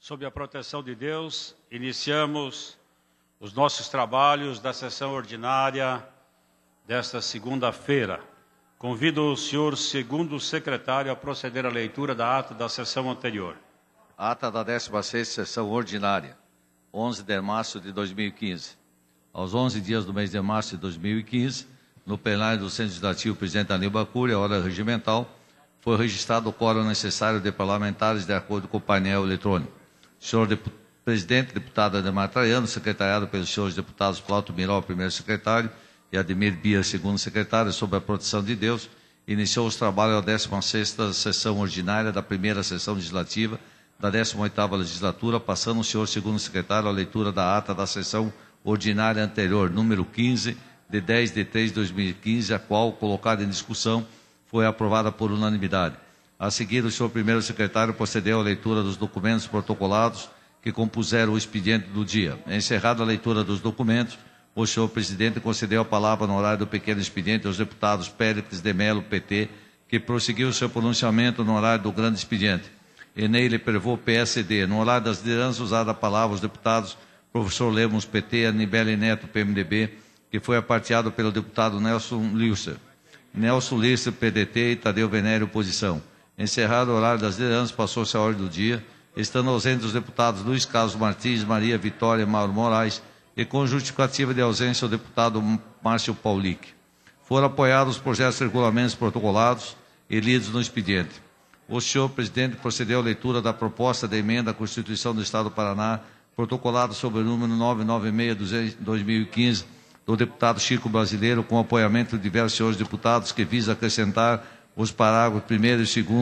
sob a proteção de Deus, iniciamos os nossos trabalhos da sessão ordinária desta segunda-feira. Convido o senhor segundo secretário a proceder à leitura da ata da sessão anterior. Ata da 16ª sessão ordinária, 11 de março de 2015. Aos 11 dias do mês de março de 2015, no plenário do Centro Legislativo Presidente Aníbal Cury, a hora regimental, foi registrado o quórum necessário de parlamentares de acordo com o painel eletrônico senhor deputado, presidente, deputado Ademar Traiano, secretariado pelos senhores deputados Cláudio Miró, primeiro secretário, e Ademir Bia, segundo secretário, sob a proteção de Deus, iniciou os trabalhos da 16ª sessão ordinária da primeira sessão legislativa da 18ª legislatura, passando o senhor segundo secretário a leitura da ata da sessão ordinária anterior, número 15, de 10 de 3 de 2015, a qual, colocada em discussão, foi aprovada por unanimidade. A seguir, o senhor primeiro secretário procedeu à leitura dos documentos protocolados que compuseram o expediente do dia. Encerrada a leitura dos documentos, o senhor presidente concedeu a palavra no horário do pequeno expediente aos deputados Péricles de Melo, PT, que prosseguiu o seu pronunciamento no horário do grande expediente. Eneile Prevô, PSD. No horário das lideranças, usada a palavra aos deputados professor Lemos, PT, Anibele Neto, PMDB, que foi aparteado pelo deputado Nelson Lisser. Nelson Lisser, PDT e Tadeu Venério, oposição. Encerrado o horário das lideranças, passou-se a hora do dia, estando ausentes os deputados Luiz Carlos Martins, Maria Vitória Mauro Moraes e com justificativa de ausência o deputado Márcio Paulic. Foram apoiados os projetos de regulamentos protocolados e lidos no expediente. O senhor presidente procedeu à leitura da proposta de emenda à Constituição do Estado do Paraná, protocolado sob o número 996-2015, do deputado Chico Brasileiro, com apoiamento de diversos senhores deputados, que visa acrescentar os parágrafos 1 e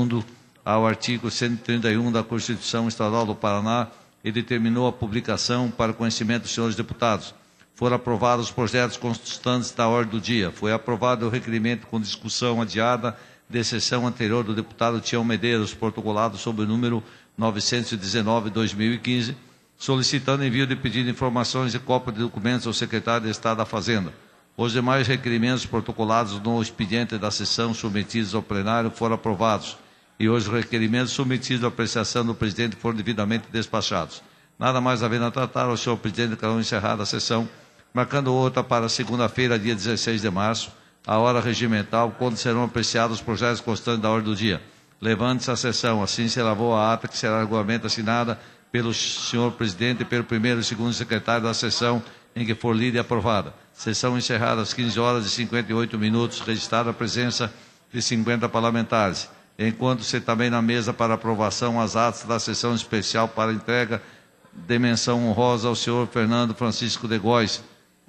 2 ao artigo 131 da Constituição Estadual do Paraná e determinou a publicação para conhecimento dos senhores deputados. Foram aprovados os projetos constantes da ordem do dia. Foi aprovado o requerimento com discussão adiada de sessão anterior do deputado Tião Medeiros, protocolado sob o número 919-2015, solicitando envio de pedido de informações e cópia de documentos ao secretário de Estado da Fazenda. Os demais requerimentos protocolados no expediente da sessão submetidos ao plenário foram aprovados e os requerimentos submetidos à apreciação do presidente foram devidamente despachados. Nada mais havendo a tratar, o senhor presidente declarou encerrada a sessão, marcando outra para segunda-feira, dia 16 de março, à hora regimental, quando serão apreciados os projetos constantes da ordem do dia. Levante-se a sessão. Assim se lavou a ata que será regulamento assinada pelo senhor presidente e pelo primeiro e segundo secretário da sessão em que for lida e aprovada. Sessão encerrada às 15 horas e 58 minutos, registrada a presença de 50 parlamentares. Encontro-se também na mesa para aprovação as atas da sessão especial para entrega de menção honrosa ao senhor Fernando Francisco de Góes,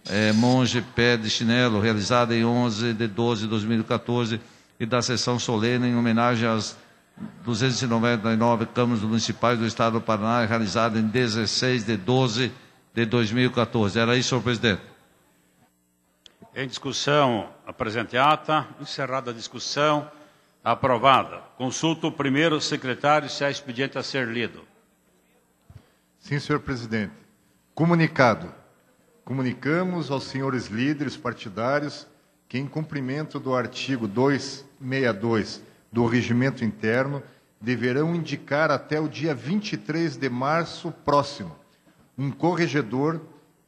eh, monge pé de chinelo, realizada em 11 de 12 de 2014, e da sessão solene em homenagem às 299 câmaras municipais do Estado do Paraná, realizada em 16 de 12 de 2014. Era isso, senhor presidente. Em discussão, a presente ata. Encerrada a discussão, aprovada. Consulto o primeiro secretário se há expediente a ser lido. Sim, senhor presidente. Comunicado. Comunicamos aos senhores líderes partidários que, em cumprimento do artigo 262 do Regimento Interno, deverão indicar até o dia 23 de março próximo um corregedor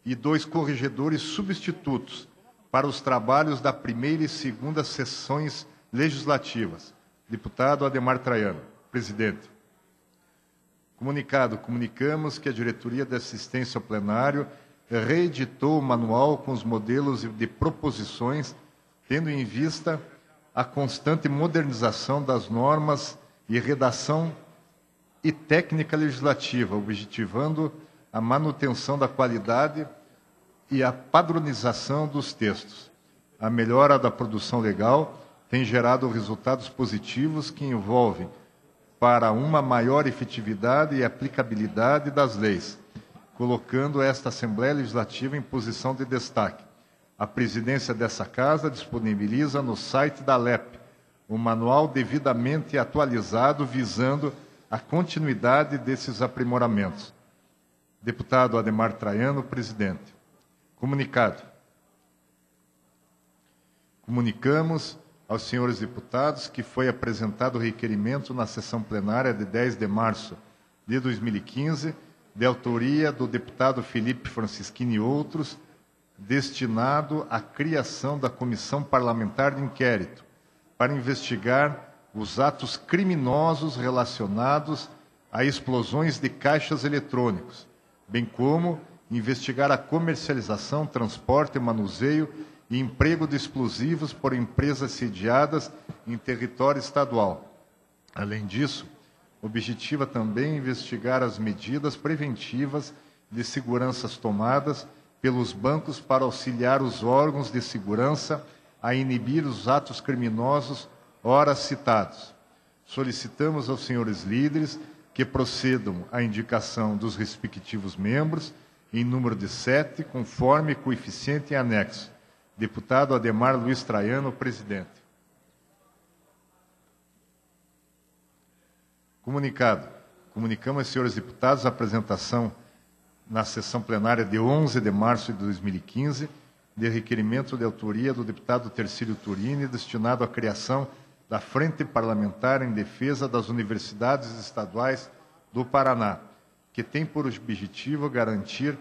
e dois corregedores substitutos para os trabalhos da primeira e segunda sessões legislativas. Deputado Ademar Traiano, presidente. Comunicado: comunicamos que a diretoria de assistência ao plenário reeditou o manual com os modelos de proposições, tendo em vista a constante modernização das normas e redação e técnica legislativa, objetivando a manutenção da qualidade e a padronização dos textos. A melhora da produção legal tem gerado resultados positivos que envolvem para uma maior efetividade e aplicabilidade das leis, colocando esta Assembleia Legislativa em posição de destaque. A presidência dessa casa disponibiliza no site da LEP um manual devidamente atualizado visando a continuidade desses aprimoramentos. Deputado Ademar Traiano, presidente. Comunicado. Comunicamos aos senhores deputados que foi apresentado o requerimento na sessão plenária de 10 de março de 2015, de autoria do deputado Felipe Francisquini e outros, destinado à criação da Comissão Parlamentar de Inquérito para investigar os atos criminosos relacionados a explosões de caixas eletrônicos, bem como investigar a comercialização, transporte, manuseio e emprego de explosivos por empresas sediadas em território estadual. Além disso, objetiva também investigar as medidas preventivas de seguranças tomadas pelos bancos para auxiliar os órgãos de segurança a inibir os atos criminosos ora citados. Solicitamos aos senhores líderes que procedam à indicação dos respectivos membros em número de sete, conforme coeficiente em anexo. Deputado Ademar Luiz Traiano, presidente. Comunicado. Comunicamos, senhores deputados, a apresentação na sessão plenária de 11 de março de 2015 de requerimento de autoria do deputado Tercílio Turini destinado à criação da Frente Parlamentar em Defesa das Universidades Estaduais do Paraná que tem por objetivo garantir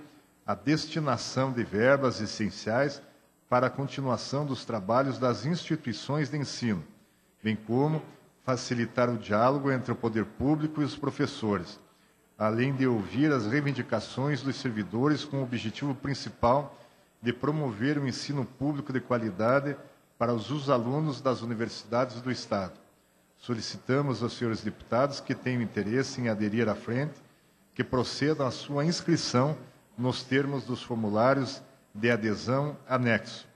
a destinação de verbas essenciais para a continuação dos trabalhos das instituições de ensino, bem como facilitar o diálogo entre o poder público e os professores, além de ouvir as reivindicações dos servidores com o objetivo principal de promover um ensino público de qualidade para os alunos das universidades do Estado. Solicitamos aos senhores deputados que tenham interesse em aderir à frente que procedam à sua inscrição nos termos dos formulários de adesão anexo.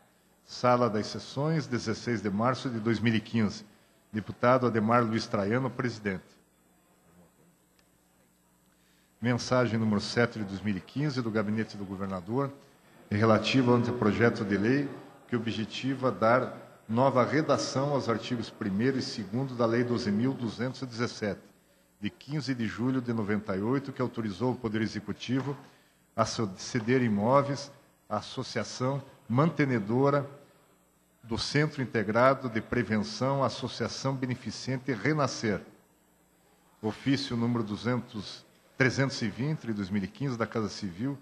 Sala das Sessões, 16 de março de 2015. Deputado Ademar Luiz Traiano, presidente. Mensagem número 7 de 2015 do Gabinete do Governador, relativa ao anteprojeto de lei que objetiva dar nova redação aos artigos 1 e 2 da Lei 12.217 de 15 de julho de 98, que autorizou o Poder Executivo a ceder imóveis à associação mantenedora do Centro Integrado de Prevenção Associação Beneficente Renascer. Ofício número 200, 320, de 2015, da Casa Civil,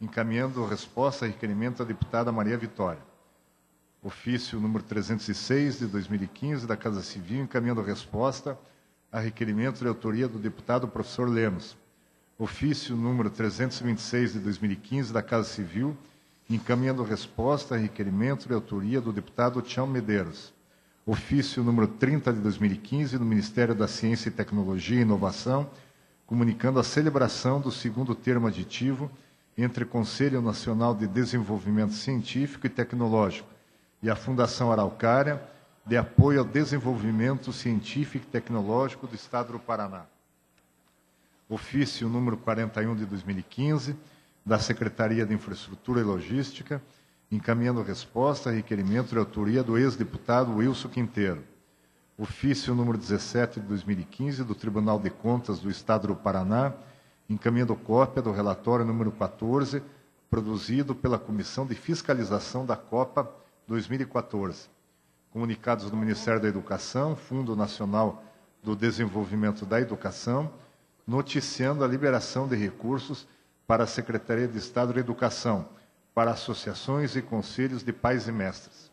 encaminhando resposta a requerimento da deputada Maria Vitória. Ofício número 306, de 2015, da Casa Civil, encaminhando resposta a a requerimento de autoria do deputado professor Lemos. Ofício número 326 de 2015 da Casa Civil, encaminhando resposta a requerimento de autoria do deputado Tião Medeiros. Ofício número 30 de 2015 do Ministério da Ciência e Tecnologia e Inovação, comunicando a celebração do segundo termo aditivo entre Conselho Nacional de Desenvolvimento Científico e Tecnológico e a Fundação Araucária de apoio ao desenvolvimento científico e tecnológico do Estado do Paraná. Ofício número 41 de 2015, da Secretaria de Infraestrutura e Logística, encaminhando resposta a requerimento de autoria do ex-deputado Wilson Quinteiro. Ofício número 17 de 2015, do Tribunal de Contas do Estado do Paraná, encaminhando cópia do relatório número 14, produzido pela Comissão de Fiscalização da Copa 2014 comunicados do Ministério da Educação, Fundo Nacional do Desenvolvimento da Educação, noticiando a liberação de recursos para a Secretaria de Estado da Educação, para associações e conselhos de pais e mestres.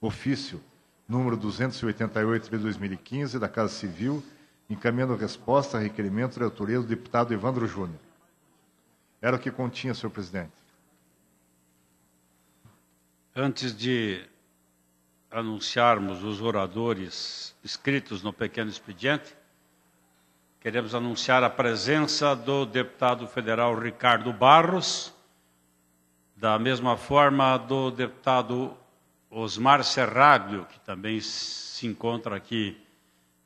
Ofício número 288 de 2015 da Casa Civil, encaminhando resposta a requerimento da autoria do deputado Evandro Júnior. Era o que continha, senhor presidente. Antes de anunciarmos os oradores escritos no pequeno expediente, queremos anunciar a presença do deputado federal Ricardo Barros, da mesma forma do deputado Osmar Serraglio, que também se encontra aqui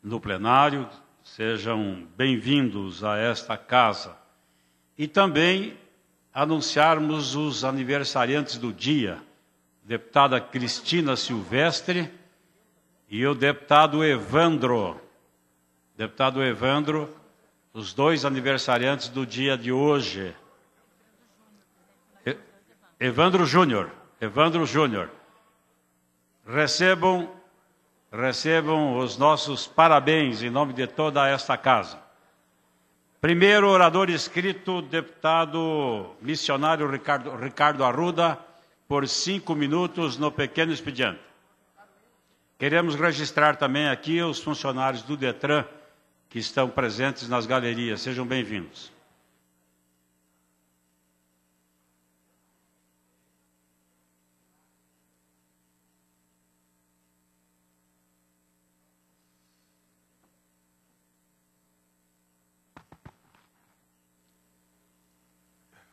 no plenário. Sejam bem-vindos a esta casa. E também anunciarmos os aniversariantes do dia deputada Cristina Silvestre e o deputado Evandro. Deputado Evandro, os dois aniversariantes do dia de hoje. Evandro Júnior, Evandro Júnior. Recebam, recebam os nossos parabéns em nome de toda esta casa. Primeiro orador escrito, deputado missionário Ricardo, Ricardo Arruda por cinco minutos no pequeno expediente. Queremos registrar também aqui os funcionários do Detran que estão presentes nas galerias. Sejam bem-vindos.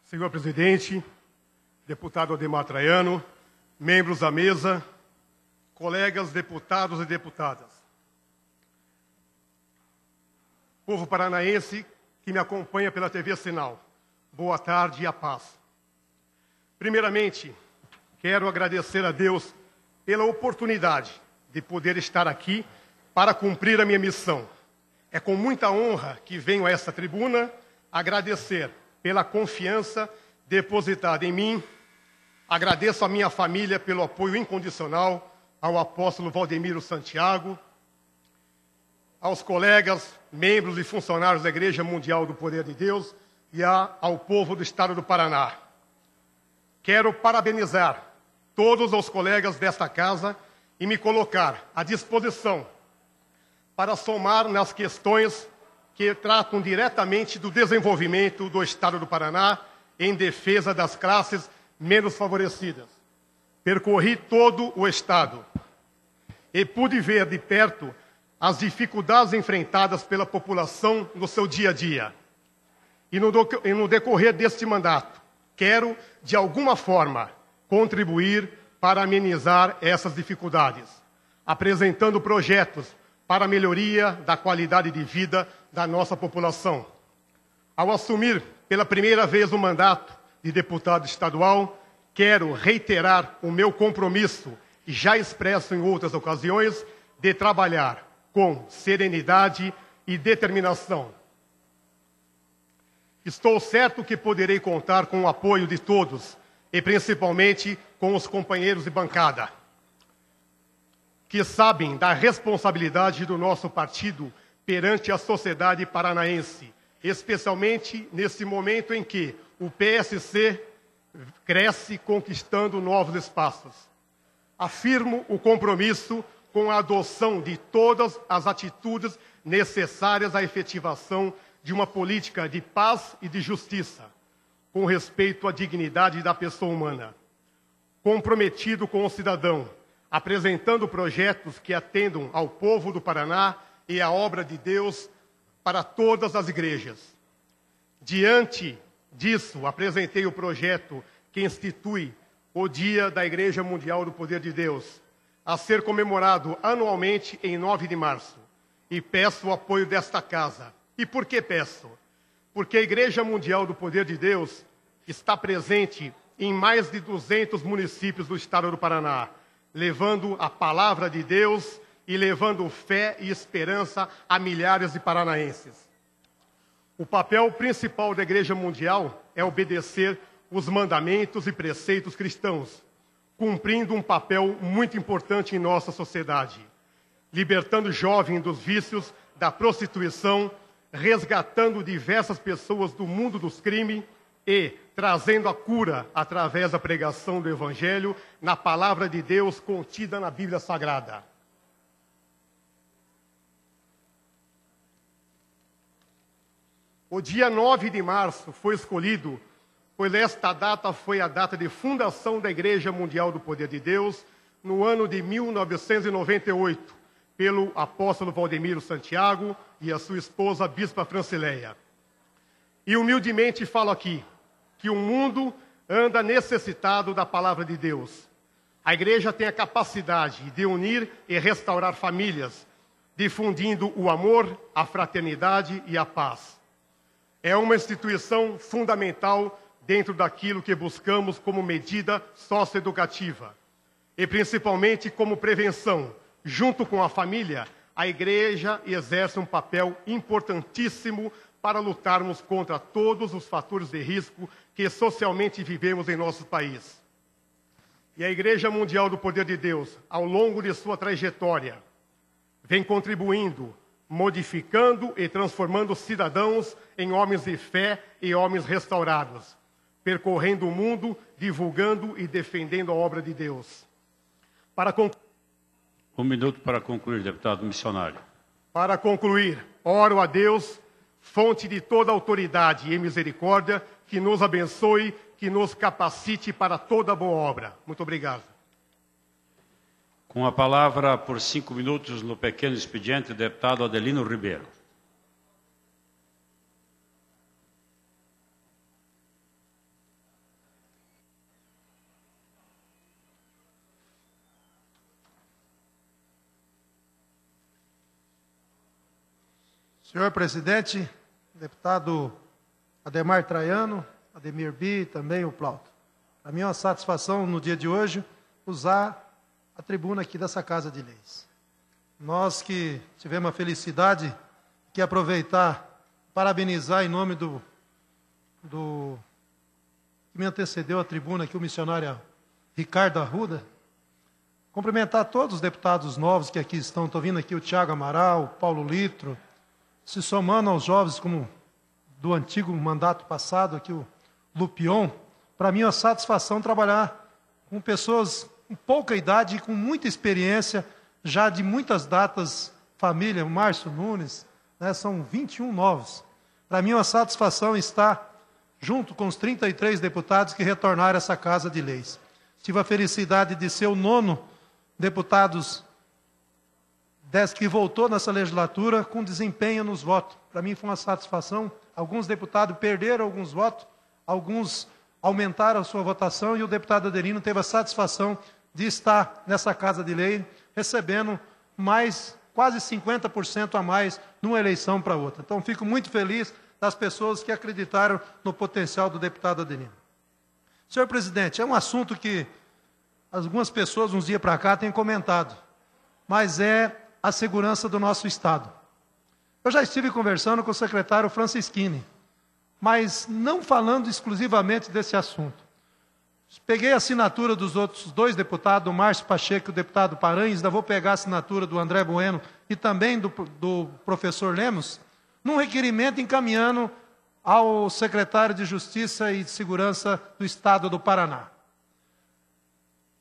Senhor presidente, deputado Ademar Traiano, membros da mesa, colegas deputados e deputadas. Povo paranaense que me acompanha pela TV Sinal, boa tarde e a paz. Primeiramente, quero agradecer a Deus pela oportunidade de poder estar aqui para cumprir a minha missão. É com muita honra que venho a esta tribuna agradecer pela confiança depositada em mim Agradeço à minha família pelo apoio incondicional ao apóstolo Valdemiro Santiago, aos colegas, membros e funcionários da Igreja Mundial do Poder de Deus e a, ao povo do Estado do Paraná. Quero parabenizar todos os colegas desta casa e me colocar à disposição para somar nas questões que tratam diretamente do desenvolvimento do Estado do Paraná em defesa das classes menos favorecidas. Percorri todo o Estado e pude ver de perto as dificuldades enfrentadas pela população no seu dia a dia. E no, e no decorrer deste mandato, quero, de alguma forma, contribuir para amenizar essas dificuldades, apresentando projetos para a melhoria da qualidade de vida da nossa população. Ao assumir pela primeira vez o mandato, de deputado estadual, quero reiterar o meu compromisso, já expresso em outras ocasiões, de trabalhar com serenidade e determinação. Estou certo que poderei contar com o apoio de todos e principalmente com os companheiros de bancada, que sabem da responsabilidade do nosso partido perante a sociedade paranaense especialmente nesse momento em que o PSC cresce conquistando novos espaços. Afirmo o compromisso com a adoção de todas as atitudes necessárias à efetivação de uma política de paz e de justiça, com respeito à dignidade da pessoa humana. Comprometido com o cidadão, apresentando projetos que atendam ao povo do Paraná e à obra de Deus para todas as igrejas. Diante disso, apresentei o projeto que institui o Dia da Igreja Mundial do Poder de Deus, a ser comemorado anualmente em 9 de março. E peço o apoio desta casa. E por que peço? Porque a Igreja Mundial do Poder de Deus está presente em mais de 200 municípios do estado do Paraná, levando a palavra de Deus e levando fé e esperança a milhares de paranaenses. O papel principal da Igreja Mundial é obedecer os mandamentos e preceitos cristãos, cumprindo um papel muito importante em nossa sociedade, libertando o jovem dos vícios, da prostituição, resgatando diversas pessoas do mundo dos crimes e trazendo a cura através da pregação do Evangelho na palavra de Deus contida na Bíblia Sagrada. O dia 9 de março foi escolhido, pois esta data foi a data de fundação da Igreja Mundial do Poder de Deus, no ano de 1998, pelo apóstolo Valdemiro Santiago e a sua esposa, a Bispa Francileia. E humildemente falo aqui que o mundo anda necessitado da palavra de Deus. A igreja tem a capacidade de unir e restaurar famílias, difundindo o amor, a fraternidade e a paz é uma instituição fundamental dentro daquilo que buscamos como medida socioeducativa e principalmente como prevenção. Junto com a família, a igreja exerce um papel importantíssimo para lutarmos contra todos os fatores de risco que socialmente vivemos em nosso país. E a Igreja Mundial do Poder de Deus, ao longo de sua trajetória, vem contribuindo modificando e transformando cidadãos em homens de fé e homens restaurados, percorrendo o mundo, divulgando e defendendo a obra de Deus. Para conclu... Um minuto para concluir, deputado missionário. Para concluir, oro a Deus, fonte de toda autoridade e misericórdia, que nos abençoe, que nos capacite para toda boa obra. Muito obrigado. Com a palavra por cinco minutos no pequeno expediente, deputado Adelino Ribeiro. Senhor presidente, deputado Ademar Traiano, Ademir Bi, também o Plauto. Para mim é uma satisfação no dia de hoje usar a tribuna aqui dessa Casa de Leis. Nós que tivemos a felicidade que aproveitar, parabenizar em nome do, do que me antecedeu à tribuna aqui, o missionário Ricardo Arruda, cumprimentar todos os deputados novos que aqui estão. Estou vindo aqui o Tiago Amaral, o Paulo Litro, se somando aos jovens como do antigo mandato passado, aqui o Lupion. Para mim é uma satisfação trabalhar com pessoas com pouca idade e com muita experiência, já de muitas datas, família, Março Márcio Nunes, né, são 21 novos. Para mim, uma satisfação estar junto com os 33 deputados que retornaram a essa Casa de Leis. Tive a felicidade de ser o nono deputados que voltou nessa legislatura com desempenho nos votos. Para mim foi uma satisfação. Alguns deputados perderam alguns votos, alguns aumentaram a sua votação e o deputado Adelino teve a satisfação de estar nessa casa de lei, recebendo mais quase 50% a mais numa eleição para outra. Então, fico muito feliz das pessoas que acreditaram no potencial do deputado Adelino. Senhor presidente, é um assunto que algumas pessoas, uns dias para cá, têm comentado, mas é a segurança do nosso Estado. Eu já estive conversando com o secretário Francisquini, mas não falando exclusivamente desse assunto. Peguei a assinatura dos outros dois deputados, o Márcio Pacheco e o deputado Paranhos, ainda vou pegar a assinatura do André Bueno e também do, do professor Lemos, num requerimento encaminhando ao secretário de Justiça e de Segurança do Estado do Paraná.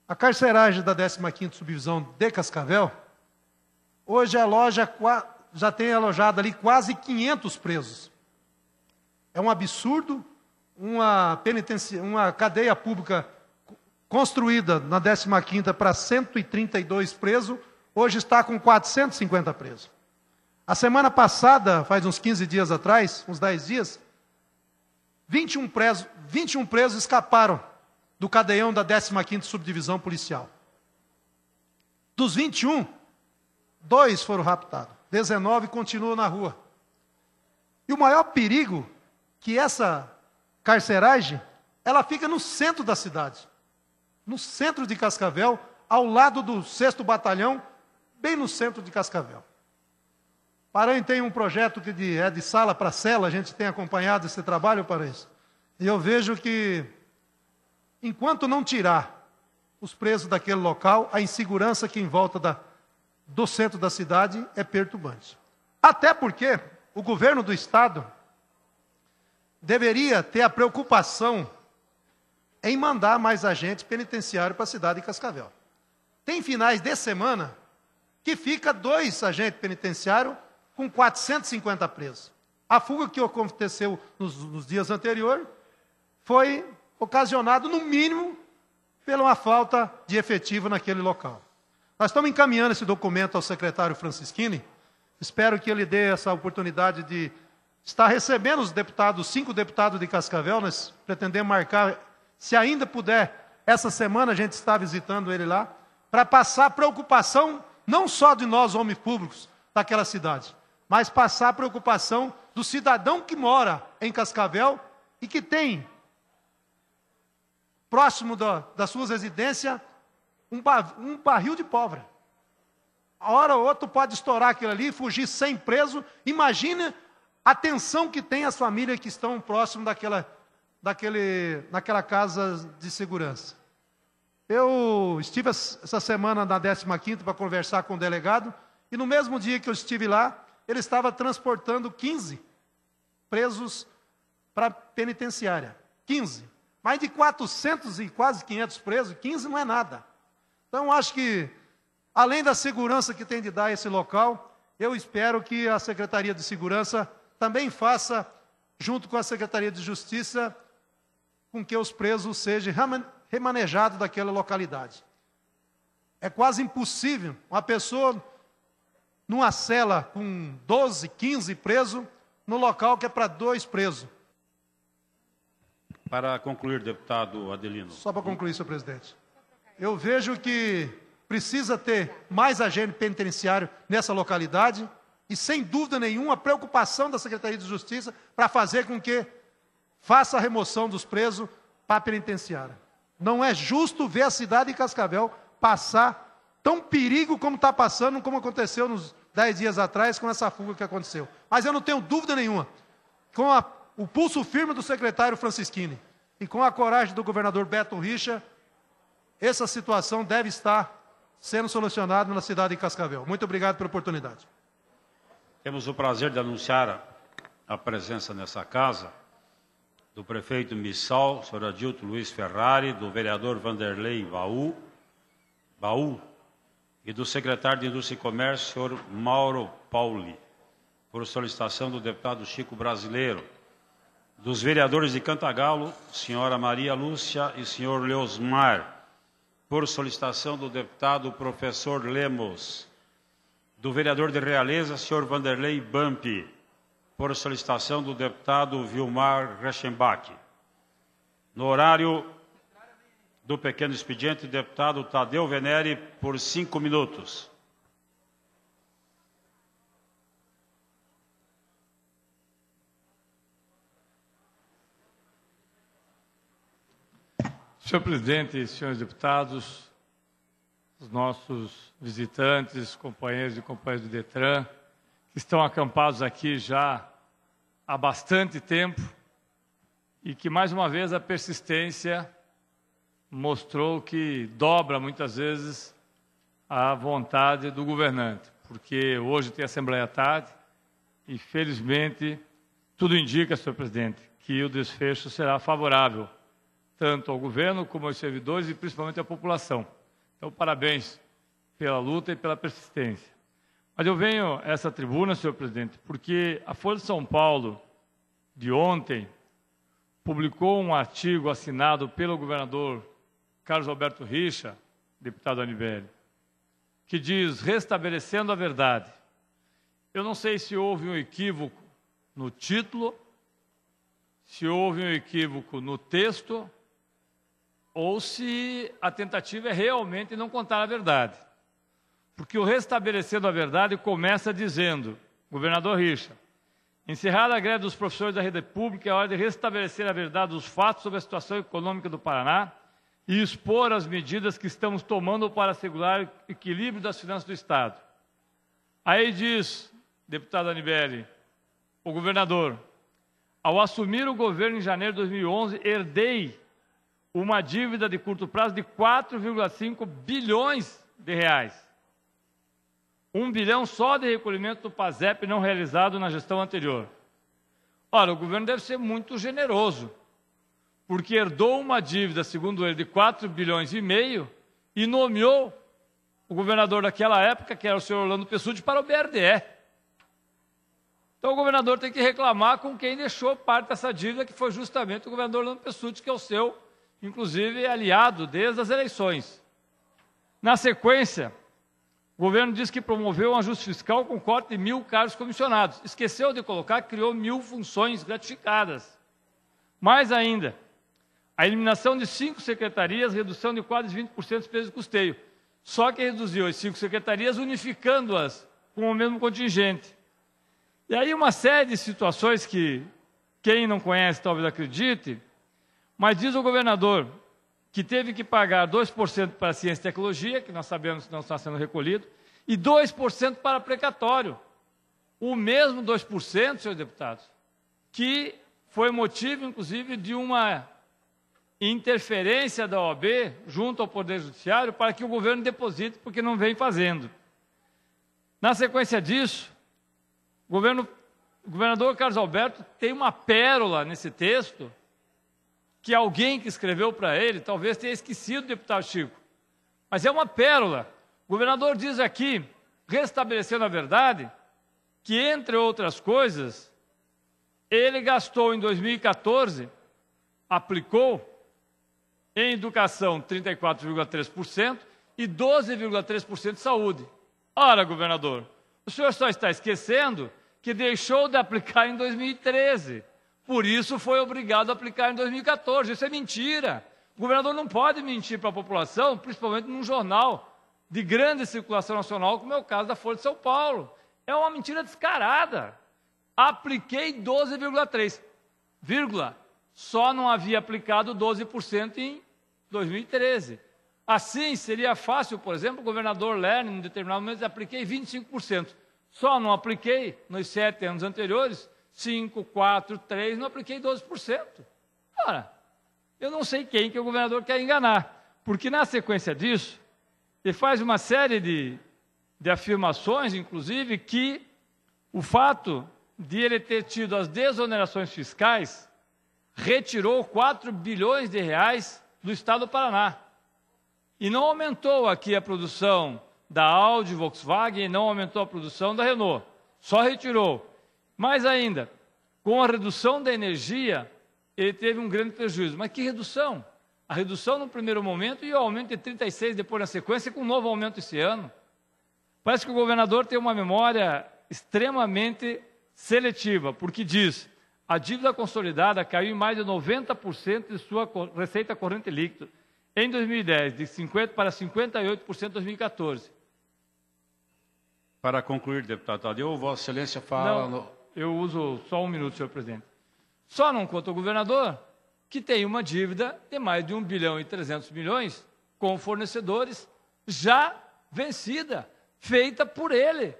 A carceragem da 15ª Subdivisão de Cascavel, hoje a loja já tem alojado ali quase 500 presos. É um absurdo uma, penitencia, uma cadeia pública construída na 15ª para 132 presos, hoje está com 450 presos. A semana passada, faz uns 15 dias atrás, uns 10 dias, 21 presos, 21 presos escaparam do cadeião da 15ª Subdivisão Policial. Dos 21, dois foram raptados, 19 continuam na rua. E o maior perigo que essa carceragem, ela fica no centro da cidade, no centro de Cascavel, ao lado do 6 Batalhão, bem no centro de Cascavel. Paranho tem um projeto que de, é de sala para cela, a gente tem acompanhado esse trabalho, Paranhos. E eu vejo que, enquanto não tirar os presos daquele local, a insegurança que em volta da, do centro da cidade é perturbante. Até porque o governo do Estado deveria ter a preocupação em mandar mais agentes penitenciários para a cidade de Cascavel. Tem finais de semana que fica dois agentes penitenciários com 450 presos. A fuga que aconteceu nos, nos dias anteriores foi ocasionado, no mínimo, pela uma falta de efetivo naquele local. Nós estamos encaminhando esse documento ao secretário Francisquini. Espero que ele dê essa oportunidade de está recebendo os deputados, cinco deputados de Cascavel, nós pretendemos marcar, se ainda puder, essa semana a gente está visitando ele lá, para passar preocupação, não só de nós, homens públicos, daquela cidade, mas passar preocupação do cidadão que mora em Cascavel e que tem, próximo da, da sua residência, um, um barril de pobre. A hora ou outra pode estourar aquilo ali, fugir sem preso. Imagina atenção que tem as famílias que estão próximo daquela, daquele, daquela casa de segurança. Eu estive essa semana na 15 para conversar com o delegado, e no mesmo dia que eu estive lá, ele estava transportando 15 presos para a penitenciária. 15. Mais de 400 e quase 500 presos, 15 não é nada. Então, acho que, além da segurança que tem de dar esse local, eu espero que a Secretaria de Segurança também faça, junto com a Secretaria de Justiça, com que os presos sejam remanejados daquela localidade. É quase impossível uma pessoa numa cela com 12, 15 presos, no local que é para dois presos. Para concluir, deputado Adelino. Só para concluir, senhor presidente. Eu vejo que precisa ter mais agente penitenciário nessa localidade e sem dúvida nenhuma a preocupação da Secretaria de Justiça para fazer com que faça a remoção dos presos para a penitenciária. Não é justo ver a cidade de Cascavel passar tão perigo como está passando, como aconteceu nos dez dias atrás com essa fuga que aconteceu. Mas eu não tenho dúvida nenhuma, com a, o pulso firme do secretário Francisquini e com a coragem do governador Beto Richa, essa situação deve estar sendo solucionada na cidade de Cascavel. Muito obrigado pela oportunidade. Temos o prazer de anunciar a presença nessa casa do prefeito Missal, senhor Adilto Luiz Ferrari, do vereador Vanderlei Baú, Baú e do secretário de Indústria e Comércio, senhor Mauro Pauli, por solicitação do deputado Chico Brasileiro, dos vereadores de Cantagalo, senhora Maria Lúcia e senhor Leosmar, por solicitação do deputado professor Lemos do vereador de Realeza, senhor Vanderlei Bampi, por solicitação do deputado Vilmar Rechenbach. No horário do pequeno expediente, deputado Tadeu Venere, por cinco minutos. Senhor presidente, senhores deputados, os nossos visitantes, companheiros e companheiras do Detran, que estão acampados aqui já há bastante tempo e que, mais uma vez, a persistência mostrou que dobra muitas vezes a vontade do governante, porque hoje tem Assembleia à tarde e, felizmente, tudo indica, senhor presidente, que o desfecho será favorável tanto ao governo como aos servidores e principalmente à população. Então, parabéns pela luta e pela persistência. Mas eu venho a essa tribuna, senhor presidente, porque a Folha de São Paulo, de ontem, publicou um artigo assinado pelo governador Carlos Alberto Richa, deputado Anibeli, que diz: restabelecendo a verdade. Eu não sei se houve um equívoco no título, se houve um equívoco no texto ou se a tentativa é realmente não contar a verdade. Porque o restabelecendo a verdade começa dizendo, governador Richa, encerrada a greve dos professores da rede pública, é hora de restabelecer a verdade dos fatos sobre a situação econômica do Paraná e expor as medidas que estamos tomando para assegurar o equilíbrio das finanças do Estado. Aí diz, deputado Anibeli, o governador, ao assumir o governo em janeiro de 2011, herdei uma dívida de curto prazo de 4,5 bilhões de reais. Um bilhão só de recolhimento do PASEP não realizado na gestão anterior. Ora, o governo deve ser muito generoso, porque herdou uma dívida, segundo ele, de 4 bilhões e meio e nomeou o governador daquela época, que era o senhor Orlando Pessuti, para o BRDE. Então o governador tem que reclamar com quem deixou parte dessa dívida, que foi justamente o governador Orlando Pessuti, que é o seu inclusive aliado desde as eleições. Na sequência, o governo disse que promoveu um ajuste fiscal com corte de mil cargos comissionados. Esqueceu de colocar que criou mil funções gratificadas. Mais ainda, a eliminação de cinco secretarias, redução de quase 20% do peso de custeio. Só que reduziu as cinco secretarias, unificando-as com o mesmo contingente. E aí uma série de situações que quem não conhece talvez acredite, mas diz o governador que teve que pagar 2% para ciência e tecnologia, que nós sabemos que não está sendo recolhido, e 2% para precatório. O mesmo 2%, senhores deputados, que foi motivo, inclusive, de uma interferência da OAB junto ao Poder Judiciário para que o governo deposite, porque não vem fazendo. Na sequência disso, o, governo, o governador Carlos Alberto tem uma pérola nesse texto que alguém que escreveu para ele talvez tenha esquecido o deputado Chico. Mas é uma pérola. O governador diz aqui, restabelecendo a verdade, que, entre outras coisas, ele gastou em 2014, aplicou em educação 34,3% e 12,3% de saúde. Ora, governador, o senhor só está esquecendo que deixou de aplicar em 2013. Por isso foi obrigado a aplicar em 2014. Isso é mentira. O governador não pode mentir para a população, principalmente num jornal de grande circulação nacional, como é o caso da Folha de São Paulo. É uma mentira descarada. Apliquei 12,3, vírgula. Só não havia aplicado 12% em 2013. Assim, seria fácil, por exemplo, o governador Lerner, em determinado momento, apliquei 25%. Só não apliquei nos sete anos anteriores, 5, 4, 3, não apliquei 12%. Ora, eu não sei quem que o governador quer enganar, porque na sequência disso, ele faz uma série de, de afirmações, inclusive, que o fato de ele ter tido as desonerações fiscais retirou 4 bilhões de reais do Estado do Paraná. E não aumentou aqui a produção da Audi Volkswagen, não aumentou a produção da Renault. Só retirou mais ainda, com a redução da energia, ele teve um grande prejuízo. Mas que redução? A redução no primeiro momento e o aumento de 36 depois na sequência, com um novo aumento esse ano. Parece que o governador tem uma memória extremamente seletiva, porque diz: a dívida consolidada caiu em mais de 90% de sua receita corrente líquida em 2010, de 50% para 58% em 2014. Para concluir, deputado Tadeu, Vossa Excelência fala. Não eu uso só um minuto, senhor presidente. Só não conta o governador que tem uma dívida de mais de 1 bilhão e 300 milhões com fornecedores já vencida, feita por ele.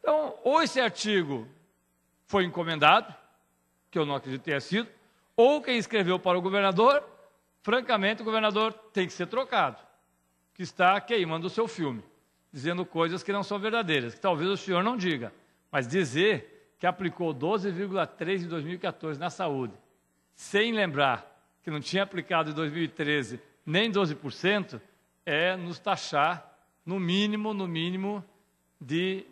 Então, ou esse artigo foi encomendado, que eu não acredito tenha sido, ou quem escreveu para o governador, francamente, o governador tem que ser trocado, que está queimando o seu filme, dizendo coisas que não são verdadeiras, que talvez o senhor não diga, mas dizer que aplicou 12,3% em 2014 na saúde, sem lembrar que não tinha aplicado em 2013 nem 12%, é nos taxar, no mínimo, no mínimo, de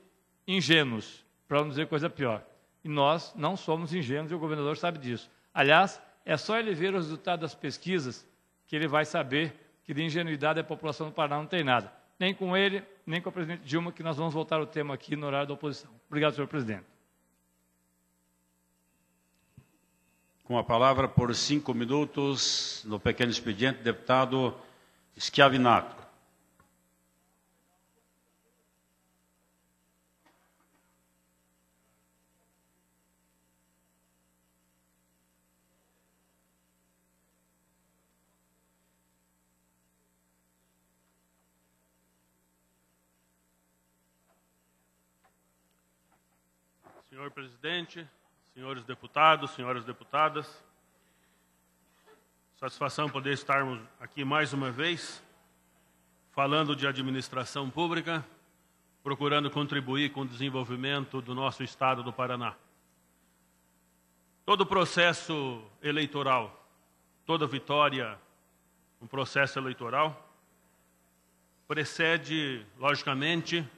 ingênuos, para não dizer coisa pior. E nós não somos ingênuos e o governador sabe disso. Aliás, é só ele ver o resultado das pesquisas que ele vai saber que de ingenuidade a população do Paraná não tem nada. Nem com ele, nem com o presidente Dilma, que nós vamos voltar o tema aqui no horário da oposição. Obrigado, senhor presidente. Com a palavra por cinco minutos, no pequeno expediente, deputado Schiavinato. Senhor presidente, Senhores deputados, senhoras deputadas, satisfação poder estarmos aqui mais uma vez, falando de administração pública, procurando contribuir com o desenvolvimento do nosso estado do Paraná. Todo processo eleitoral, toda vitória um processo eleitoral precede, logicamente,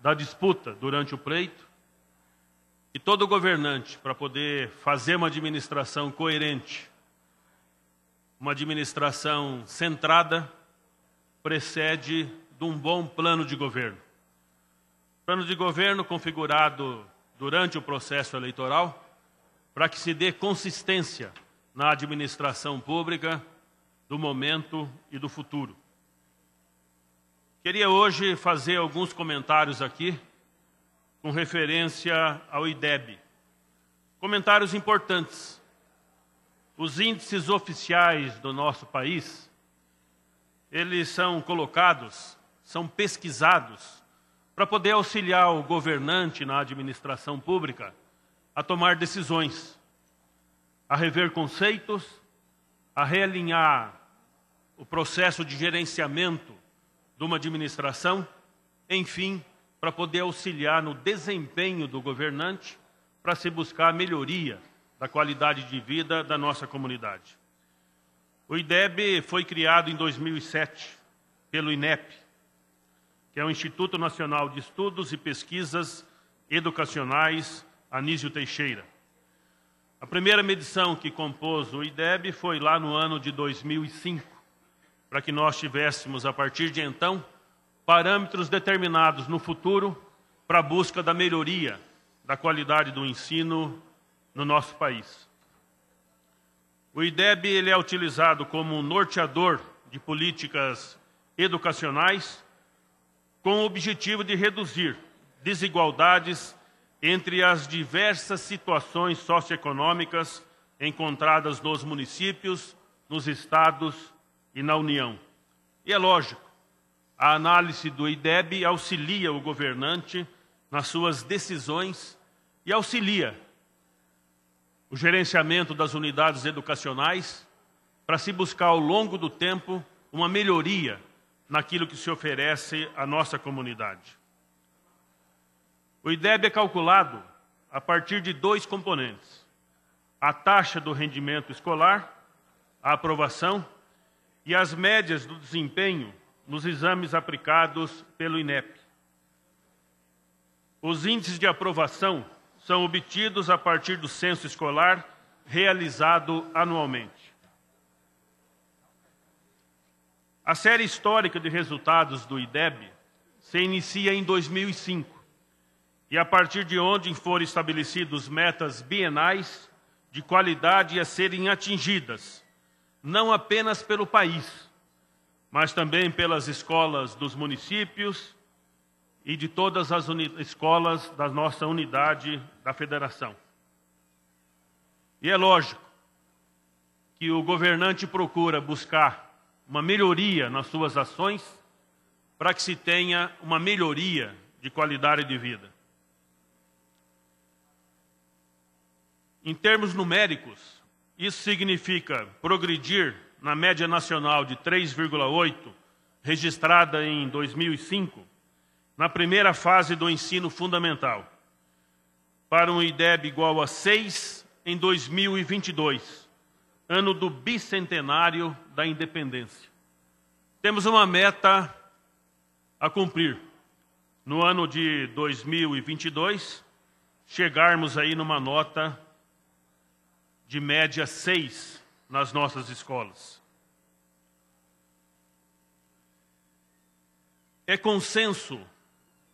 da disputa durante o pleito e todo governante, para poder fazer uma administração coerente, uma administração centrada, precede de um bom plano de governo. Plano de governo configurado durante o processo eleitoral para que se dê consistência na administração pública do momento e do futuro. Queria hoje fazer alguns comentários aqui com referência ao IDEB. Comentários importantes. Os índices oficiais do nosso país, eles são colocados, são pesquisados para poder auxiliar o governante na administração pública a tomar decisões, a rever conceitos, a realinhar o processo de gerenciamento de uma administração, enfim, para poder auxiliar no desempenho do governante, para se buscar a melhoria da qualidade de vida da nossa comunidade. O IDEB foi criado em 2007 pelo INEP, que é o Instituto Nacional de Estudos e Pesquisas Educacionais Anísio Teixeira. A primeira medição que compôs o IDEB foi lá no ano de 2005, para que nós tivéssemos, a partir de então, parâmetros determinados no futuro para a busca da melhoria da qualidade do ensino no nosso país. O IDEB ele é utilizado como um norteador de políticas educacionais com o objetivo de reduzir desigualdades entre as diversas situações socioeconômicas encontradas nos municípios, nos estados e na União. E é lógico a análise do IDEB auxilia o governante nas suas decisões e auxilia o gerenciamento das unidades educacionais para se buscar ao longo do tempo uma melhoria naquilo que se oferece à nossa comunidade. O IDEB é calculado a partir de dois componentes: a taxa do rendimento escolar, a aprovação e as médias do desempenho nos exames aplicados pelo INEP. Os índices de aprovação são obtidos a partir do censo escolar realizado anualmente. A série histórica de resultados do IDEB se inicia em 2005 e a partir de onde foram estabelecidos metas bienais de qualidade a serem atingidas, não apenas pelo país, mas também pelas escolas dos municípios e de todas as escolas da nossa unidade da federação. E é lógico que o governante procura buscar uma melhoria nas suas ações para que se tenha uma melhoria de qualidade de vida. Em termos numéricos, isso significa progredir na média nacional de 3,8, registrada em 2005, na primeira fase do ensino fundamental, para um IDEB igual a 6 em 2022, ano do bicentenário da independência. Temos uma meta a cumprir. No ano de 2022, chegarmos aí numa nota de média 6 nas nossas escolas. É consenso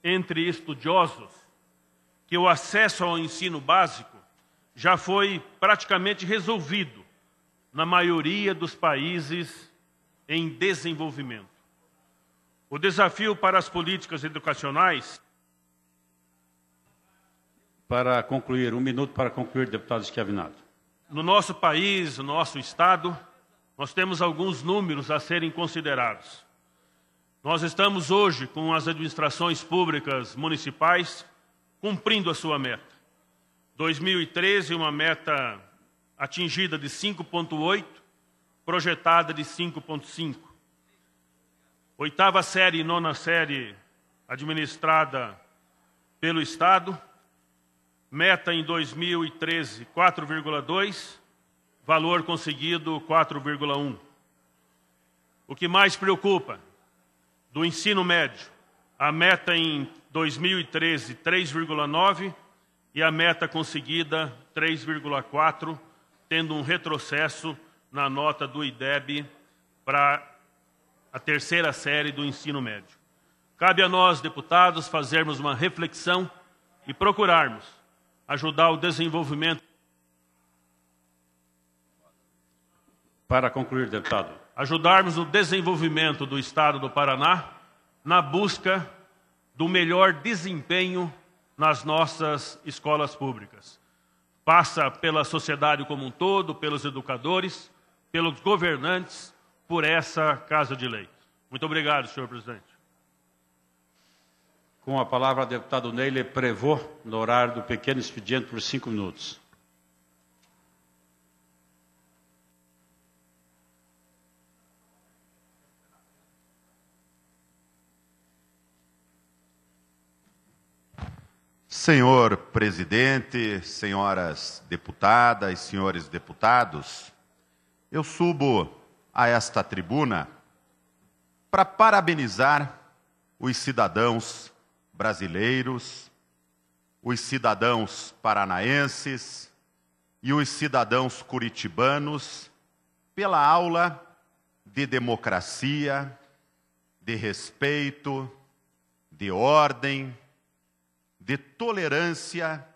entre estudiosos que o acesso ao ensino básico já foi praticamente resolvido na maioria dos países em desenvolvimento. O desafio para as políticas educacionais. Para concluir, um minuto para concluir, deputado Schiavinato. No nosso país, no nosso estado, nós temos alguns números a serem considerados. Nós estamos hoje com as administrações públicas municipais cumprindo a sua meta. 2013, uma meta atingida de 5,8, projetada de 5,5. Oitava série e nona série administrada pelo Estado, meta em 2013 4,2, valor conseguido 4,1. O que mais preocupa do ensino médio, a meta em 2013 3,9 e a meta conseguida 3,4, tendo um retrocesso na nota do IDEB para a terceira série do ensino médio. Cabe a nós, deputados, fazermos uma reflexão e procurarmos ajudar o desenvolvimento. Para concluir, deputado, ajudarmos o desenvolvimento do Estado do Paraná na busca do melhor desempenho nas nossas escolas públicas. Passa pela sociedade como um todo, pelos educadores, pelos governantes, por essa Casa de Lei. Muito obrigado, senhor presidente. Com a palavra, deputado Neile Prevô, no horário do pequeno expediente, por cinco minutos. Senhor presidente, senhoras deputadas e senhores deputados, eu subo a esta tribuna para parabenizar os cidadãos brasileiros, os cidadãos paranaenses e os cidadãos curitibanos pela aula de democracia, de respeito, de ordem, de tolerância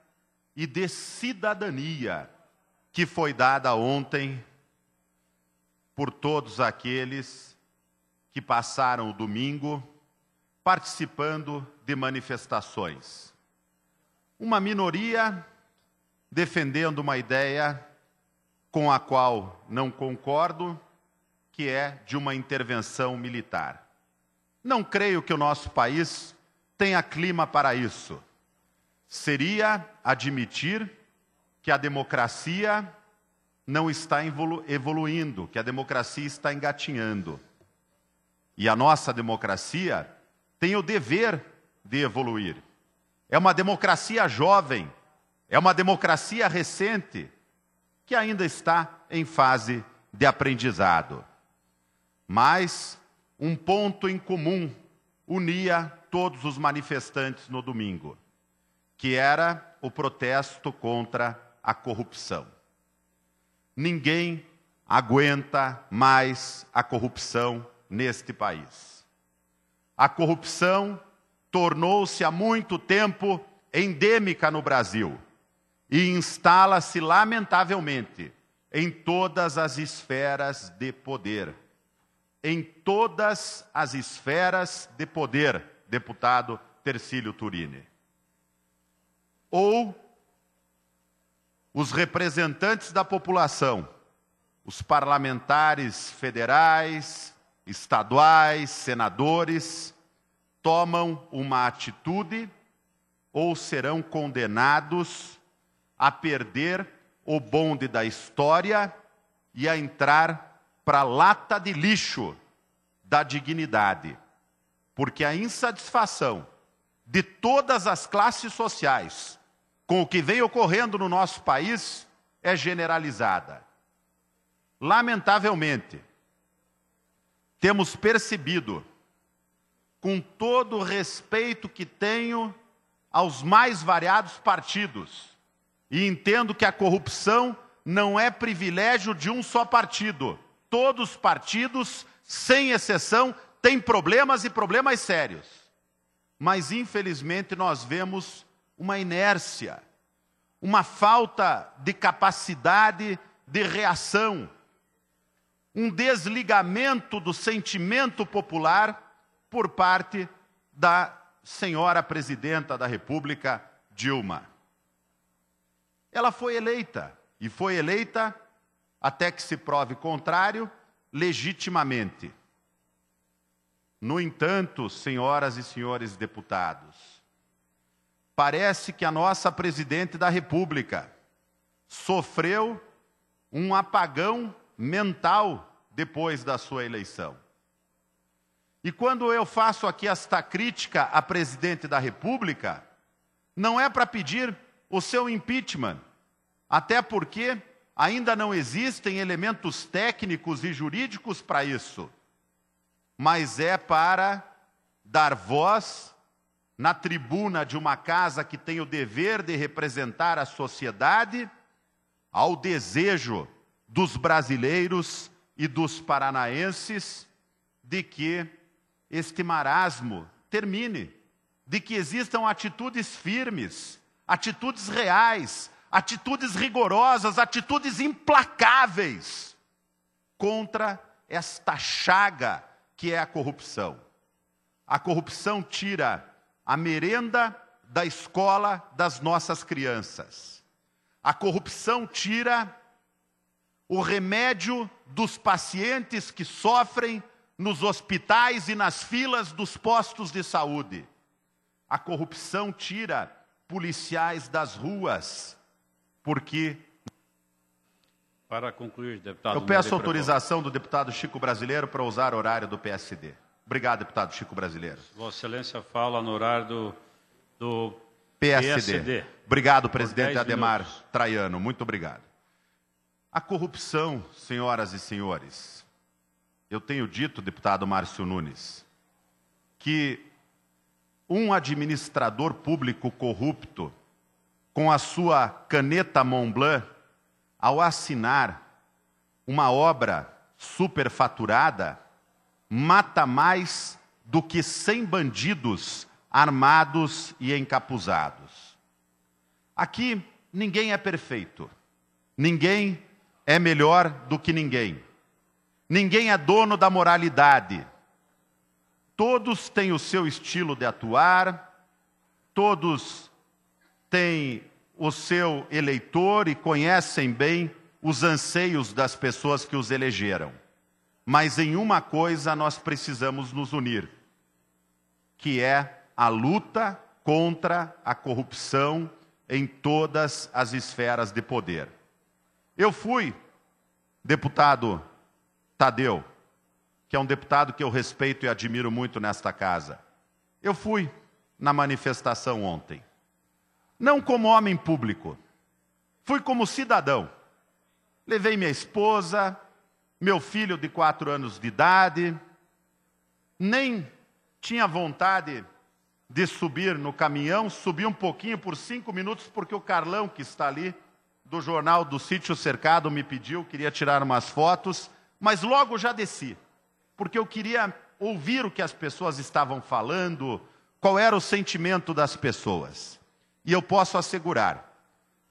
e de cidadania que foi dada ontem por todos aqueles que passaram o domingo participando de manifestações. Uma minoria defendendo uma ideia com a qual não concordo, que é de uma intervenção militar. Não creio que o nosso país tenha clima para isso. Seria admitir que a democracia não está evolu evoluindo, que a democracia está engatinhando. E a nossa democracia tem o dever de evoluir. É uma democracia jovem, é uma democracia recente, que ainda está em fase de aprendizado. Mas um ponto em comum unia todos os manifestantes no domingo, que era o protesto contra a corrupção. Ninguém aguenta mais a corrupção neste país. A corrupção tornou-se há muito tempo endêmica no Brasil e instala-se, lamentavelmente, em todas as esferas de poder. Em todas as esferas de poder, deputado Tercílio Turini. Ou os representantes da população, os parlamentares federais, estaduais, senadores, tomam uma atitude ou serão condenados a perder o bonde da história e a entrar para a lata de lixo da dignidade. Porque a insatisfação de todas as classes sociais com o que vem ocorrendo no nosso país é generalizada. Lamentavelmente, temos percebido com todo o respeito que tenho aos mais variados partidos, e entendo que a corrupção não é privilégio de um só partido. Todos os partidos, sem exceção, têm problemas e problemas sérios. Mas, infelizmente, nós vemos uma inércia, uma falta de capacidade de reação, um desligamento do sentimento popular por parte da senhora presidenta da República, Dilma. Ela foi eleita, e foi eleita, até que se prove contrário, legitimamente. No entanto, senhoras e senhores deputados, parece que a nossa presidente da República sofreu um apagão mental depois da sua eleição. E quando eu faço aqui esta crítica à presidente da República, não é para pedir o seu impeachment, até porque ainda não existem elementos técnicos e jurídicos para isso, mas é para dar voz na tribuna de uma casa que tem o dever de representar a sociedade ao desejo dos brasileiros e dos paranaenses de que este marasmo termine, de que existam atitudes firmes, atitudes reais, atitudes rigorosas, atitudes implacáveis contra esta chaga que é a corrupção. A corrupção tira a merenda da escola das nossas crianças. A corrupção tira o remédio dos pacientes que sofrem nos hospitais e nas filas dos postos de saúde. A corrupção tira policiais das ruas, porque. Para concluir, deputado. Eu peço autorização do deputado Chico Brasileiro para usar o horário do PSD. Obrigado, deputado Chico Brasileiro. Vossa Excelência fala no horário do, do PSD. PSD. Obrigado, presidente Ademar minutos. Traiano. Muito obrigado. A corrupção, senhoras e senhores, eu tenho dito, deputado Márcio Nunes, que um administrador público corrupto, com a sua caneta Montblanc, ao assinar uma obra superfaturada, mata mais do que 100 bandidos armados e encapuzados. Aqui ninguém é perfeito, ninguém é melhor do que ninguém. Ninguém é dono da moralidade. Todos têm o seu estilo de atuar, todos têm o seu eleitor e conhecem bem os anseios das pessoas que os elegeram. Mas em uma coisa nós precisamos nos unir, que é a luta contra a corrupção em todas as esferas de poder. Eu fui deputado Tadeu, que é um deputado que eu respeito e admiro muito nesta casa. Eu fui na manifestação ontem. Não como homem público, fui como cidadão. Levei minha esposa, meu filho de quatro anos de idade, nem tinha vontade de subir no caminhão, subi um pouquinho por cinco minutos, porque o Carlão, que está ali, do jornal do Sítio Cercado, me pediu, queria tirar umas fotos mas logo já desci, porque eu queria ouvir o que as pessoas estavam falando, qual era o sentimento das pessoas. E eu posso assegurar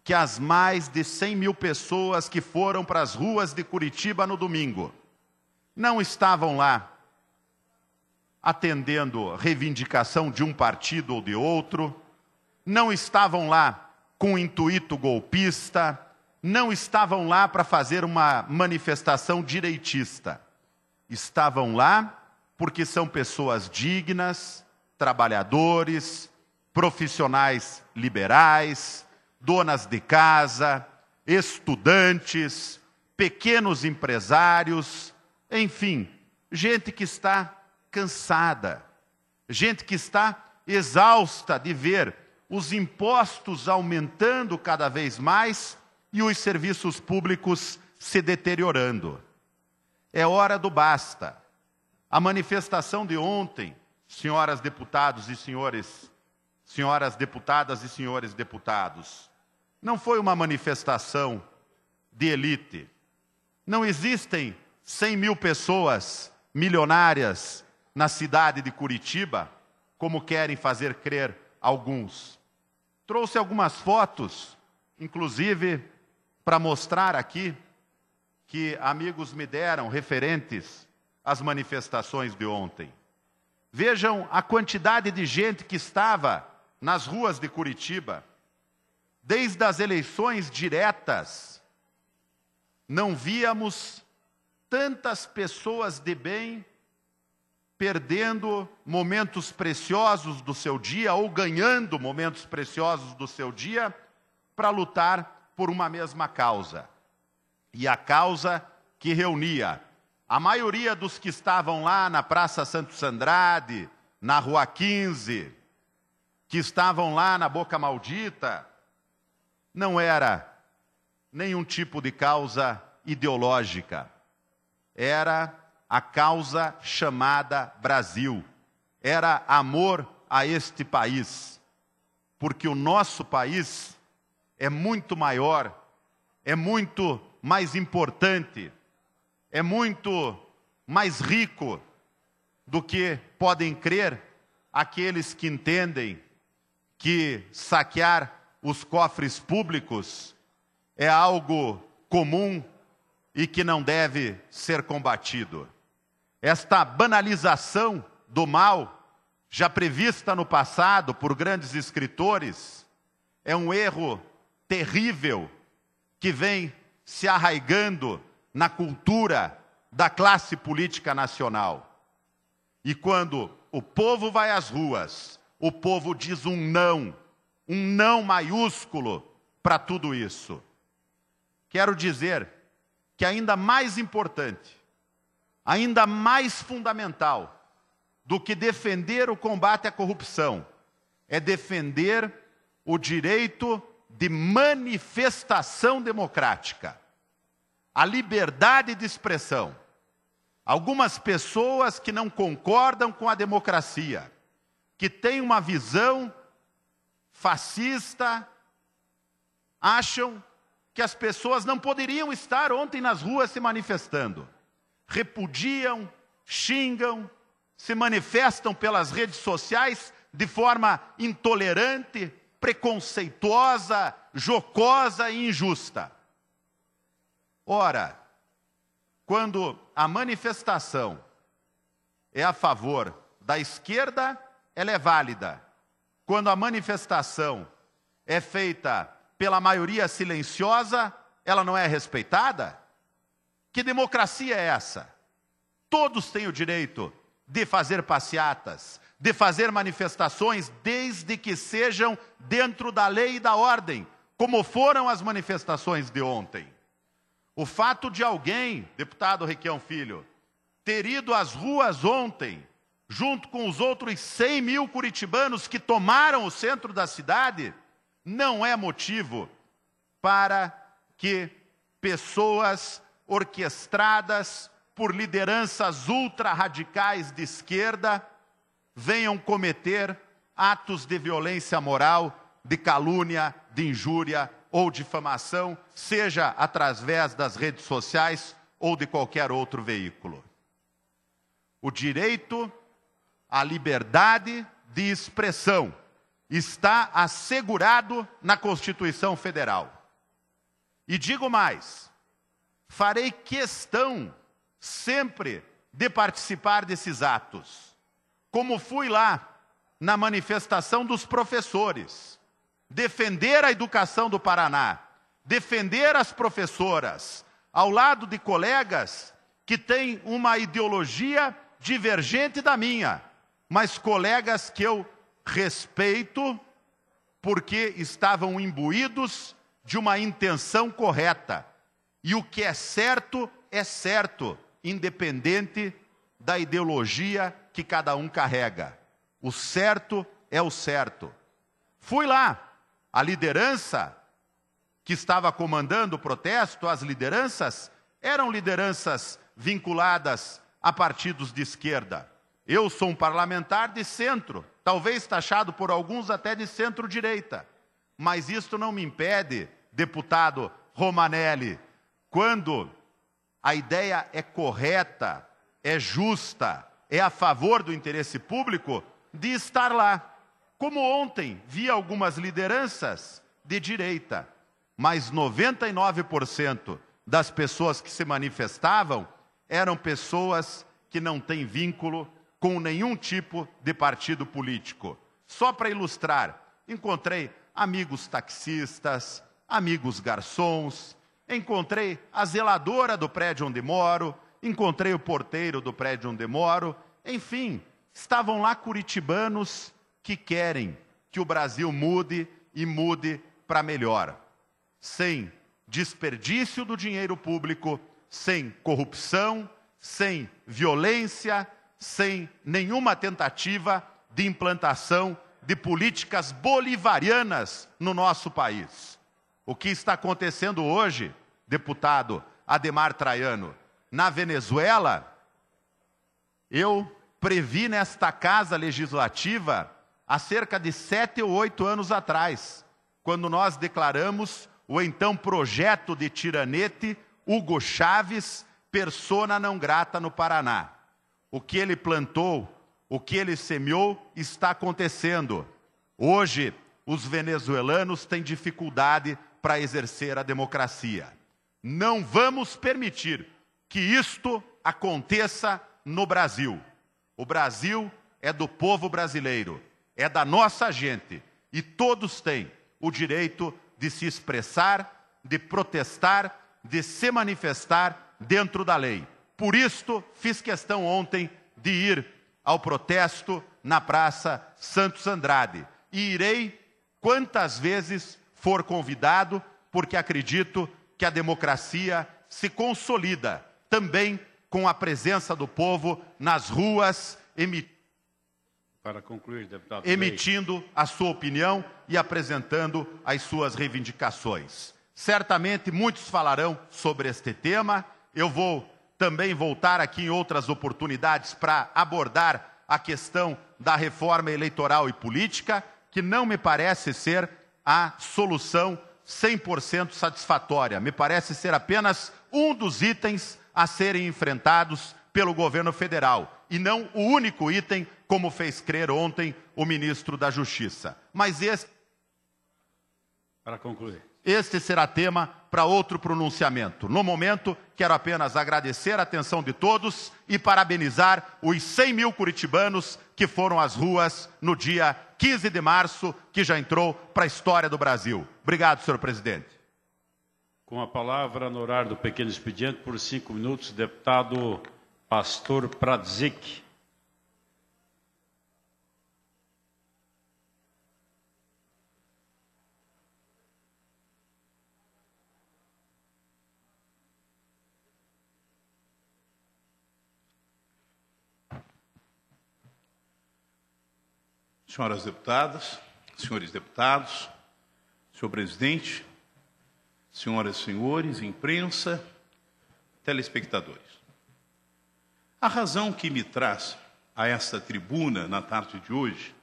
que as mais de 100 mil pessoas que foram para as ruas de Curitiba no domingo não estavam lá atendendo reivindicação de um partido ou de outro, não estavam lá com intuito golpista, não estavam lá para fazer uma manifestação direitista. Estavam lá porque são pessoas dignas, trabalhadores, profissionais liberais, donas de casa, estudantes, pequenos empresários, enfim, gente que está cansada, gente que está exausta de ver os impostos aumentando cada vez mais e os serviços públicos se deteriorando. É hora do basta. A manifestação de ontem, senhoras deputados e senhores, senhoras deputadas e senhores deputados, não foi uma manifestação de elite. Não existem 100 mil pessoas milionárias na cidade de Curitiba, como querem fazer crer alguns. Trouxe algumas fotos, inclusive para mostrar aqui que amigos me deram referentes às manifestações de ontem. Vejam a quantidade de gente que estava nas ruas de Curitiba, desde as eleições diretas. Não víamos tantas pessoas de bem perdendo momentos preciosos do seu dia ou ganhando momentos preciosos do seu dia para lutar por uma mesma causa. E a causa que reunia a maioria dos que estavam lá na Praça Santos Andrade, na Rua 15, que estavam lá na Boca Maldita, não era nenhum tipo de causa ideológica. Era a causa chamada Brasil. Era amor a este país. Porque o nosso país é muito maior, é muito mais importante, é muito mais rico do que podem crer aqueles que entendem que saquear os cofres públicos é algo comum e que não deve ser combatido. Esta banalização do mal, já prevista no passado por grandes escritores, é um erro terrível que vem se arraigando na cultura da classe política nacional. E quando o povo vai às ruas, o povo diz um não, um não maiúsculo para tudo isso. Quero dizer que ainda mais importante, ainda mais fundamental do que defender o combate à corrupção, é defender o direito de manifestação democrática, a liberdade de expressão. Algumas pessoas que não concordam com a democracia, que têm uma visão fascista, acham que as pessoas não poderiam estar ontem nas ruas se manifestando. Repudiam, xingam, se manifestam pelas redes sociais de forma intolerante, preconceituosa, jocosa e injusta. Ora, quando a manifestação é a favor da esquerda, ela é válida. Quando a manifestação é feita pela maioria silenciosa, ela não é respeitada? Que democracia é essa? Todos têm o direito de fazer passeatas, de fazer manifestações, desde que sejam dentro da lei e da ordem, como foram as manifestações de ontem. O fato de alguém, deputado Requião Filho, ter ido às ruas ontem, junto com os outros 100 mil curitibanos que tomaram o centro da cidade, não é motivo para que pessoas orquestradas por lideranças ultra-radicais de esquerda venham cometer atos de violência moral, de calúnia, de injúria ou difamação, seja através das redes sociais ou de qualquer outro veículo. O direito à liberdade de expressão está assegurado na Constituição Federal. E digo mais, farei questão sempre de participar desses atos como fui lá na manifestação dos professores, defender a educação do Paraná, defender as professoras, ao lado de colegas que têm uma ideologia divergente da minha, mas colegas que eu respeito porque estavam imbuídos de uma intenção correta. E o que é certo é certo, independente da ideologia que cada um carrega. O certo é o certo. Fui lá, a liderança que estava comandando o protesto, as lideranças, eram lideranças vinculadas a partidos de esquerda. Eu sou um parlamentar de centro, talvez taxado por alguns até de centro-direita, mas isto não me impede, deputado Romanelli, quando a ideia é correta, é justa, é a favor do interesse público de estar lá. Como ontem vi algumas lideranças de direita, mas 99% das pessoas que se manifestavam eram pessoas que não têm vínculo com nenhum tipo de partido político. Só para ilustrar, encontrei amigos taxistas, amigos garçons, encontrei a zeladora do prédio onde moro, encontrei o porteiro do prédio onde moro. Enfim, estavam lá curitibanos que querem que o Brasil mude e mude para melhor. Sem desperdício do dinheiro público, sem corrupção, sem violência, sem nenhuma tentativa de implantação de políticas bolivarianas no nosso país. O que está acontecendo hoje, deputado Ademar Traiano, na Venezuela, eu previ nesta casa legislativa há cerca de sete ou oito anos atrás, quando nós declaramos o então projeto de Tiranete Hugo Chaves persona não grata no Paraná. O que ele plantou, o que ele semeou, está acontecendo. Hoje, os venezuelanos têm dificuldade para exercer a democracia. Não vamos permitir que isto aconteça no Brasil. O Brasil é do povo brasileiro, é da nossa gente e todos têm o direito de se expressar, de protestar, de se manifestar dentro da lei. Por isto, fiz questão ontem de ir ao protesto na Praça Santos Andrade e irei quantas vezes for convidado, porque acredito que a democracia se consolida também com a presença do povo nas ruas, emitindo para concluir, deputado. Emitindo a sua opinião e apresentando as suas reivindicações. Certamente muitos falarão sobre este tema. Eu vou também voltar aqui em outras oportunidades para abordar a questão da reforma eleitoral e política, que não me parece ser a solução 100% satisfatória. Me parece ser apenas um dos itens a serem enfrentados pelo governo federal, e não o único item, como fez crer ontem o ministro da Justiça. Mas este. Para concluir. Este será tema para outro pronunciamento. No momento, quero apenas agradecer a atenção de todos e parabenizar os 100 mil curitibanos que foram às ruas no dia 15 de março, que já entrou para a história do Brasil. Obrigado, senhor presidente. Com a palavra no horário do pequeno expediente, por cinco minutos, deputado Pastor Pradzik. Senhoras deputadas, senhores deputados, senhor presidente, senhoras e senhores, imprensa, telespectadores. A razão que me traz a esta tribuna na tarde de hoje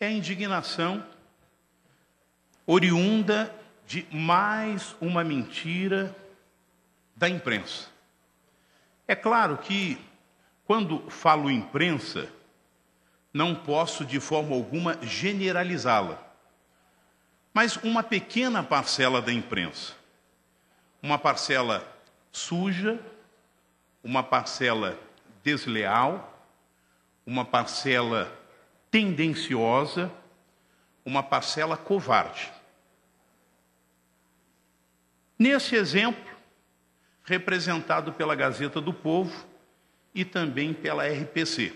é a indignação oriunda de mais uma mentira da imprensa. É claro que, quando falo imprensa, não posso de forma alguma generalizá-la mas uma pequena parcela da imprensa. Uma parcela suja, uma parcela desleal, uma parcela tendenciosa, uma parcela covarde. Nesse exemplo, representado pela Gazeta do Povo e também pela RPC.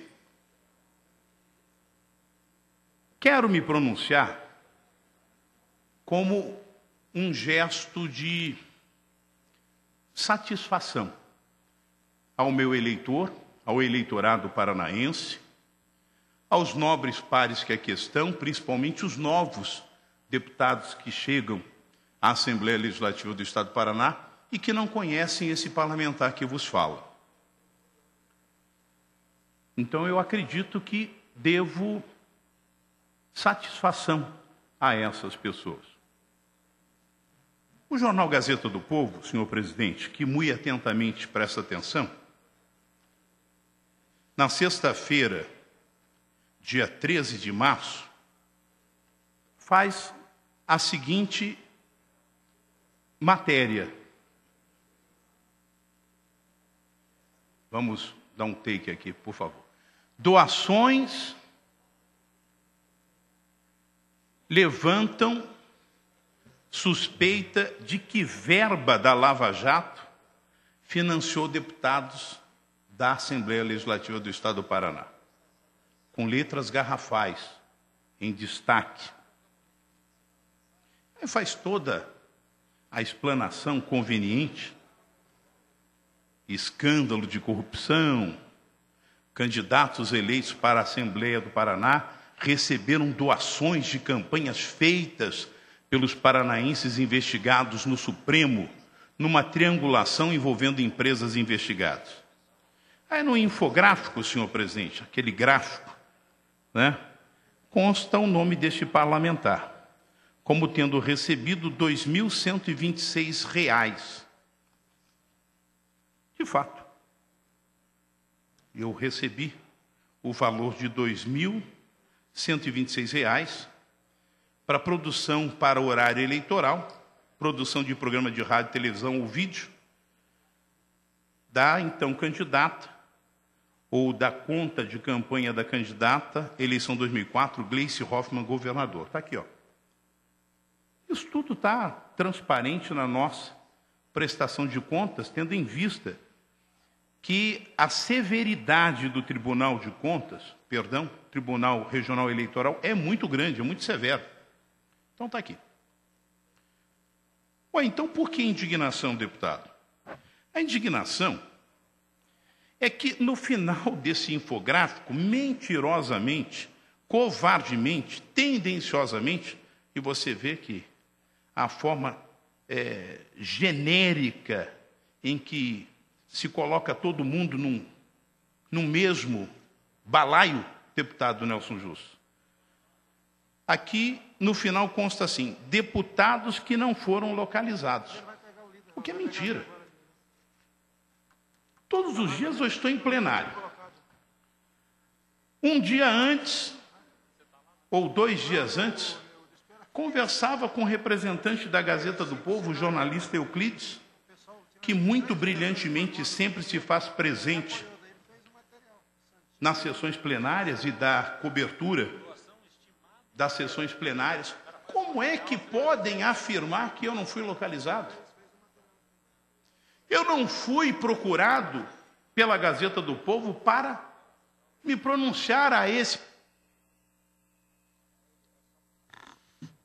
Quero me pronunciar como um gesto de satisfação ao meu eleitor, ao eleitorado paranaense, aos nobres pares que aqui estão, principalmente os novos deputados que chegam à Assembleia Legislativa do Estado do Paraná e que não conhecem esse parlamentar que vos fala. Então eu acredito que devo satisfação a essas pessoas. O jornal Gazeta do Povo, senhor presidente, que muito atentamente presta atenção, na sexta-feira, dia 13 de março, faz a seguinte matéria. Vamos dar um take aqui, por favor. Doações levantam suspeita de que verba da Lava Jato financiou deputados da Assembleia Legislativa do Estado do Paraná, com letras garrafais em destaque. E faz toda a explanação conveniente, escândalo de corrupção, candidatos eleitos para a Assembleia do Paraná receberam doações de campanhas feitas pelos paranaenses investigados no Supremo numa triangulação envolvendo empresas investigadas. Aí no infográfico, senhor presidente, aquele gráfico, né, consta o nome deste parlamentar como tendo recebido R$ 2.126. De fato, eu recebi o valor de R$ 2.126 para produção para horário eleitoral, produção de programa de rádio, televisão ou vídeo, da então candidata ou da conta de campanha da candidata, eleição 2004, Gleice Hoffmann, governador. Está aqui, ó. Isso tudo está transparente na nossa prestação de contas, tendo em vista que a severidade do Tribunal de Contas, perdão, Tribunal Regional Eleitoral, é muito grande, é muito severo. Então está aqui. Ué, então por que indignação, deputado? A indignação é que no final desse infográfico, mentirosamente, covardemente, tendenciosamente, e você vê que a forma é, genérica em que se coloca todo mundo num, num mesmo balaio, deputado Nelson Justo. Aqui no final consta assim: deputados que não foram localizados. O que é mentira. Todos os dias eu estou em plenário. Um dia antes, ou dois dias antes, conversava com o um representante da Gazeta do Povo, o jornalista Euclides, que muito brilhantemente sempre se faz presente nas sessões plenárias e dá cobertura das sessões plenárias, como é que podem afirmar que eu não fui localizado? Eu não fui procurado pela Gazeta do Povo para me pronunciar a esse.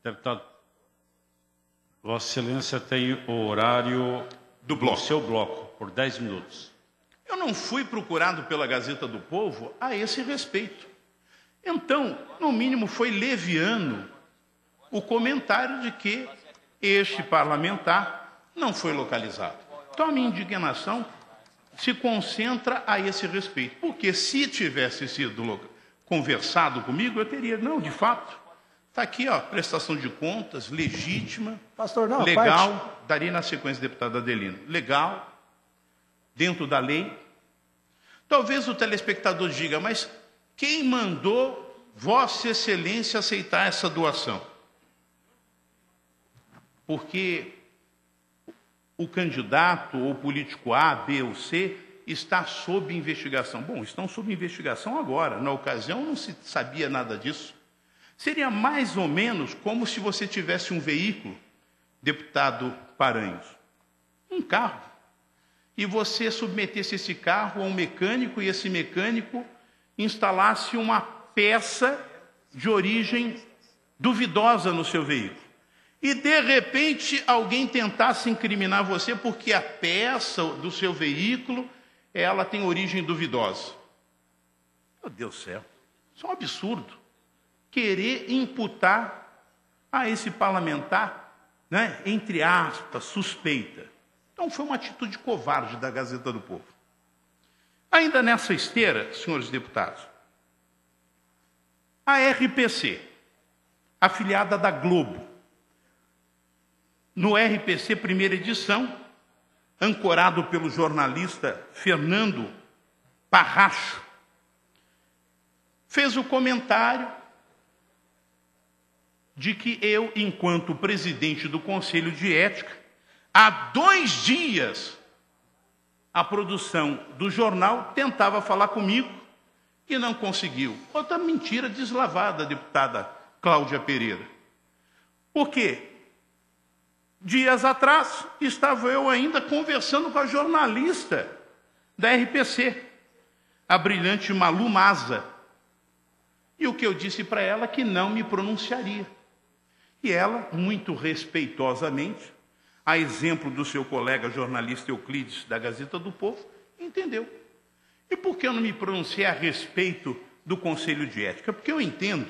Deputado, Vossa Excelência tem o horário do bloco. seu bloco, por 10 minutos. Eu não fui procurado pela Gazeta do Povo a esse respeito. Então, no mínimo, foi leviano o comentário de que este parlamentar não foi localizado. Então, a minha indignação se concentra a esse respeito, porque se tivesse sido conversado comigo, eu teria, não, de fato, Está aqui, ó, prestação de contas, legítima, Pastor, não, legal, parte. daria na sequência, deputada Adelino, legal, dentro da lei. Talvez o telespectador diga, mas quem mandou Vossa Excelência aceitar essa doação? Porque o candidato ou político A, B ou C está sob investigação. Bom, estão sob investigação agora. Na ocasião não se sabia nada disso. Seria mais ou menos como se você tivesse um veículo, deputado Paranhos, um carro, e você submetesse esse carro a um mecânico e esse mecânico instalasse uma peça de origem duvidosa no seu veículo. E de repente alguém tentasse incriminar você porque a peça do seu veículo ela tem origem duvidosa. Meu Deus do céu, isso é um absurdo. Querer imputar a esse parlamentar, né, entre aspas, suspeita. Então foi uma atitude covarde da Gazeta do Povo. Ainda nessa esteira, senhores deputados, a RPC, afiliada da Globo, no RPC primeira edição, ancorado pelo jornalista Fernando Parracho, fez o comentário de que eu, enquanto presidente do Conselho de Ética, há dois dias a produção do jornal tentava falar comigo e não conseguiu. Outra mentira deslavada, deputada Cláudia Pereira. Por quê? Dias atrás, estava eu ainda conversando com a jornalista da RPC, a brilhante Malu Maza. E o que eu disse para ela que não me pronunciaria. E ela, muito respeitosamente, a exemplo do seu colega jornalista Euclides, da Gazeta do Povo, entendeu. E por que eu não me pronunciei a respeito do Conselho de Ética? Porque eu entendo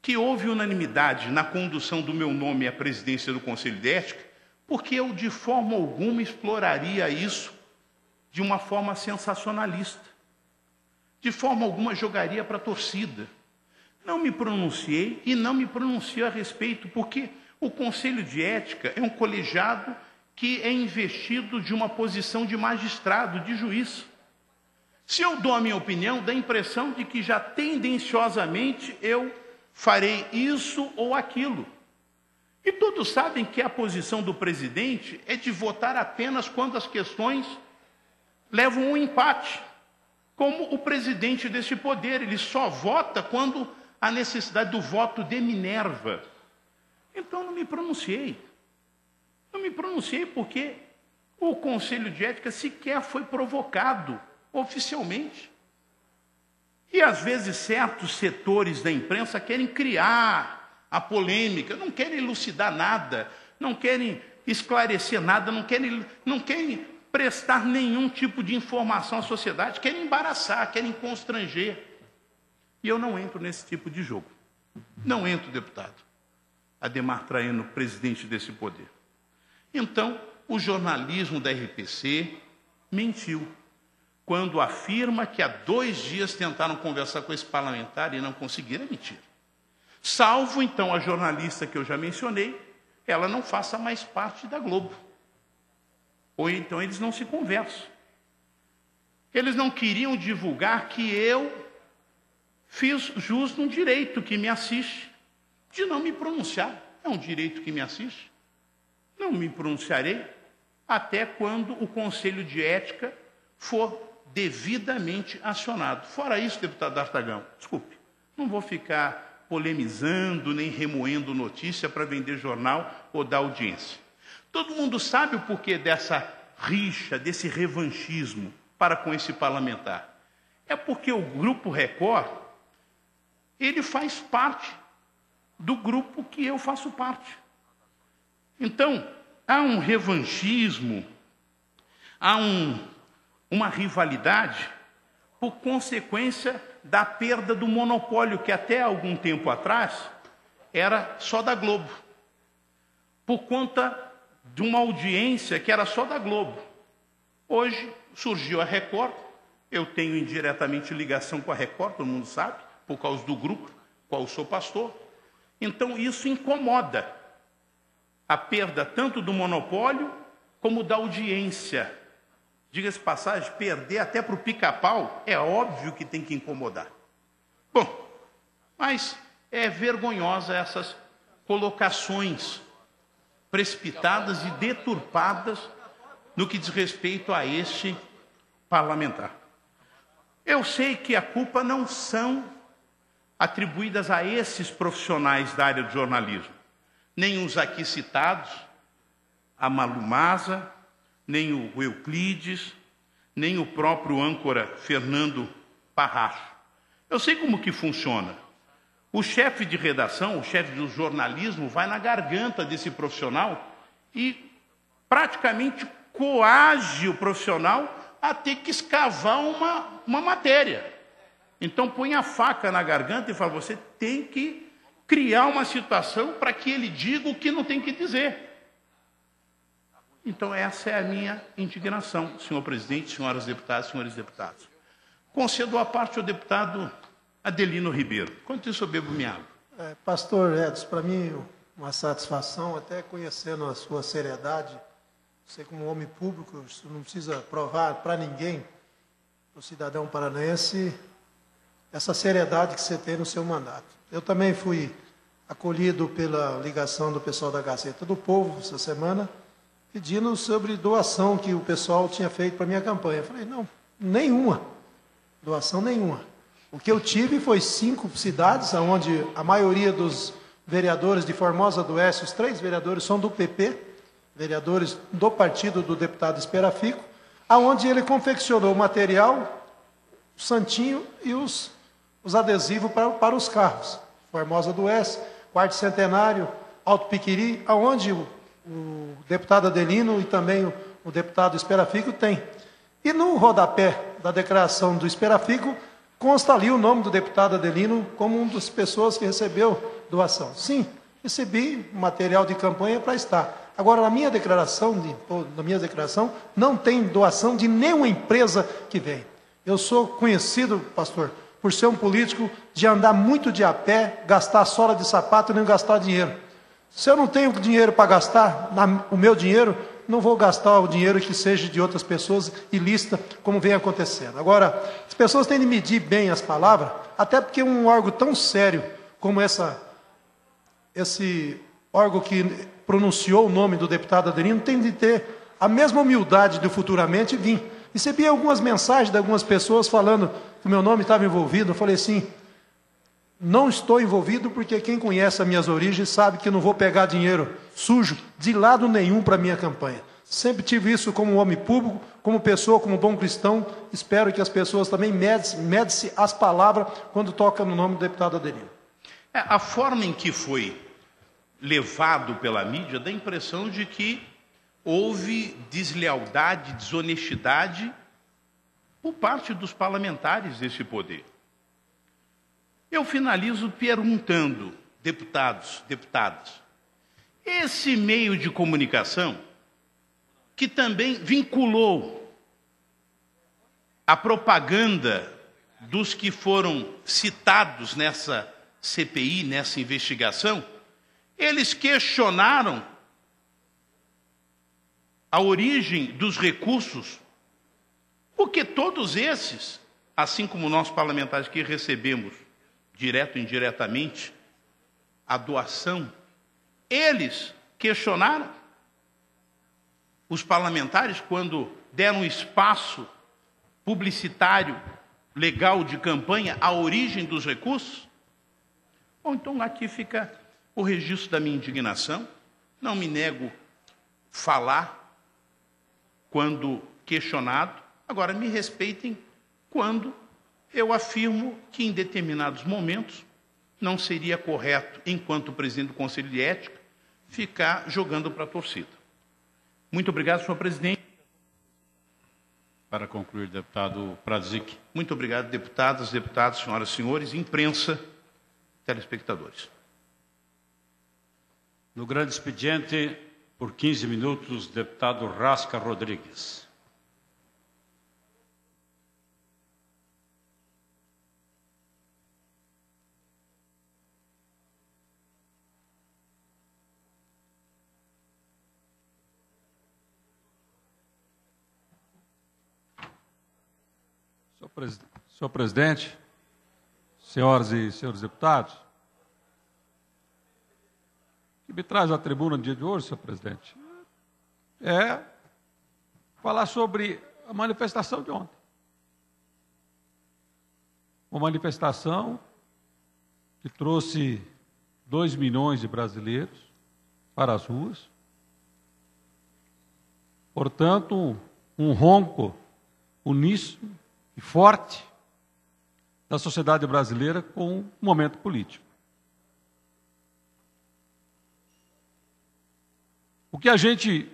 que houve unanimidade na condução do meu nome à presidência do Conselho de Ética, porque eu de forma alguma exploraria isso de uma forma sensacionalista. De forma alguma jogaria para a torcida. Não me pronunciei e não me pronunciei a respeito, porque o Conselho de Ética é um colegiado que é investido de uma posição de magistrado, de juiz. Se eu dou a minha opinião, dá a impressão de que já tendenciosamente eu farei isso ou aquilo. E todos sabem que a posição do presidente é de votar apenas quando as questões levam um empate. Como o presidente desse poder, ele só vota quando há necessidade do voto de Minerva então não me pronunciei. Não me pronunciei porque o Conselho de Ética sequer foi provocado oficialmente. E às vezes certos setores da imprensa querem criar a polêmica, não querem elucidar nada, não querem esclarecer nada, não querem, não querem prestar nenhum tipo de informação à sociedade, querem embaraçar, querem constranger. E eu não entro nesse tipo de jogo. Não entro, deputado. Ademar Traiano, presidente desse poder. Então, o jornalismo da RPC mentiu quando afirma que há dois dias tentaram conversar com esse parlamentar e não conseguiram, Mentir. Salvo, então, a jornalista que eu já mencionei, ela não faça mais parte da Globo. Ou então eles não se conversam. Eles não queriam divulgar que eu fiz jus num direito que me assiste de não me pronunciar. É um direito que me assiste. Não me pronunciarei até quando o Conselho de Ética for devidamente acionado. Fora isso, deputado D'Artagão, desculpe, não vou ficar polemizando nem remoendo notícia para vender jornal ou dar audiência. Todo mundo sabe o porquê dessa rixa, desse revanchismo para com esse parlamentar. É porque o Grupo Record, ele faz parte do grupo que eu faço parte. Então, há um revanchismo, há um, uma rivalidade por consequência da perda do monopólio que até algum tempo atrás era só da Globo, por conta de uma audiência que era só da Globo. Hoje surgiu a Record, eu tenho indiretamente ligação com a Record, todo mundo sabe, por causa do grupo, qual sou pastor. Então isso incomoda a perda tanto do monopólio como da audiência. Diga-se passagem, perder até para o pica-pau é óbvio que tem que incomodar. Bom, mas é vergonhosa essas colocações precipitadas e deturpadas no que diz respeito a este parlamentar. Eu sei que a culpa não são atribuídas a esses profissionais da área do jornalismo. Nem os aqui citados, a Malumasa, nem o Euclides, nem o próprio âncora Fernando Parracho. Eu sei como que funciona. O chefe de redação, o chefe do jornalismo, vai na garganta desse profissional e praticamente coage o profissional a ter que escavar uma, uma matéria. Então põe a faca na garganta e fala: você tem que criar uma situação para que ele diga o que não tem que dizer. Então essa é a minha indignação, senhor presidente, senhoras deputadas, senhores deputados. Concedo a parte ao deputado Adelino Ribeiro. Enquanto isso, eu bebo minha água. É, pastor Edson, para mim uma satisfação, até conhecendo a sua seriedade. Você, como homem público, não precisa provar para ninguém, o cidadão paranaense, essa seriedade que você tem no seu mandato. Eu também fui acolhido pela ligação do pessoal da Gazeta do Povo essa semana, pedindo sobre doação que o pessoal tinha feito para minha campanha. Eu falei, não, nenhuma. Doação nenhuma. O que eu tive foi cinco cidades, onde a maioria dos vereadores de Formosa do Oeste, os três vereadores são do PP, vereadores do partido do deputado Esperafico, aonde ele confeccionou o material, o santinho e os os adesivos para, para os carros. Formosa do S, Quarto Centenário, Alto Piquiri, aonde o, o deputado Adelino e também o, o deputado Esperafico tem. E no rodapé da declaração do Esperafico, consta ali o nome do deputado Adelino como uma das pessoas que recebeu doação. Sim, recebi material de campanha para estar. Agora, na minha declaração, de, na minha declaração, não tem doação de nenhuma empresa que vem. Eu sou conhecido, pastor, por ser um político de andar muito de a pé, gastar sola de sapato e nem gastar dinheiro. Se eu não tenho dinheiro para gastar, na, o meu dinheiro, não vou gastar o dinheiro que seja de outras pessoas lista como vem acontecendo. Agora, as pessoas têm de medir bem as palavras, até porque um órgão tão sério como essa, esse órgão que pronunciou o nome do deputado Adelino tem de ter a mesma humildade de futuramente vir. Recebi algumas mensagens de algumas pessoas falando o meu nome estava envolvido, eu falei assim: não estou envolvido porque quem conhece as minhas origens sabe que não vou pegar dinheiro sujo de lado nenhum para minha campanha. Sempre tive isso como homem público, como pessoa, como bom cristão. Espero que as pessoas também medem-se as palavras quando toca no nome do deputado Adelino. É, a forma em que foi levado pela mídia dá a impressão de que houve deslealdade, desonestidade por parte dos parlamentares esse poder. Eu finalizo perguntando, deputados, deputadas, esse meio de comunicação que também vinculou a propaganda dos que foram citados nessa CPI, nessa investigação, eles questionaram a origem dos recursos porque todos esses, assim como nós parlamentares que recebemos, direto ou indiretamente, a doação, eles questionaram. Os parlamentares, quando deram espaço publicitário legal de campanha à origem dos recursos? Bom, então aqui fica o registro da minha indignação. Não me nego falar quando questionado Agora, me respeitem quando eu afirmo que em determinados momentos não seria correto, enquanto presidente do Conselho de Ética, ficar jogando para a torcida. Muito obrigado, senhor presidente. Para concluir, deputado Pradzik. Muito obrigado, deputadas, deputados, senhoras e senhores, imprensa, telespectadores. No grande expediente, por 15 minutos, deputado Rasca Rodrigues. Senhor presidente, senhoras e senhores deputados, o que me traz à tribuna no dia de hoje, senhor presidente, é falar sobre a manifestação de ontem. Uma manifestação que trouxe 2 milhões de brasileiros para as ruas. Portanto, um ronco uníssono e forte da sociedade brasileira com o momento político. O que a gente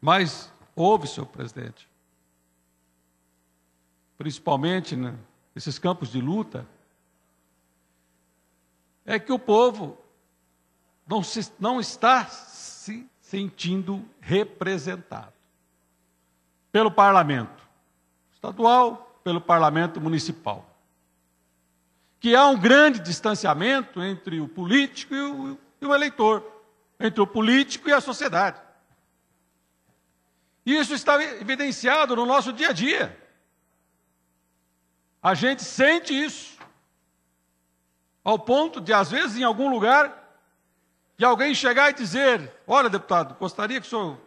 mais ouve, senhor presidente, principalmente né, nesses campos de luta, é que o povo não, se, não está se sentindo representado pelo parlamento estadual, pelo parlamento municipal. Que há um grande distanciamento entre o político e o, e o eleitor, entre o político e a sociedade. Isso está evidenciado no nosso dia a dia. A gente sente isso. Ao ponto de, às vezes, em algum lugar, de alguém chegar e dizer: Olha, deputado, gostaria que o senhor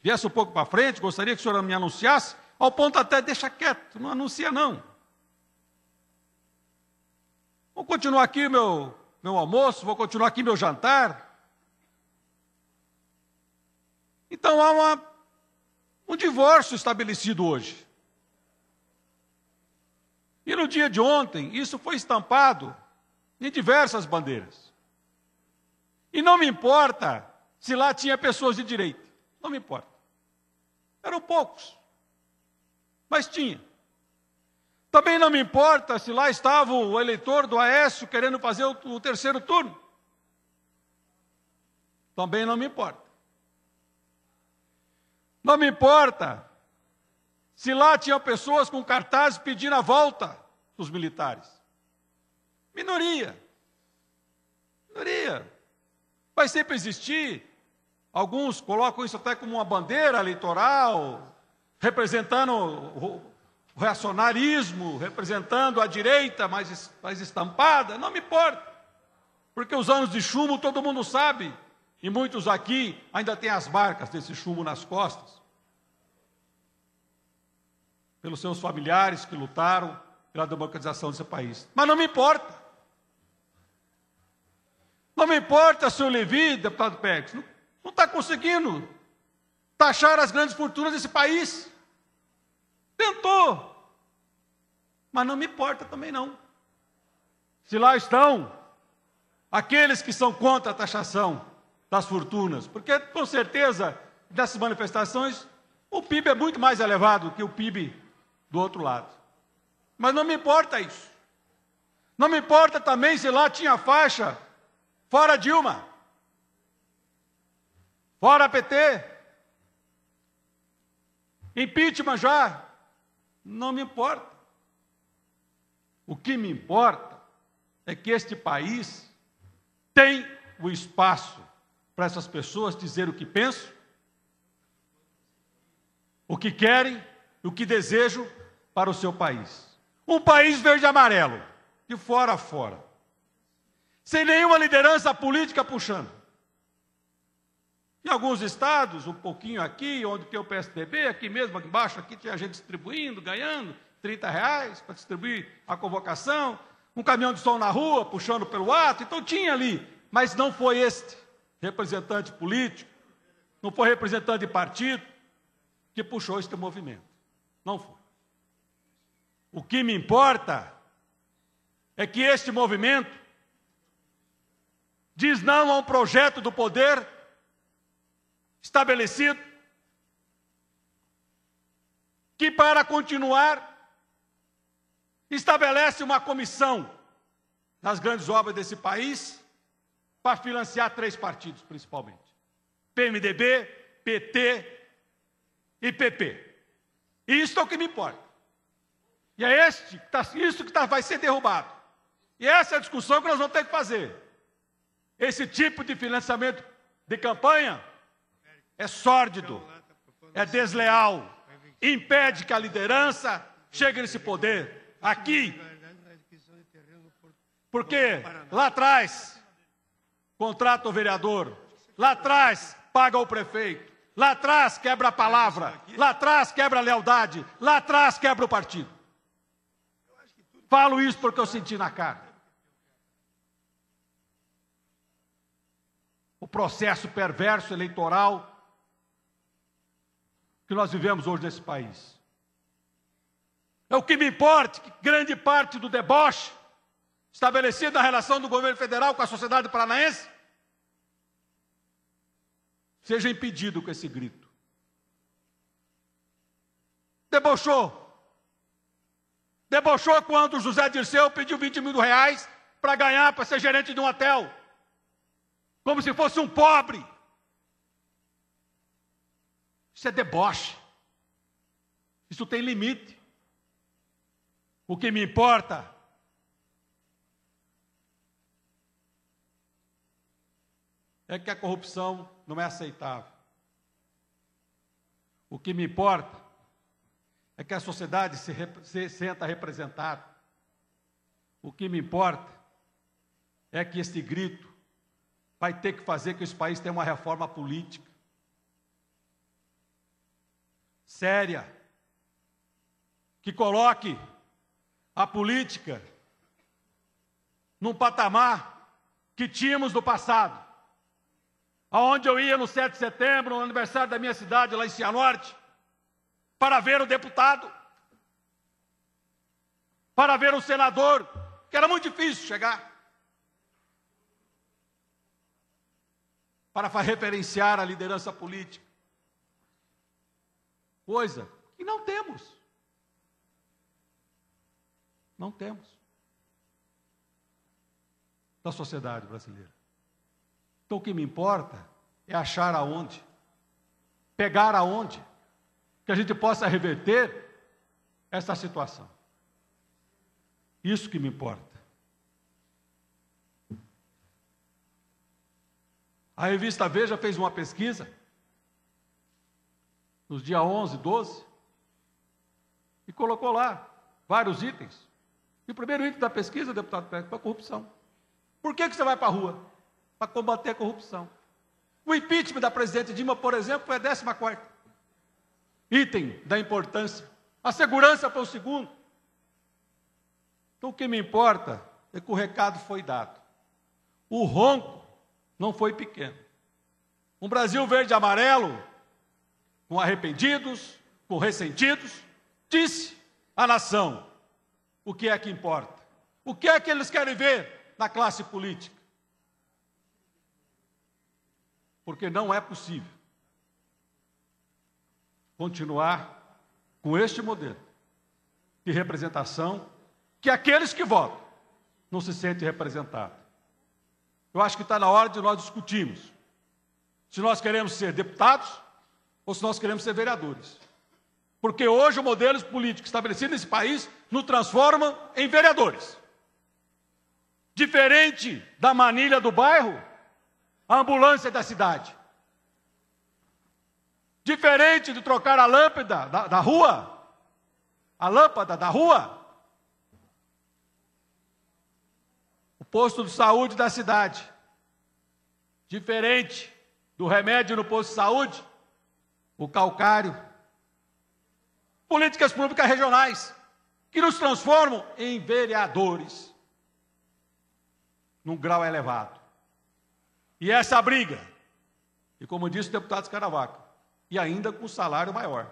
viesse um pouco para frente, gostaria que o senhor me anunciasse, ao ponto até deixa quieto, não anuncia não. Vou continuar aqui meu, meu almoço, vou continuar aqui meu jantar. Então há uma, um divórcio estabelecido hoje. E no dia de ontem, isso foi estampado em diversas bandeiras. E não me importa se lá tinha pessoas de direito. Não me importa. Eram poucos mas tinha. Também não me importa se lá estava o eleitor do Aécio querendo fazer o, o terceiro turno. Também não me importa. Não me importa se lá tinha pessoas com cartazes pedindo a volta dos militares. Minoria. Minoria. Vai sempre existir. Alguns colocam isso até como uma bandeira eleitoral, representando o reacionarismo, representando a direita mais, mais estampada, não me importa. Porque os anos de chumbo todo mundo sabe, e muitos aqui ainda têm as marcas desse chumbo nas costas. Pelos seus familiares que lutaram pela democratização desse país. Mas não me importa. Não me importa seu Levi, deputado Pérez, não está conseguindo taxar as grandes fortunas desse país. Tentou. Mas não me importa também não. Se lá estão aqueles que são contra a taxação das fortunas, porque com certeza nessas manifestações o PIB é muito mais elevado que o PIB do outro lado. Mas não me importa isso. Não me importa também se lá tinha faixa fora Dilma, fora PT, impeachment já, não me importa. O que me importa é que este país tem o espaço para essas pessoas dizer o que penso, o que querem, e o que desejo para o seu país. Um país verde e amarelo, de fora a fora, sem nenhuma liderança política puxando. Em alguns estados, um pouquinho aqui, onde tem o PSDB, aqui mesmo, aqui embaixo, aqui tinha gente distribuindo, ganhando 30 reais para distribuir a convocação, um caminhão de som na rua, puxando pelo ato, então tinha ali, mas não foi este representante político, não foi representante de partido que puxou este movimento. Não foi. O que me importa é que este movimento diz não a um projeto do poder estabelecido que, para continuar, estabelece uma comissão nas grandes obras desse país para financiar três partidos, principalmente: PMDB, PT e PP. Isso é o que me importa. E é este, tá, isso que tá, vai ser derrubado. E essa é a discussão que nós vamos ter que fazer. Esse tipo de financiamento de campanha é sórdido, é desleal, impede que a liderança chegue nesse poder. Aqui, porque lá atrás contrata o vereador, lá atrás paga o prefeito, lá atrás quebra a palavra, lá atrás quebra a lealdade, lá atrás quebra o partido. Falo isso porque eu senti na cara. o processo perverso eleitoral que nós vivemos hoje nesse país. É o que me importa que grande parte do deboche estabelecido na relação do governo federal com a sociedade paranaense seja impedido com esse grito. Debochou. Debochou quando José Dirceu pediu 20 mil reais para ganhar, para ser gerente de um hotel. Como se fosse um pobre. Isso é deboche. Isso tem limite. O que me importa é que a corrupção não é aceitável. O que me importa é que a sociedade se, rep se senta representada. O que me importa é que este grito vai ter que fazer que os países tenham uma reforma política séria, que coloque a política num patamar que tínhamos no passado. Aonde eu ia no 7 de setembro, no aniversário da minha cidade, lá em Cianorte, para ver o deputado, para ver o senador, que era muito difícil chegar. Para referenciar a liderança política coisa que não temos. Não temos. Da sociedade brasileira. Então o que me importa é achar aonde, pegar aonde, que a gente possa reverter essa situação. Isso que me importa. A revista Veja fez uma pesquisa nos dias 11, 12, e colocou lá vários itens. E o primeiro item da pesquisa, deputado Pérez, foi a corrupção. Por que, que você vai para a rua? Para combater a corrupção. O impeachment da presidente Dilma, por exemplo, foi a 14 item da importância. A segurança foi o segundo. Então, o que me importa é que o recado foi dado. O ronco não foi pequeno. Um Brasil verde e amarelo com arrependidos, com ressentidos, disse à nação o que é que importa, o que é que eles querem ver na classe política. Porque não é possível continuar com este modelo de representação que aqueles que votam não se sentem representados. Eu acho que está na hora de nós discutirmos se nós queremos ser deputados ou se nós queremos ser vereadores. Porque hoje o modelo político estabelecido nesse país nos transforma em vereadores. Diferente da manilha do bairro, a ambulância da cidade. Diferente de trocar a lâmpada da, da rua, a lâmpada da rua, o posto de saúde da cidade. Diferente do remédio no posto de saúde, o calcário, políticas públicas regionais, que nos transformam em vereadores, num grau elevado. E essa briga, e como disse o deputado Escaravaca, e ainda com salário maior.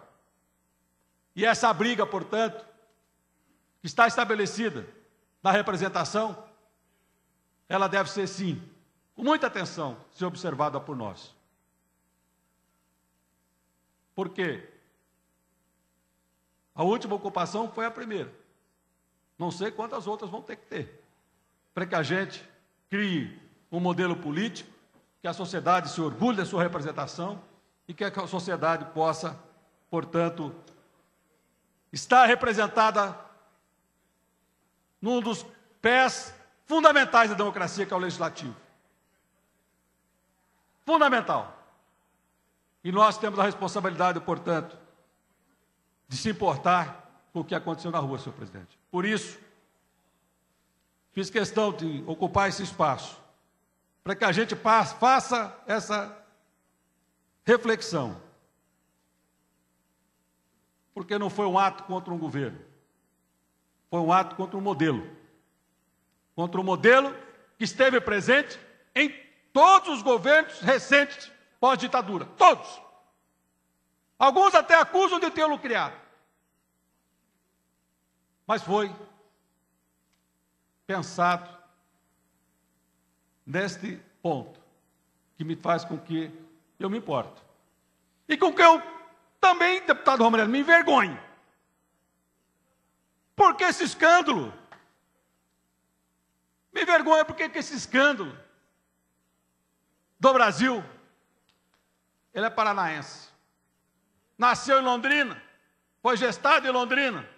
E essa briga, portanto, que está estabelecida na representação, ela deve ser sim, com muita atenção, ser observada por nós. Por quê? A última ocupação foi a primeira. Não sei quantas outras vão ter que ter. Para que a gente crie um modelo político, que a sociedade se orgulhe da sua representação e que a sociedade possa, portanto, estar representada num dos pés fundamentais da democracia, que é o legislativo. Fundamental. E nós temos a responsabilidade, portanto, de se importar com o que aconteceu na rua, senhor presidente. Por isso, fiz questão de ocupar esse espaço para que a gente faça essa reflexão. Porque não foi um ato contra um governo, foi um ato contra um modelo. Contra um modelo que esteve presente em todos os governos recentes pós-ditadura. Todos. Alguns até acusam de tê-lo criado. Mas foi pensado neste ponto que me faz com que eu me importo. E com que eu também, deputado Romero, me envergonhe. porque esse escândalo? Me envergonha porque que esse escândalo do Brasil ele é paranaense. Nasceu em Londrina, foi gestado em Londrina,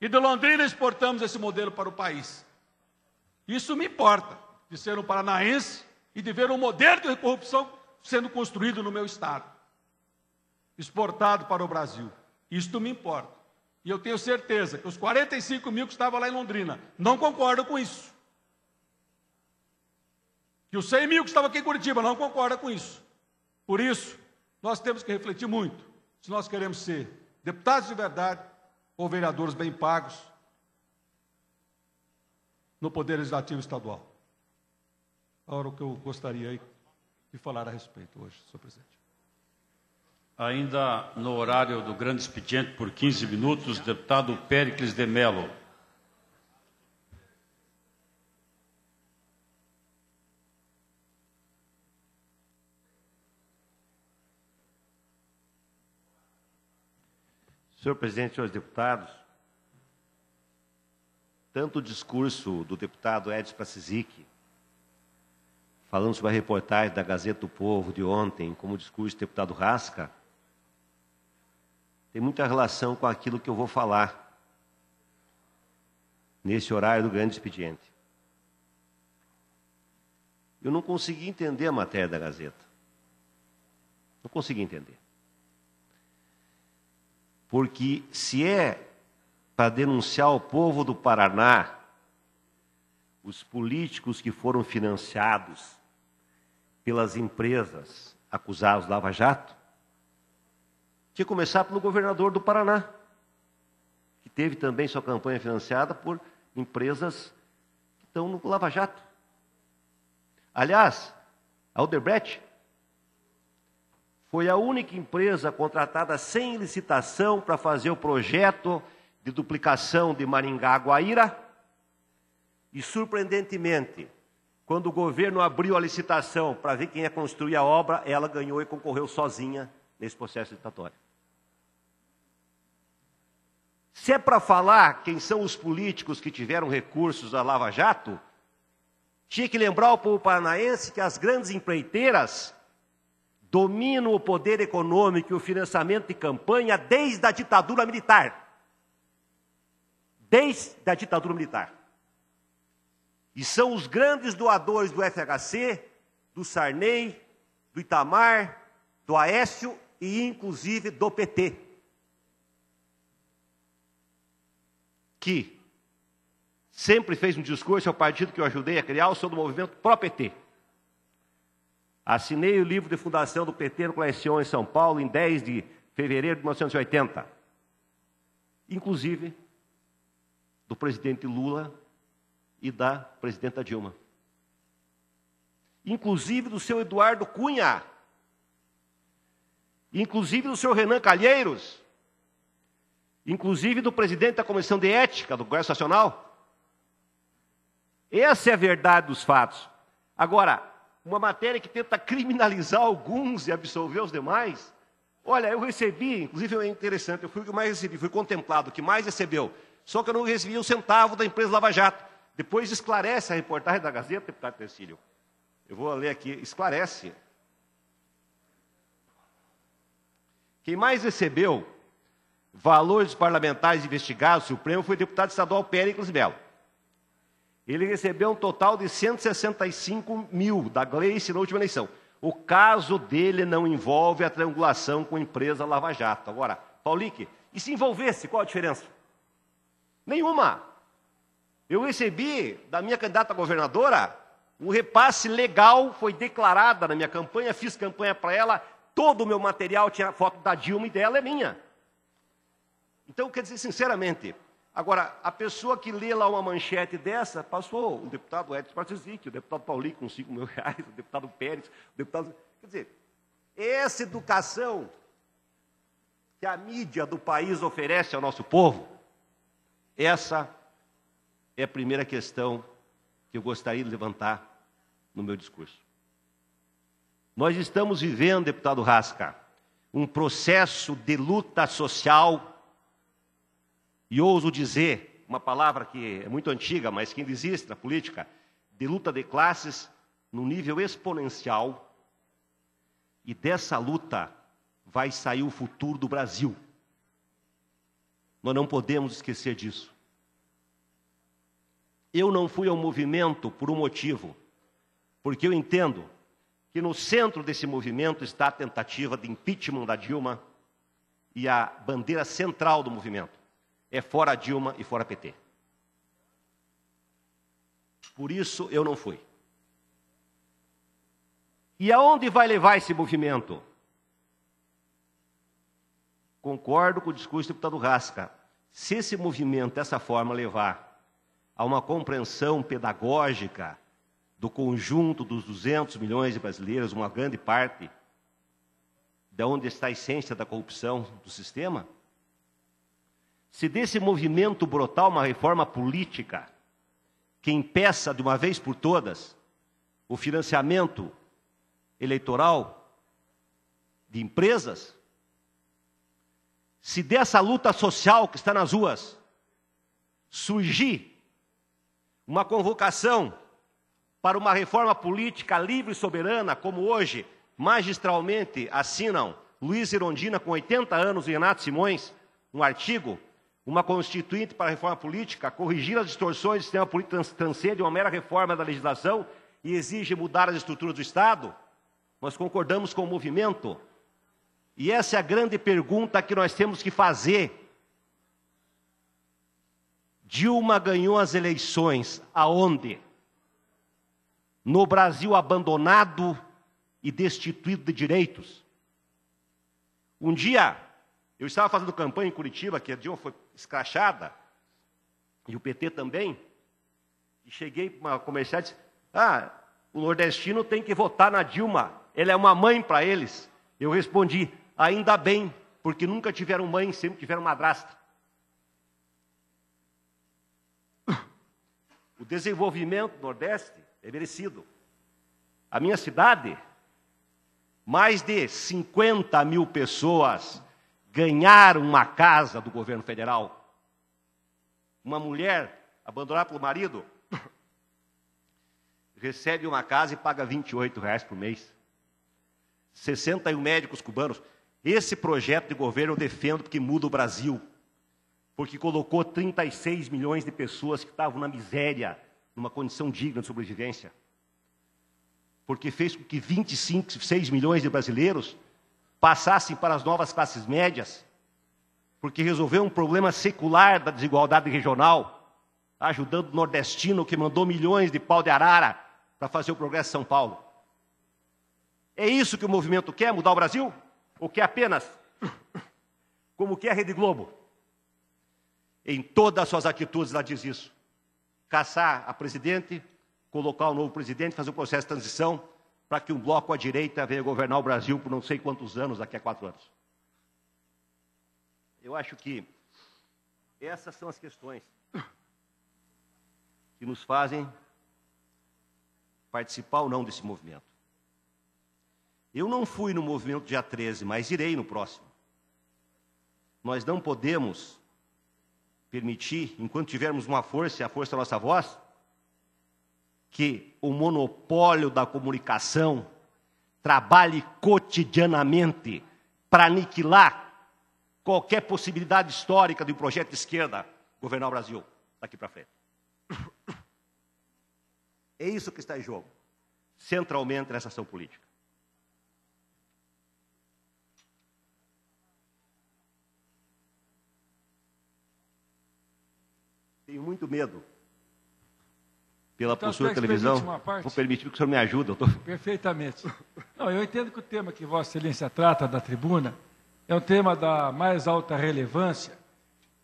e de Londrina exportamos esse modelo para o país. Isso me importa, de ser um paranaense e de ver um modelo de corrupção sendo construído no meu estado, exportado para o Brasil. Isto me importa. E eu tenho certeza que os 45 mil que estavam lá em Londrina não concordam com isso. Que os 100 mil que estavam aqui em Curitiba não concordam com isso. Por isso, nós temos que refletir muito se nós queremos ser deputados de verdade ou vereadores bem pagos no Poder Legislativo Estadual. Era o que eu gostaria de falar a respeito hoje, senhor presidente. Ainda no horário do grande expediente, por 15 minutos, deputado Péricles de Mello. Senhor presidente, senhores deputados, tanto o discurso do deputado Edson Pacisic, falando sobre a reportagem da Gazeta do Povo de ontem, como o discurso do deputado Rasca, tem muita relação com aquilo que eu vou falar nesse horário do grande expediente. Eu não consegui entender a matéria da Gazeta. Não consegui entender. Porque se é para denunciar o povo do Paraná, os políticos que foram financiados pelas empresas acusadas do Lava Jato, tinha que começar pelo governador do Paraná, que teve também sua campanha financiada por empresas que estão no Lava Jato. Aliás, Alderbrecht foi a única empresa contratada sem licitação para fazer o projeto de duplicação de Maringá a Guaíra. E surpreendentemente, quando o governo abriu a licitação para ver quem ia construir a obra, ela ganhou e concorreu sozinha nesse processo ditatório. Se é para falar quem são os políticos que tiveram recursos da Lava Jato, tinha que lembrar o povo paranaense que as grandes empreiteiras dominam o poder econômico e o financiamento de campanha desde a ditadura militar. Desde a ditadura militar. E são os grandes doadores do FHC, do Sarney, do Itamar, do Aécio e, inclusive, do PT. Que sempre fez um discurso ao partido que eu ajudei a criar, o seu do movimento pró-PT. Assinei o livro de fundação do PT no Colégio em São Paulo em 10 de fevereiro de 1980. Inclusive do presidente Lula e da presidenta Dilma. Inclusive do seu Eduardo Cunha. Inclusive do seu Renan Calheiros. Inclusive do presidente da Comissão de Ética do Congresso Nacional. Essa é a verdade dos fatos. Agora, uma matéria que tenta criminalizar alguns e absolver os demais. Olha, eu recebi, inclusive é interessante, eu fui o que mais recebi, fui contemplado, o que mais recebeu. Só que eu não recebi um centavo da empresa Lava Jato. Depois esclarece a reportagem da Gazeta, deputado Tercílio. Eu vou ler aqui, esclarece. Quem mais recebeu valores parlamentares investigados, no Supremo foi o deputado estadual Péricles Melo. Ele recebeu um total de 165 mil da Gleice na última eleição. O caso dele não envolve a triangulação com a empresa Lava Jato. Agora, Paulique, e se envolvesse, qual a diferença? Nenhuma. Eu recebi da minha candidata a governadora um repasse legal, foi declarada na minha campanha, fiz campanha para ela, todo o meu material tinha foto da Dilma e dela é minha. Então, quer dizer, sinceramente, Agora, a pessoa que lê lá uma manchete dessa, passou o deputado Edson Particic, o deputado Paulinho com 5 mil reais, o deputado Pérez, o deputado. Quer dizer, essa educação que a mídia do país oferece ao nosso povo, essa é a primeira questão que eu gostaria de levantar no meu discurso. Nós estamos vivendo, deputado Rasca, um processo de luta social e ouso dizer uma palavra que é muito antiga, mas que ainda existe na política, de luta de classes no nível exponencial. E dessa luta vai sair o futuro do Brasil. Nós não podemos esquecer disso. Eu não fui ao movimento por um motivo, porque eu entendo que no centro desse movimento está a tentativa de impeachment da Dilma e a bandeira central do movimento é fora Dilma e fora PT. Por isso eu não fui. E aonde vai levar esse movimento? Concordo com o discurso do deputado Rasca. Se esse movimento, dessa forma, levar a uma compreensão pedagógica do conjunto dos 200 milhões de brasileiros, uma grande parte, de onde está a essência da corrupção do sistema, se desse movimento brotar uma reforma política que impeça de uma vez por todas o financiamento eleitoral de empresas, se dessa luta social que está nas ruas surgir uma convocação para uma reforma política livre e soberana, como hoje magistralmente assinam Luiz Irondina, com 80 anos, e Renato Simões, um artigo uma constituinte para a reforma política, corrigir as distorções do sistema político transcende uma mera reforma da legislação e exige mudar as estruturas do Estado? Nós concordamos com o movimento? E essa é a grande pergunta que nós temos que fazer. Dilma ganhou as eleições aonde? No Brasil abandonado e destituído de direitos. Um dia, eu estava fazendo campanha em Curitiba, que a Dilma foi escrachada, e o PT também, e cheguei para uma comerciante e disse, ah, o nordestino tem que votar na Dilma, ela é uma mãe para eles. Eu respondi, ainda bem, porque nunca tiveram mãe, sempre tiveram madrasta. O desenvolvimento do Nordeste é merecido. A minha cidade, mais de 50 mil pessoas ganhar uma casa do governo federal. Uma mulher abandonada pelo marido recebe uma casa e paga 28 reais por mês. 61 médicos cubanos. Esse projeto de governo eu defendo porque muda o Brasil. Porque colocou 36 milhões de pessoas que estavam na miséria, numa condição digna de sobrevivência. Porque fez com que 25, 6 milhões de brasileiros passassem para as novas classes médias, porque resolveu um problema secular da desigualdade regional, tá? ajudando o nordestino que mandou milhões de pau de arara para fazer o progresso de São Paulo. É isso que o movimento quer, mudar o Brasil? Ou quer apenas, como quer a Rede Globo? Em todas as suas atitudes ela diz isso. Caçar a presidente, colocar o um novo presidente, fazer o um processo de transição, para que um bloco à direita venha governar o Brasil por não sei quantos anos, daqui a quatro anos. Eu acho que essas são as questões que nos fazem participar ou não desse movimento. Eu não fui no movimento dia 13, mas irei no próximo. Nós não podemos permitir, enquanto tivermos uma força, a força da é nossa voz, que o monopólio da comunicação trabalhe cotidianamente para aniquilar qualquer possibilidade histórica de um projeto de esquerda governar o Brasil daqui para frente. É isso que está em jogo, centralmente nessa ação política. Tenho muito medo pela então, postura da televisão. Vou permitir que o senhor me ajude, doutor. Perfeitamente. Não, eu entendo que o tema que Vossa Excelência trata da tribuna é um tema da mais alta relevância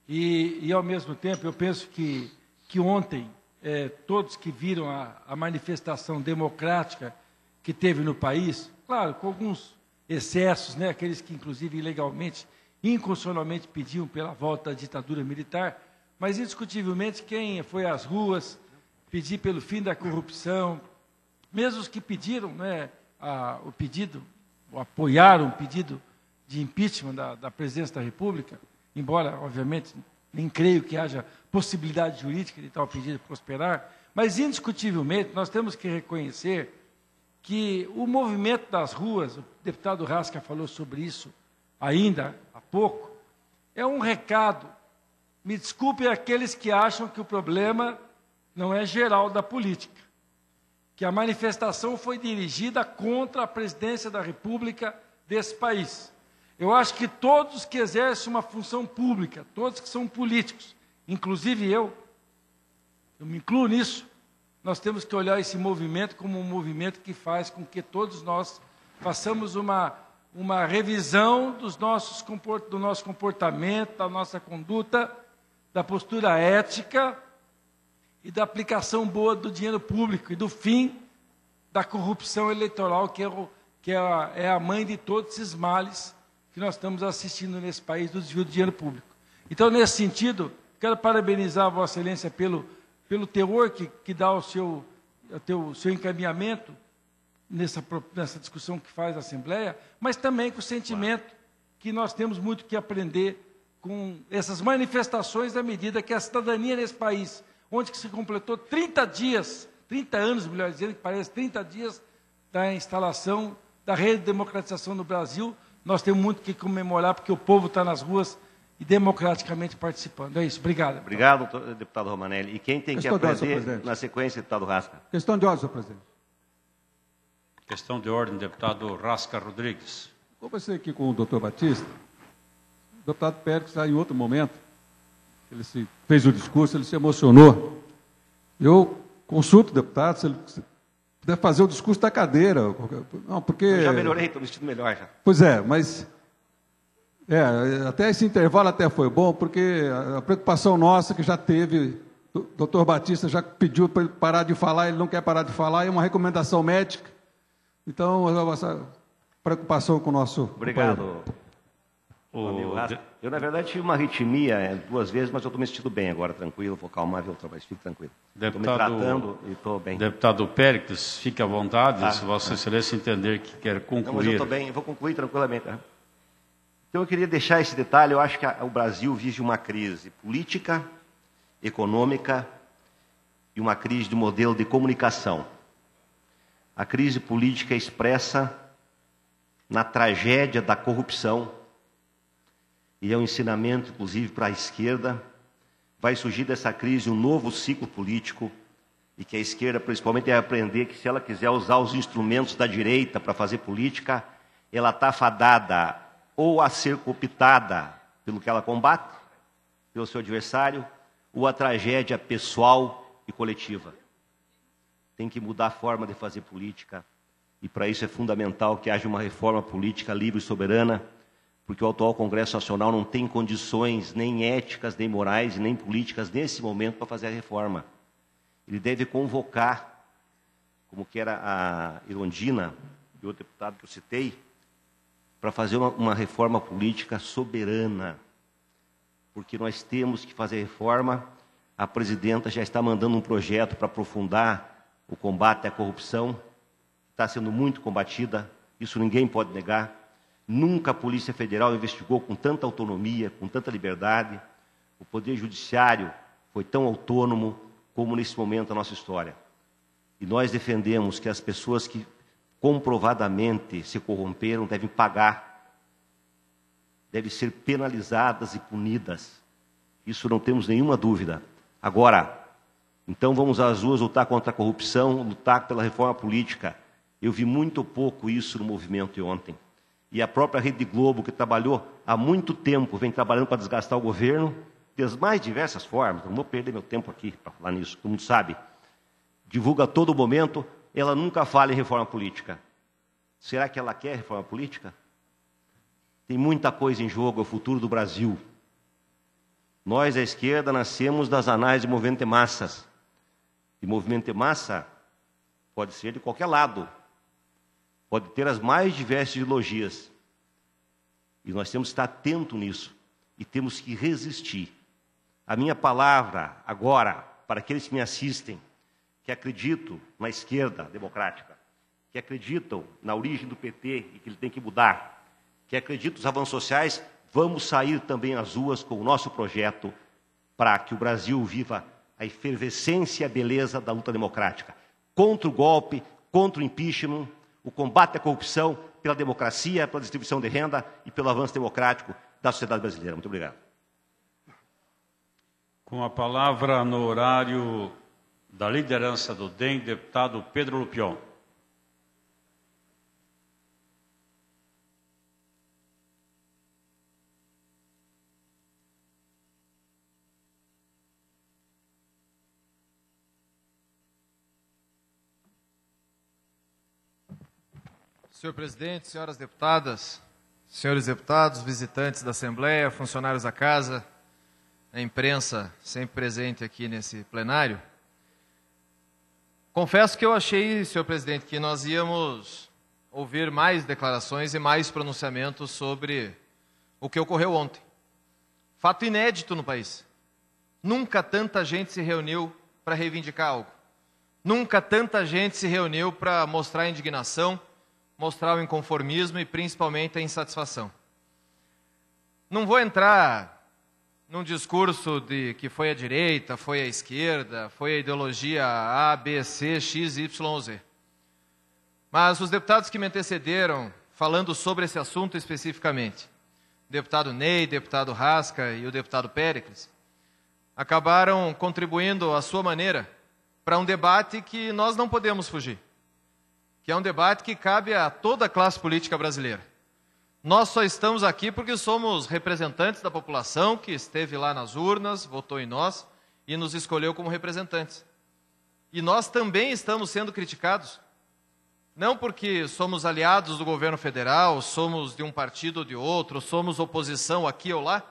e, e ao mesmo tempo, eu penso que, que ontem eh, todos que viram a, a, manifestação democrática que teve no país, claro, com alguns excessos, né, aqueles que, inclusive, ilegalmente, inconstitucionalmente pediam pela volta da ditadura militar, mas, indiscutivelmente, quem foi às ruas pedir pelo fim da corrupção, mesmo os que pediram né, a, o pedido, ou apoiaram o pedido de impeachment da, da presidência da República, embora, obviamente, nem creio que haja possibilidade jurídica de tal pedido prosperar, mas indiscutivelmente nós temos que reconhecer que o movimento das ruas, o deputado Rasca falou sobre isso ainda há pouco, é um recado. Me desculpem aqueles que acham que o problema não é geral da política, que a manifestação foi dirigida contra a presidência da República desse país. Eu acho que todos que exercem uma função pública, todos que são políticos, inclusive eu, eu me incluo nisso, nós temos que olhar esse movimento como um movimento que faz com que todos nós façamos uma, uma revisão dos nossos, do nosso comportamento, da nossa conduta, da postura ética e da aplicação boa do dinheiro público e do fim da corrupção eleitoral, que é, o, que é, a, é a mãe de todos esses males que nós estamos assistindo nesse país do desvio do dinheiro público. Então, nesse sentido, quero parabenizar a Vossa Excelência pelo, pelo teor que, que dá ao seu, o teu, seu encaminhamento nessa, nessa discussão que faz a Assembleia, mas também com o sentimento que nós temos muito que aprender com essas manifestações à medida que a cidadania nesse país onde que se completou 30 dias, 30 anos, melhor dizendo, que parece 30 dias da instalação da rede de democratização no Brasil. Nós temos muito que comemorar, porque o povo está nas ruas e democraticamente participando. É isso. Obrigado. Obrigado, doutor, deputado Romanelli. E quem tem Questão que aprender ordem, na sequência, deputado Rasca? Questão de ordem, senhor presidente. Questão de ordem, deputado Rasca Rodrigues. Conversei aqui com o doutor Batista. O deputado Pérez está em outro momento ele se, fez o discurso, ele se emocionou. Eu consulto o deputado se ele deve fazer o discurso da cadeira. Não, porque... Eu já melhorei, estou vestido melhor já. Pois é, mas é, até esse intervalo até foi bom, porque a preocupação nossa que já teve, o doutor Batista já pediu para ele parar de falar, ele não quer parar de falar, é uma recomendação médica. Então, essa preocupação com o nosso. Obrigado. Companheiro. O... Ah, eu, na verdade, tive uma arritmia é, duas vezes, mas eu estou me sentindo bem agora, tranquilo, vou calmar, viu, mas fique tranquilo. Estou me tratando e estou bem. Deputado Péricles, fique à vontade, ah, se Vossa Excelência entender que quer concluir. Não, mas eu estou bem, eu vou concluir tranquilamente. Né? Então, eu queria deixar esse detalhe, eu acho que o Brasil vive uma crise política, econômica e uma crise de modelo de comunicação. A crise política expressa na tragédia da corrupção, e é um ensinamento, inclusive, para a esquerda. Vai surgir dessa crise um novo ciclo político e que a esquerda, principalmente, vai aprender que se ela quiser usar os instrumentos da direita para fazer política, ela está fadada ou a ser cooptada pelo que ela combate, pelo seu adversário, ou a tragédia pessoal e coletiva. Tem que mudar a forma de fazer política, e para isso é fundamental que haja uma reforma política livre e soberana porque o atual Congresso Nacional não tem condições nem éticas, nem morais, nem políticas nesse momento para fazer a reforma. Ele deve convocar, como que era a Irondina e o deputado que eu citei, para fazer uma, uma reforma política soberana. Porque nós temos que fazer reforma. A presidenta já está mandando um projeto para aprofundar o combate à corrupção. Está sendo muito combatida, isso ninguém pode negar Nunca a Polícia Federal investigou com tanta autonomia, com tanta liberdade. O Poder Judiciário foi tão autônomo como nesse momento a nossa história. E nós defendemos que as pessoas que comprovadamente se corromperam devem pagar, devem ser penalizadas e punidas. Isso não temos nenhuma dúvida. Agora, então vamos às ruas lutar contra a corrupção, lutar pela reforma política. Eu vi muito pouco isso no movimento de ontem e a própria Rede Globo, que trabalhou há muito tempo, vem trabalhando para desgastar o governo, das mais diversas formas, não vou perder meu tempo aqui para falar nisso, todo mundo sabe, divulga a todo momento, ela nunca fala em reforma política. Será que ela quer reforma política? Tem muita coisa em jogo, é o futuro do Brasil. Nós, da esquerda, nascemos das anais de movimento de massas. E movimento de massa pode ser de qualquer lado, Pode ter as mais diversas ideologias. E nós temos que estar atento nisso. E temos que resistir. A minha palavra agora, para aqueles que me assistem, que acreditam na esquerda democrática, que acreditam na origem do PT e que ele tem que mudar, que acreditam nos avanços sociais, vamos sair também às ruas com o nosso projeto para que o Brasil viva a efervescência e a beleza da luta democrática. Contra o golpe, contra o impeachment, o combate à corrupção pela democracia, pela distribuição de renda e pelo avanço democrático da sociedade brasileira. Muito obrigado. Com a palavra no horário da liderança do DEM, deputado Pedro Lupion. Senhor presidente, senhoras deputadas, senhores deputados, visitantes da Assembleia, funcionários da casa, a imprensa sempre presente aqui nesse plenário. Confesso que eu achei, senhor presidente, que nós íamos ouvir mais declarações e mais pronunciamentos sobre o que ocorreu ontem. Fato inédito no país. Nunca tanta gente se reuniu para reivindicar algo. Nunca tanta gente se reuniu para mostrar indignação mostrar o inconformismo e principalmente a insatisfação. Não vou entrar num discurso de que foi a direita, foi a esquerda, foi a ideologia A, B, C, X, Y, Z. Mas os deputados que me antecederam falando sobre esse assunto especificamente, o deputado Ney, deputado Rasca e o deputado Péricles, acabaram contribuindo à sua maneira para um debate que nós não podemos fugir que é um debate que cabe a toda a classe política brasileira. Nós só estamos aqui porque somos representantes da população que esteve lá nas urnas, votou em nós e nos escolheu como representantes. E nós também estamos sendo criticados, não porque somos aliados do governo federal, somos de um partido ou de outro, somos oposição aqui ou lá,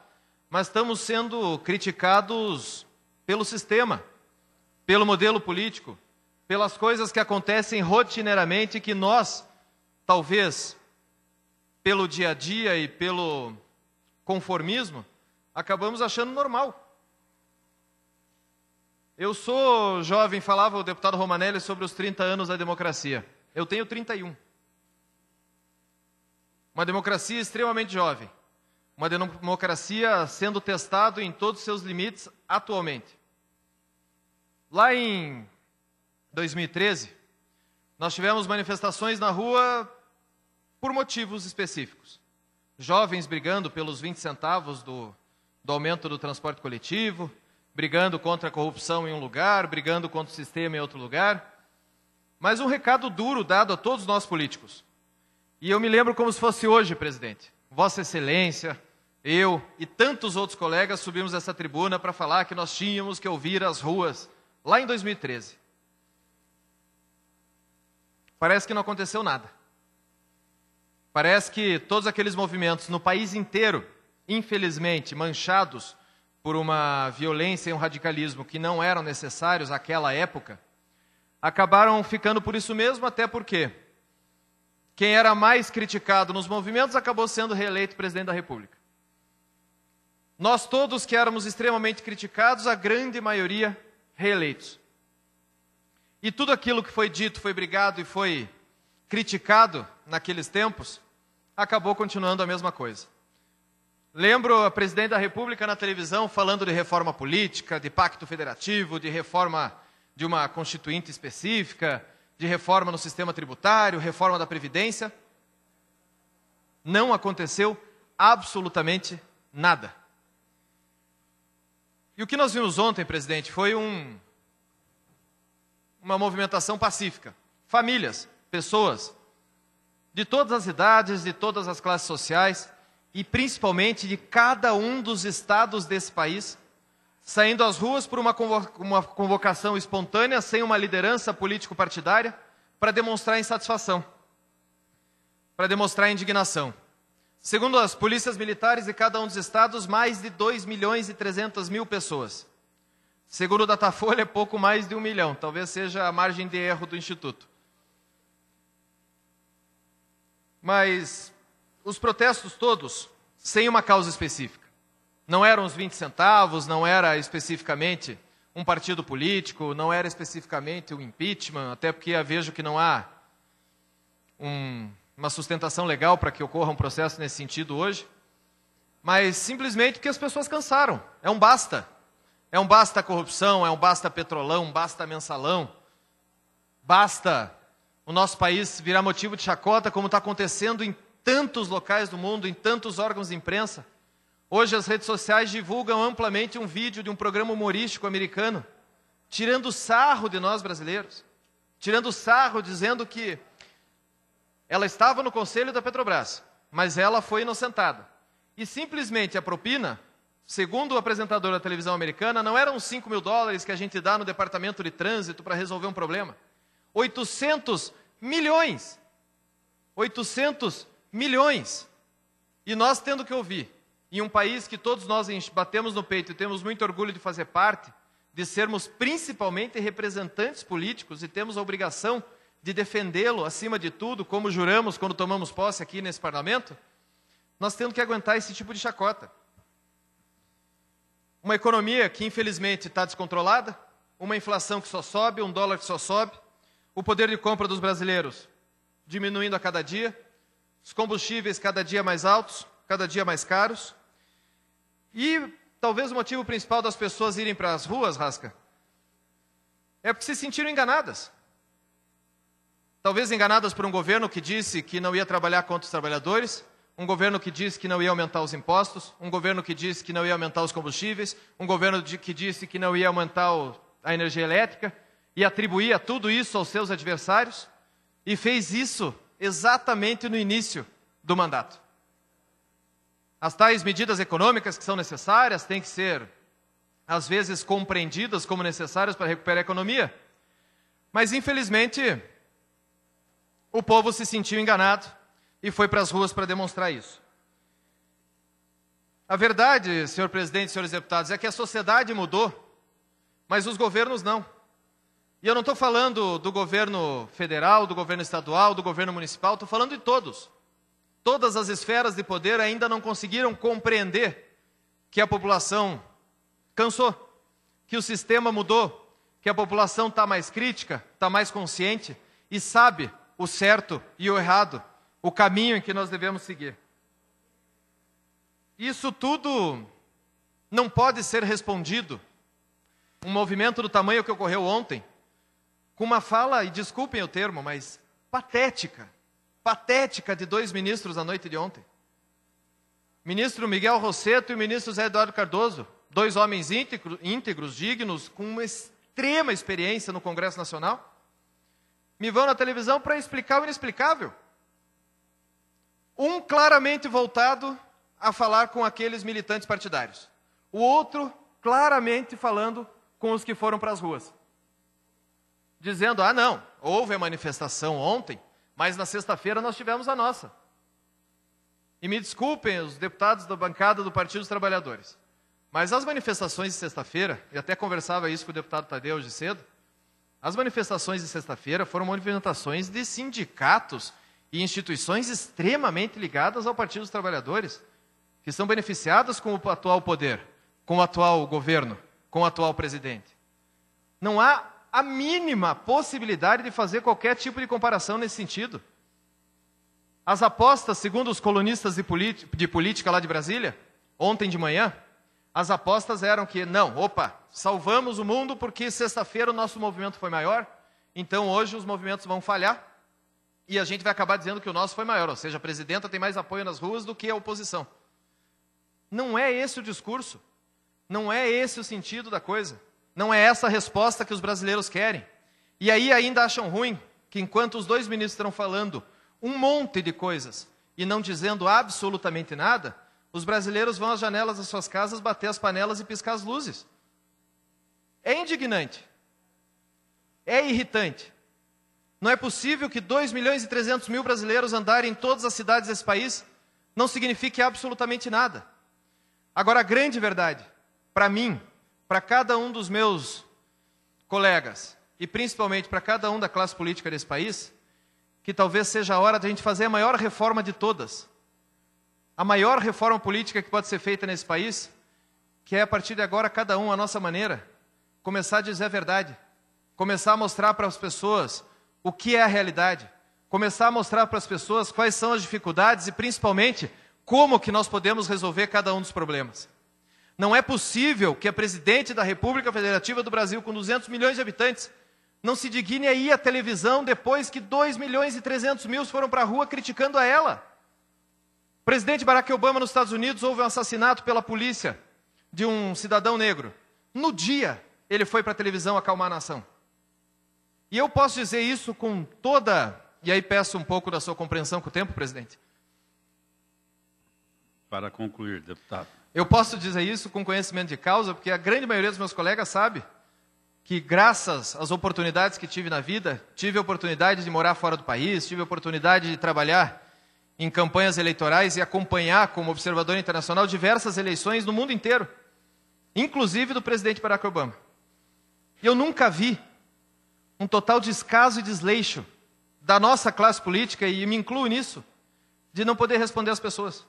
mas estamos sendo criticados pelo sistema, pelo modelo político, pelas coisas que acontecem rotineiramente que nós, talvez, pelo dia a dia e pelo conformismo, acabamos achando normal. Eu sou jovem, falava o deputado Romanelli sobre os 30 anos da democracia. Eu tenho 31. Uma democracia extremamente jovem. Uma democracia sendo testada em todos os seus limites atualmente. Lá em 2013, nós tivemos manifestações na rua por motivos específicos. Jovens brigando pelos 20 centavos do, do aumento do transporte coletivo, brigando contra a corrupção em um lugar, brigando contra o sistema em outro lugar. Mas um recado duro dado a todos nós políticos. E eu me lembro como se fosse hoje, presidente. Vossa Excelência, eu e tantos outros colegas subimos essa tribuna para falar que nós tínhamos que ouvir as ruas, lá em 2013. Parece que não aconteceu nada. Parece que todos aqueles movimentos no país inteiro, infelizmente, manchados por uma violência e um radicalismo que não eram necessários àquela época, acabaram ficando por isso mesmo, até porque quem era mais criticado nos movimentos acabou sendo reeleito presidente da República. Nós todos que éramos extremamente criticados, a grande maioria reeleitos. E tudo aquilo que foi dito, foi brigado e foi criticado naqueles tempos, acabou continuando a mesma coisa. Lembro a presidente da República na televisão falando de reforma política, de pacto federativo, de reforma de uma constituinte específica, de reforma no sistema tributário, reforma da Previdência. Não aconteceu absolutamente nada. E o que nós vimos ontem, presidente, foi um, uma movimentação pacífica. Famílias, pessoas de todas as idades, de todas as classes sociais e principalmente de cada um dos estados desse país, saindo às ruas por uma, convocação espontânea, sem uma liderança político-partidária, para demonstrar insatisfação, para demonstrar indignação. Segundo as polícias militares de cada um dos estados, mais de 2 milhões e 300 mil pessoas. Segundo o Datafolha, é pouco mais de um milhão. Talvez seja a margem de erro do Instituto. Mas os protestos todos, sem uma causa específica. Não eram os 20 centavos, não era especificamente um partido político, não era especificamente o um impeachment, até porque vejo que não há um, uma sustentação legal para que ocorra um processo nesse sentido hoje. Mas simplesmente porque as pessoas cansaram. É um basta. É um basta corrupção, é um basta petrolão, um basta mensalão. Basta o nosso país virar motivo de chacota, como está acontecendo em tantos locais do mundo, em tantos órgãos de imprensa. Hoje as redes sociais divulgam amplamente um vídeo de um programa humorístico americano, tirando sarro de nós brasileiros, tirando sarro, dizendo que ela estava no conselho da Petrobras, mas ela foi inocentada. E simplesmente a propina Segundo o apresentador da televisão americana, não eram 5 mil dólares que a gente dá no departamento de trânsito para resolver um problema. 800 milhões. 800 milhões. E nós tendo que ouvir, em um país que todos nós batemos no peito e temos muito orgulho de fazer parte, de sermos principalmente representantes políticos e temos a obrigação de defendê-lo acima de tudo, como juramos quando tomamos posse aqui nesse parlamento, nós tendo que aguentar esse tipo de chacota uma economia que infelizmente está descontrolada, uma inflação que só sobe, um dólar que só sobe, o poder de compra dos brasileiros diminuindo a cada dia, os combustíveis cada dia mais altos, cada dia mais caros. E talvez o motivo principal das pessoas irem para as ruas, Rasca, é porque se sentiram enganadas. Talvez enganadas por um governo que disse que não ia trabalhar contra os trabalhadores, um governo que disse que não ia aumentar os impostos, um governo que disse que não ia aumentar os combustíveis, um governo que disse que não ia aumentar o, a energia elétrica e atribuía tudo isso aos seus adversários e fez isso exatamente no início do mandato. As tais medidas econômicas que são necessárias têm que ser, às vezes, compreendidas como necessárias para recuperar a economia. Mas, infelizmente, o povo se sentiu enganado e foi para as ruas para demonstrar isso. A verdade, senhor presidente, senhores deputados, é que a sociedade mudou, mas os governos não. E eu não estou falando do governo federal, do governo estadual, do governo municipal, estou falando de todos. Todas as esferas de poder ainda não conseguiram compreender que a população cansou, que o sistema mudou, que a população está mais crítica, está mais consciente e sabe o certo e o errado o caminho em que nós devemos seguir. Isso tudo não pode ser respondido. Um movimento do tamanho que ocorreu ontem, com uma fala, e desculpem o termo, mas patética, patética de dois ministros na noite de ontem. Ministro Miguel Rosseto e o ministro Zé Eduardo Cardoso, dois homens íntegros, íntegros dignos, com uma extrema experiência no Congresso Nacional, me vão na televisão para explicar o inexplicável. Um claramente voltado a falar com aqueles militantes partidários, o outro claramente falando com os que foram para as ruas, dizendo: ah, não, houve a manifestação ontem, mas na sexta-feira nós tivemos a nossa. E me desculpem os deputados da bancada do Partido dos Trabalhadores, mas as manifestações de sexta-feira, e até conversava isso com o deputado Tadeu hoje cedo, as manifestações de sexta-feira foram manifestações de sindicatos e instituições extremamente ligadas ao Partido dos Trabalhadores, que são beneficiadas com o atual poder, com o atual governo, com o atual presidente. Não há a mínima possibilidade de fazer qualquer tipo de comparação nesse sentido. As apostas, segundo os colunistas de, de política lá de Brasília, ontem de manhã, as apostas eram que, não, opa, salvamos o mundo porque sexta-feira o nosso movimento foi maior, então hoje os movimentos vão falhar e a gente vai acabar dizendo que o nosso foi maior, ou seja, a presidenta tem mais apoio nas ruas do que a oposição. Não é esse o discurso, não é esse o sentido da coisa, não é essa a resposta que os brasileiros querem. E aí ainda acham ruim que, enquanto os dois ministros estão falando um monte de coisas e não dizendo absolutamente nada, os brasileiros vão às janelas das suas casas bater as panelas e piscar as luzes. É indignante, é irritante, não é possível que 2 milhões e 300 mil brasileiros andarem em todas as cidades desse país não signifique absolutamente nada. Agora, a grande verdade, para mim, para cada um dos meus colegas e principalmente para cada um da classe política desse país, que talvez seja a hora de a gente fazer a maior reforma de todas. A maior reforma política que pode ser feita nesse país, que é a partir de agora, cada um à nossa maneira, começar a dizer a verdade, começar a mostrar para as pessoas o que é a realidade, começar a mostrar para as pessoas quais são as dificuldades e principalmente como que nós podemos resolver cada um dos problemas. Não é possível que a presidente da República Federativa do Brasil, com 200 milhões de habitantes, não se digne a ir à televisão depois que 2 milhões e 300 mil foram para a rua criticando a ela. O presidente Barack Obama, nos Estados Unidos, houve um assassinato pela polícia de um cidadão negro. No dia, ele foi para a televisão acalmar a nação. E eu posso dizer isso com toda. E aí peço um pouco da sua compreensão com o tempo, presidente. Para concluir, deputado. Eu posso dizer isso com conhecimento de causa, porque a grande maioria dos meus colegas sabe que, graças às oportunidades que tive na vida, tive a oportunidade de morar fora do país, tive a oportunidade de trabalhar em campanhas eleitorais e acompanhar como observador internacional diversas eleições no mundo inteiro, inclusive do presidente Barack Obama. E Eu nunca vi um total descaso e desleixo da nossa classe política, e me incluo nisso, de não poder responder às pessoas,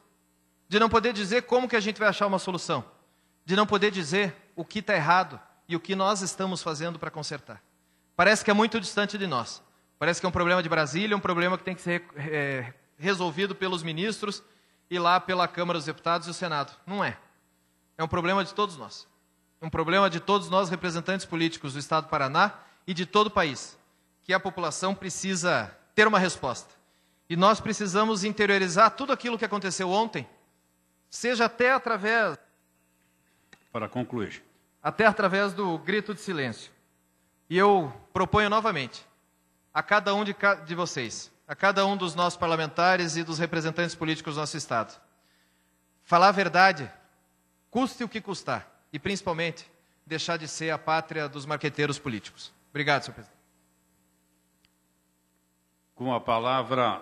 de não poder dizer como que a gente vai achar uma solução, de não poder dizer o que está errado e o que nós estamos fazendo para consertar. Parece que é muito distante de nós. Parece que é um problema de Brasília, um problema que tem que ser é, resolvido pelos ministros e lá pela Câmara dos Deputados e o Senado. Não é. É um problema de todos nós. É um problema de todos nós, representantes políticos do Estado do Paraná, e de todo o país, que a população precisa ter uma resposta. E nós precisamos interiorizar tudo aquilo que aconteceu ontem, seja até através. Para concluir. Até através do grito de silêncio. E eu proponho novamente a cada um de, de vocês, a cada um dos nossos parlamentares e dos representantes políticos do nosso Estado, falar a verdade, custe o que custar, e principalmente deixar de ser a pátria dos marqueteiros políticos. Obrigado, senhor presidente. Com a palavra,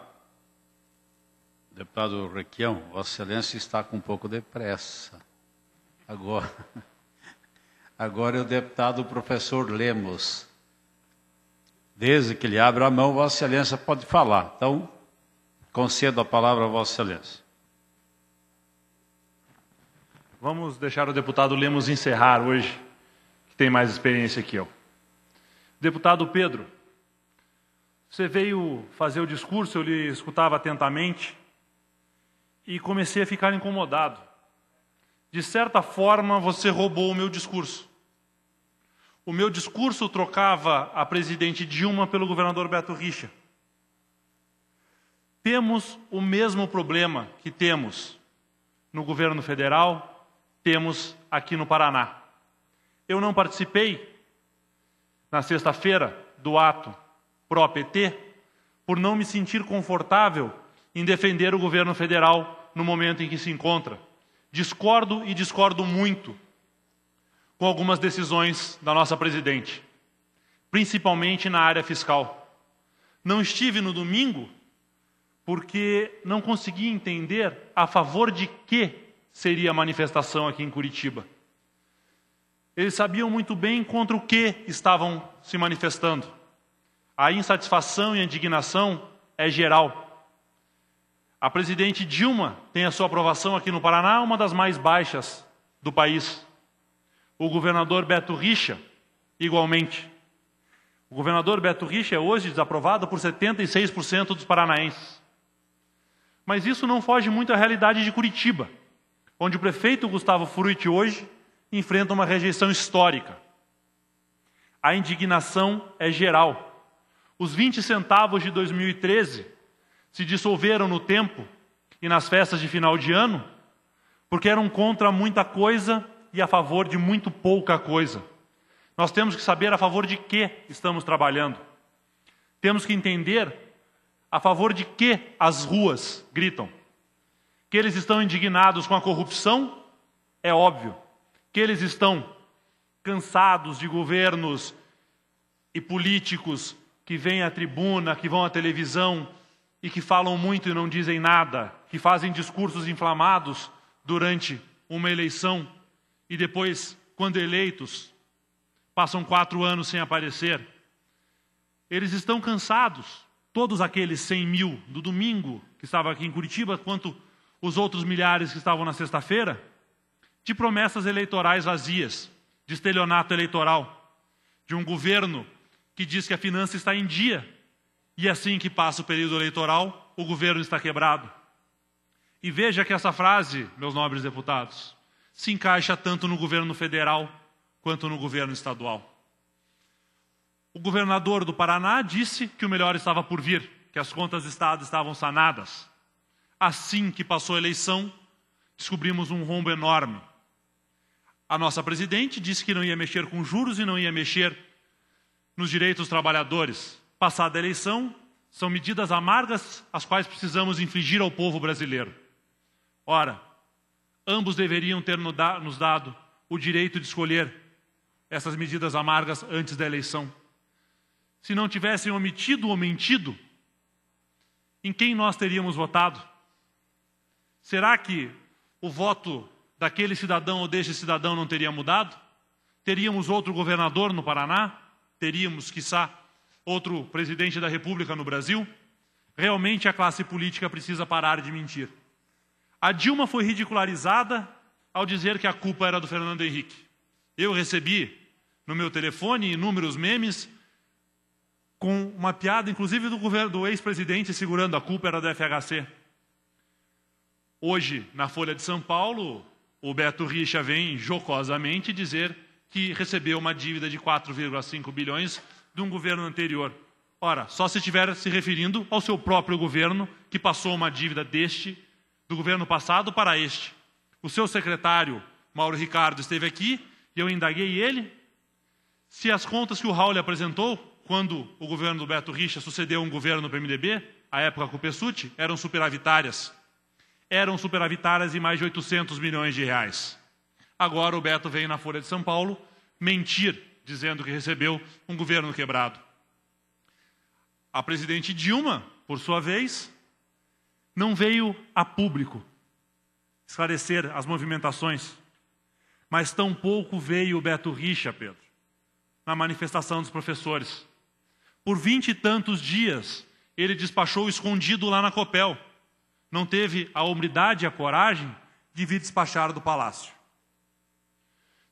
deputado Requião, Vossa Excelência está com um pouco de pressa. Agora, agora é o deputado professor Lemos. Desde que ele abra a mão, Vossa Excelência pode falar. Então, concedo a palavra a Vossa Excelência. Vamos deixar o deputado Lemos encerrar hoje, que tem mais experiência que eu. Deputado Pedro, você veio fazer o discurso, eu lhe escutava atentamente e comecei a ficar incomodado. De certa forma, você roubou o meu discurso. O meu discurso trocava a presidente Dilma pelo governador Beto Richa. Temos o mesmo problema que temos no governo federal, temos aqui no Paraná. Eu não participei na sexta-feira do ato pró-PT, por não me sentir confortável em defender o governo federal no momento em que se encontra. Discordo e discordo muito com algumas decisões da nossa presidente, principalmente na área fiscal. Não estive no domingo porque não consegui entender a favor de que seria a manifestação aqui em Curitiba. Eles sabiam muito bem contra o que estavam se manifestando. A insatisfação e a indignação é geral. A presidente Dilma tem a sua aprovação aqui no Paraná, uma das mais baixas do país. O governador Beto Richa, igualmente. O governador Beto Richa é hoje desaprovado por 76% dos paranaenses. Mas isso não foge muito à realidade de Curitiba, onde o prefeito Gustavo Frutti hoje enfrenta uma rejeição histórica. A indignação é geral. Os 20 centavos de 2013 se dissolveram no tempo e nas festas de final de ano, porque eram contra muita coisa e a favor de muito pouca coisa. Nós temos que saber a favor de que estamos trabalhando. Temos que entender a favor de que as ruas gritam. Que eles estão indignados com a corrupção, é óbvio que eles estão cansados de governos e políticos que vêm à tribuna, que vão à televisão e que falam muito e não dizem nada, que fazem discursos inflamados durante uma eleição e depois, quando eleitos, passam quatro anos sem aparecer. Eles estão cansados, todos aqueles 100 mil do domingo que estava aqui em Curitiba, quanto os outros milhares que estavam na sexta-feira de promessas eleitorais vazias, de estelionato eleitoral, de um governo que diz que a finança está em dia e assim que passa o período eleitoral, o governo está quebrado. E veja que essa frase, meus nobres deputados, se encaixa tanto no governo federal quanto no governo estadual. O governador do Paraná disse que o melhor estava por vir, que as contas do Estado estavam sanadas. Assim que passou a eleição, descobrimos um rombo enorme. A nossa presidente disse que não ia mexer com juros e não ia mexer nos direitos dos trabalhadores. Passada a eleição, são medidas amargas as quais precisamos infligir ao povo brasileiro. Ora, ambos deveriam ter nos dado o direito de escolher essas medidas amargas antes da eleição. Se não tivessem omitido ou mentido, em quem nós teríamos votado? Será que o voto daquele cidadão ou deste cidadão não teria mudado? Teríamos outro governador no Paraná? Teríamos, quiçá, outro presidente da República no Brasil? Realmente a classe política precisa parar de mentir. A Dilma foi ridicularizada ao dizer que a culpa era do Fernando Henrique. Eu recebi no meu telefone inúmeros memes com uma piada, inclusive do, do ex-presidente, segurando a culpa era do FHC. Hoje, na Folha de São Paulo, o Beto Richa vem jocosamente dizer que recebeu uma dívida de 4,5 bilhões de um governo anterior. Ora, só se estiver se referindo ao seu próprio governo, que passou uma dívida deste, do governo passado para este. O seu secretário, Mauro Ricardo, esteve aqui e eu indaguei ele se as contas que o Raul apresentou, quando o governo do Beto Richa sucedeu um governo do PMDB, à época com o Pessuti, eram superavitárias eram superavitárias em mais de 800 milhões de reais. Agora o Beto vem na Folha de São Paulo mentir, dizendo que recebeu um governo quebrado. A presidente Dilma, por sua vez, não veio a público esclarecer as movimentações, mas tampouco veio o Beto Richa, Pedro, na manifestação dos professores. Por vinte e tantos dias, ele despachou escondido lá na Copel não teve a humildade e a coragem de vir despachar do palácio.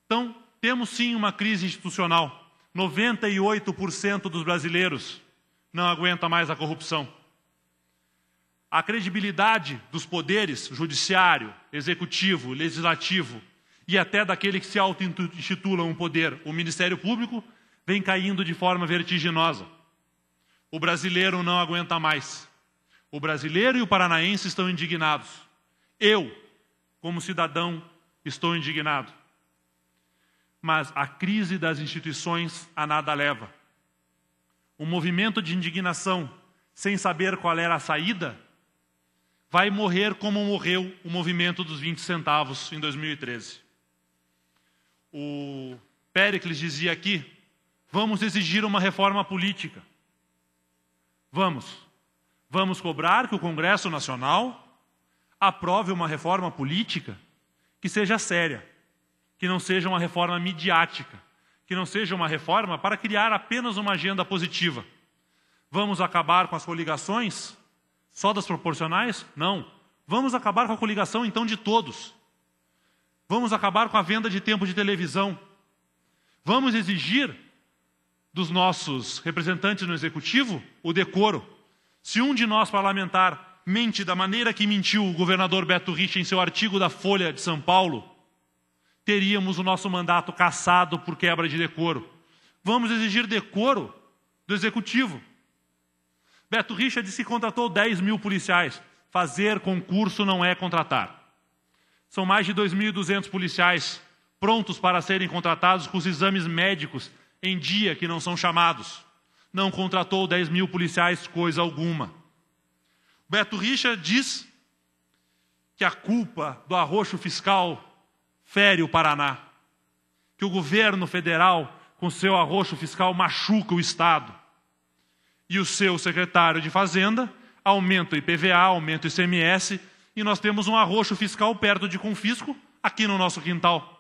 Então, temos sim uma crise institucional. 98% dos brasileiros não aguenta mais a corrupção. A credibilidade dos poderes judiciário, executivo, legislativo e até daquele que se auto-intitula um poder, o Ministério Público, vem caindo de forma vertiginosa. O brasileiro não aguenta mais. O brasileiro e o paranaense estão indignados. Eu, como cidadão, estou indignado. Mas a crise das instituições a nada leva. Um movimento de indignação, sem saber qual era a saída, vai morrer como morreu o movimento dos 20 centavos em 2013. O Pericles dizia aqui: vamos exigir uma reforma política. Vamos. Vamos cobrar que o Congresso Nacional aprove uma reforma política que seja séria, que não seja uma reforma midiática, que não seja uma reforma para criar apenas uma agenda positiva. Vamos acabar com as coligações só das proporcionais? Não. Vamos acabar com a coligação então de todos. Vamos acabar com a venda de tempo de televisão. Vamos exigir dos nossos representantes no executivo o decoro se um de nós parlamentar mente da maneira que mentiu o governador Beto Rich em seu artigo da Folha de São Paulo, teríamos o nosso mandato cassado por quebra de decoro. Vamos exigir decoro do executivo. Beto Richa disse que contratou 10 mil policiais. Fazer concurso não é contratar. São mais de 2.200 policiais prontos para serem contratados com os exames médicos em dia que não são chamados não contratou 10 mil policiais, coisa alguma. Beto Richa diz que a culpa do arroxo fiscal fere o Paraná, que o governo federal, com seu arroxo fiscal, machuca o Estado. E o seu secretário de Fazenda aumenta o IPVA, aumenta o ICMS, e nós temos um arroxo fiscal perto de confisco aqui no nosso quintal.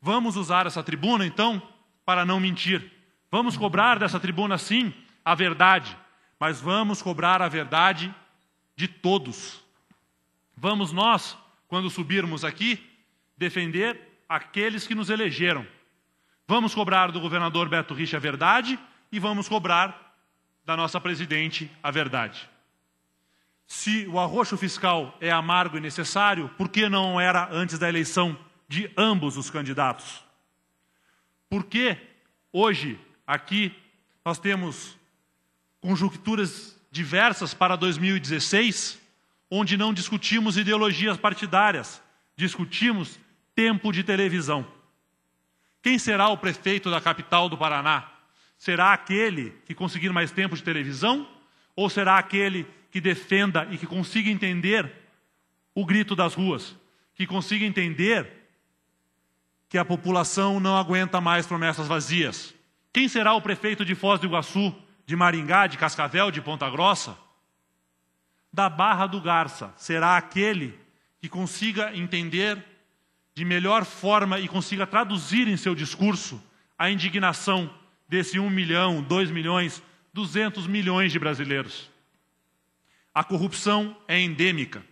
Vamos usar essa tribuna, então, para não mentir. Vamos cobrar dessa tribuna, sim, a verdade, mas vamos cobrar a verdade de todos. Vamos nós, quando subirmos aqui, defender aqueles que nos elegeram. Vamos cobrar do governador Beto Rich a verdade e vamos cobrar da nossa presidente a verdade. Se o arroxo fiscal é amargo e necessário, por que não era antes da eleição de ambos os candidatos? Por que hoje aqui nós temos conjunturas diversas para 2016, onde não discutimos ideologias partidárias, discutimos tempo de televisão. Quem será o prefeito da capital do Paraná? Será aquele que conseguir mais tempo de televisão? Ou será aquele que defenda e que consiga entender o grito das ruas? Que consiga entender que a população não aguenta mais promessas vazias? Quem será o prefeito de Foz do Iguaçu, de Maringá, de Cascavel, de Ponta Grossa? Da Barra do Garça será aquele que consiga entender de melhor forma e consiga traduzir em seu discurso a indignação desse 1 milhão, 2 milhões, 200 milhões de brasileiros. A corrupção é endêmica.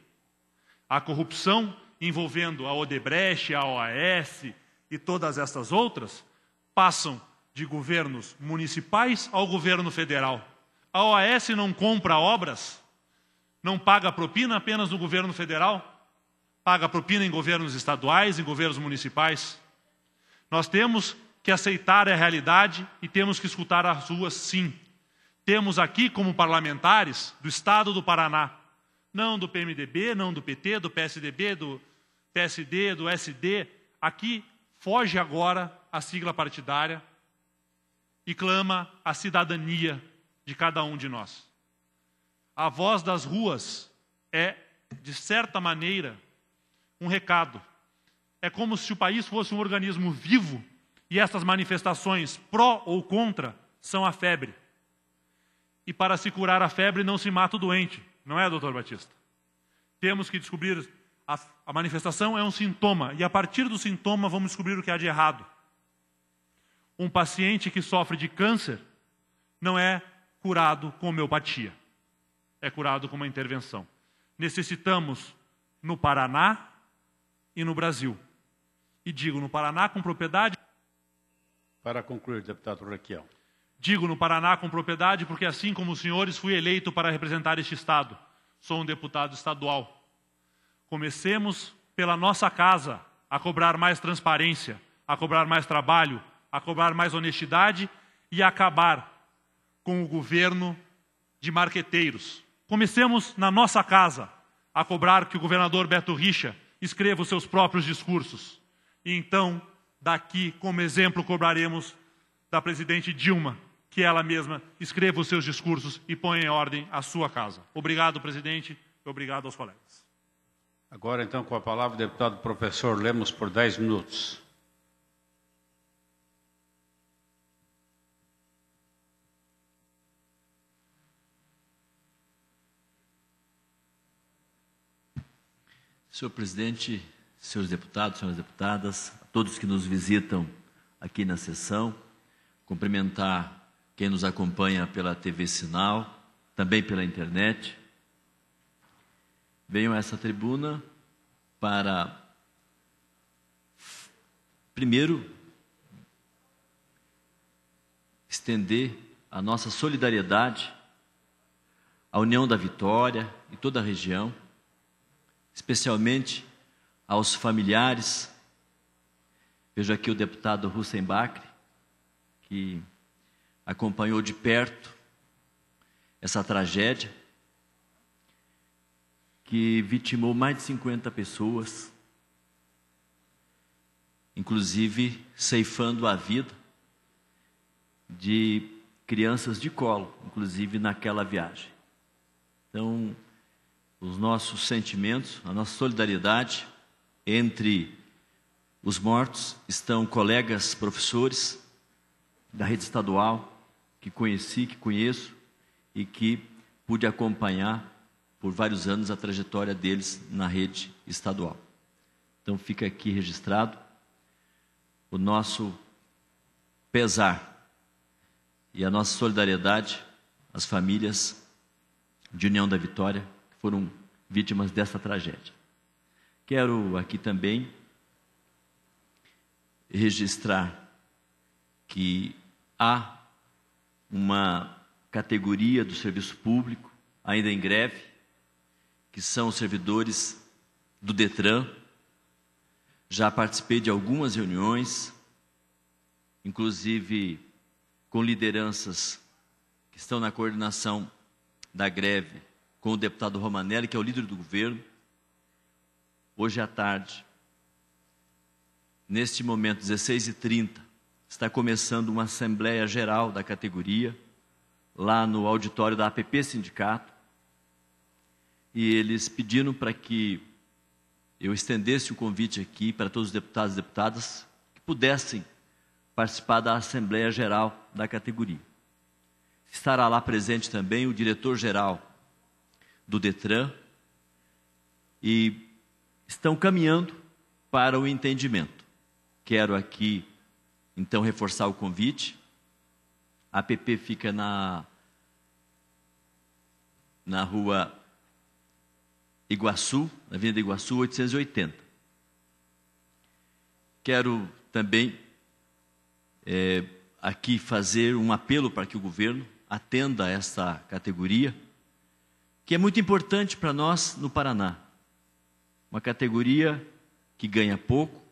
A corrupção envolvendo a Odebrecht, a OAS e todas estas outras passam de governos municipais ao governo federal. A OAS não compra obras, não paga propina apenas no governo federal, paga propina em governos estaduais, em governos municipais. Nós temos que aceitar a realidade e temos que escutar as ruas, sim. Temos aqui, como parlamentares do Estado do Paraná, não do PMDB, não do PT, do PSDB, do PSD, do SD, aqui foge agora a sigla partidária e clama a cidadania de cada um de nós. A voz das ruas é, de certa maneira, um recado. É como se o país fosse um organismo vivo e essas manifestações, pró ou contra, são a febre. E para se curar a febre não se mata o doente, não é, doutor Batista? Temos que descobrir. A, a manifestação é um sintoma, e a partir do sintoma vamos descobrir o que há de errado. Um paciente que sofre de câncer não é curado com homeopatia, é curado com uma intervenção. Necessitamos no Paraná e no Brasil. E digo no Paraná com propriedade. Para concluir, deputado Raquel. Digo no Paraná com propriedade porque, assim como os senhores, fui eleito para representar este Estado. Sou um deputado estadual. Comecemos pela nossa casa a cobrar mais transparência, a cobrar mais trabalho, a cobrar mais honestidade e a acabar com o governo de marqueteiros. Comecemos na nossa casa a cobrar que o governador Beto Richa escreva os seus próprios discursos. E então, daqui, como exemplo, cobraremos da presidente Dilma que ela mesma escreva os seus discursos e ponha em ordem a sua casa. Obrigado, presidente, e obrigado aos colegas. Agora, então, com a palavra o deputado professor Lemos por 10 minutos. Senhor presidente, senhores deputados, senhoras deputadas, a todos que nos visitam aqui na sessão, cumprimentar quem nos acompanha pela TV Sinal, também pela internet. Venho a essa tribuna para, primeiro, estender a nossa solidariedade à União da Vitória e toda a região especialmente aos familiares. Vejo aqui o deputado Hussein Bakri, que acompanhou de perto essa tragédia, que vitimou mais de 50 pessoas, inclusive ceifando a vida de crianças de colo, inclusive naquela viagem. Então, os nossos sentimentos, a nossa solidariedade entre os mortos. Estão colegas professores da rede estadual que conheci, que conheço e que pude acompanhar por vários anos a trajetória deles na rede estadual. Então fica aqui registrado o nosso pesar e a nossa solidariedade às famílias de União da Vitória foram vítimas dessa tragédia. Quero aqui também registrar que há uma categoria do serviço público ainda em greve, que são os servidores do Detran. Já participei de algumas reuniões, inclusive com lideranças que estão na coordenação da greve com o deputado Romanelli, que é o líder do governo, hoje à tarde. Neste momento, 16h30, está começando uma Assembleia Geral da categoria, lá no auditório da APP Sindicato, e eles pediram para que eu estendesse o convite aqui para todos os deputados e deputadas que pudessem participar da Assembleia Geral da categoria. Estará lá presente também o diretor-geral do Detran e estão caminhando para o entendimento. Quero aqui então reforçar o convite. A PP fica na na rua Iguaçu, na Avenida Iguaçu 880. Quero também é, aqui fazer um apelo para que o governo atenda essa categoria que é muito importante para nós no Paraná. Uma categoria que ganha pouco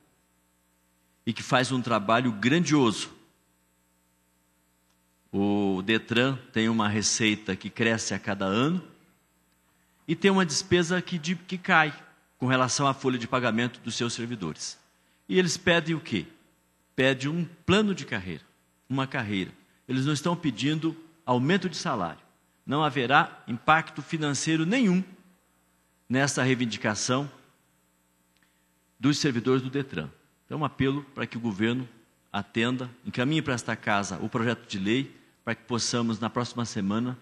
e que faz um trabalho grandioso. O Detran tem uma receita que cresce a cada ano e tem uma despesa que, que cai com relação à folha de pagamento dos seus servidores. E eles pedem o quê? Pedem um plano de carreira, uma carreira. Eles não estão pedindo aumento de salário não haverá impacto financeiro nenhum nessa reivindicação dos servidores do Detran. Então, um apelo para que o governo atenda, encaminhe para esta casa o projeto de lei, para que possamos, na próxima semana,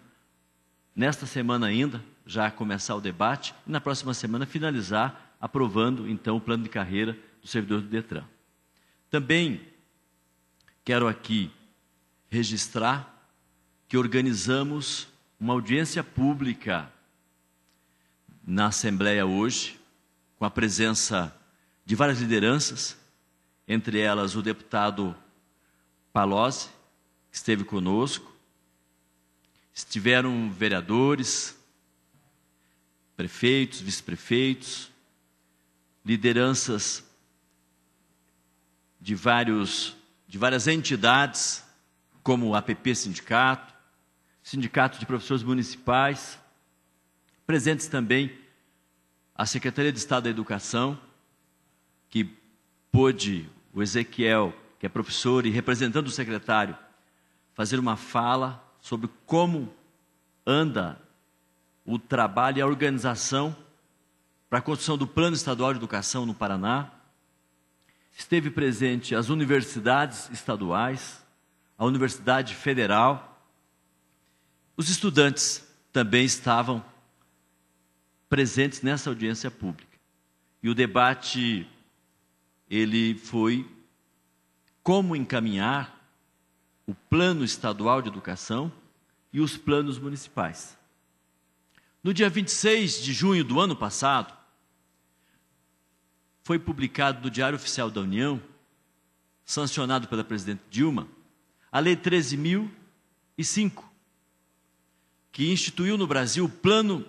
nesta semana ainda, já começar o debate e na próxima semana finalizar aprovando então o plano de carreira do servidor do Detran. Também quero aqui registrar que organizamos uma audiência pública na Assembleia hoje, com a presença de várias lideranças, entre elas o deputado Palozzi, que esteve conosco, estiveram vereadores, prefeitos, vice-prefeitos, lideranças de vários de várias entidades, como o APP Sindicato, Sindicato de Professores Municipais, presentes também a Secretaria de Estado da Educação, que pôde o Ezequiel, que é professor e representando o secretário, fazer uma fala sobre como anda o trabalho e a organização para a construção do Plano Estadual de Educação no Paraná. Esteve presente as universidades estaduais, a Universidade Federal, os estudantes também estavam presentes nessa audiência pública. E o debate ele foi como encaminhar o plano estadual de educação e os planos municipais. No dia 26 de junho do ano passado, foi publicado no Diário Oficial da União, sancionado pela presidente Dilma, a Lei 13.005, que instituiu no Brasil o Plano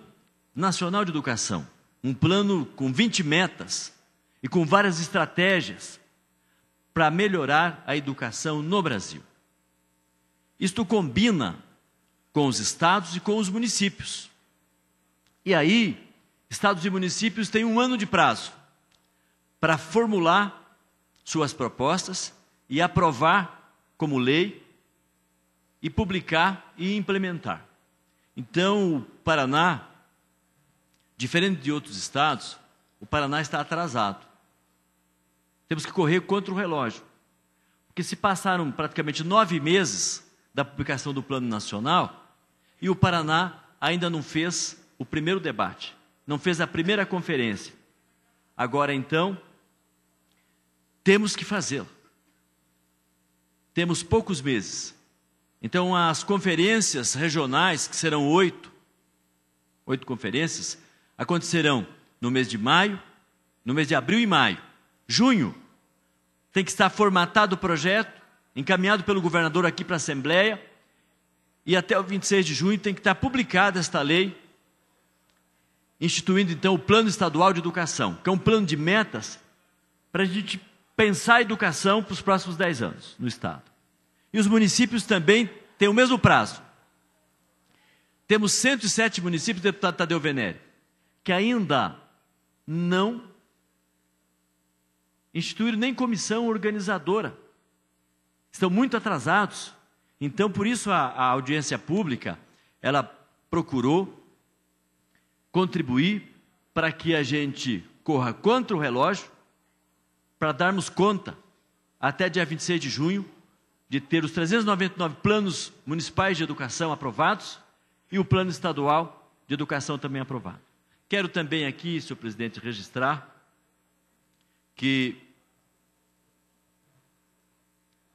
Nacional de Educação, um plano com 20 metas e com várias estratégias para melhorar a educação no Brasil. Isto combina com os estados e com os municípios. E aí, estados e municípios têm um ano de prazo para formular suas propostas e aprovar como lei e publicar e implementar. Então, o Paraná, diferente de outros estados, o Paraná está atrasado. Temos que correr contra o relógio. Porque se passaram praticamente nove meses da publicação do Plano Nacional e o Paraná ainda não fez o primeiro debate, não fez a primeira conferência. Agora, então, temos que fazê-lo. Temos poucos meses então, as conferências regionais, que serão oito, oito conferências, acontecerão no mês de maio, no mês de abril e maio. Junho, tem que estar formatado o projeto, encaminhado pelo governador aqui para a Assembleia, e até o 26 de junho tem que estar publicada esta lei, instituindo então o Plano Estadual de Educação, que é um plano de metas para a gente pensar a educação para os próximos 10 anos no Estado e os municípios também têm o mesmo prazo. Temos 107 municípios, deputado Tadeu Venere, que ainda não instituíram nem comissão organizadora. Estão muito atrasados. Então, por isso, a, a audiência pública, ela procurou contribuir para que a gente corra contra o relógio, para darmos conta até dia 26 de junho de ter os 399 planos municipais de educação aprovados e o plano estadual de educação também aprovado. Quero também aqui, senhor presidente, registrar que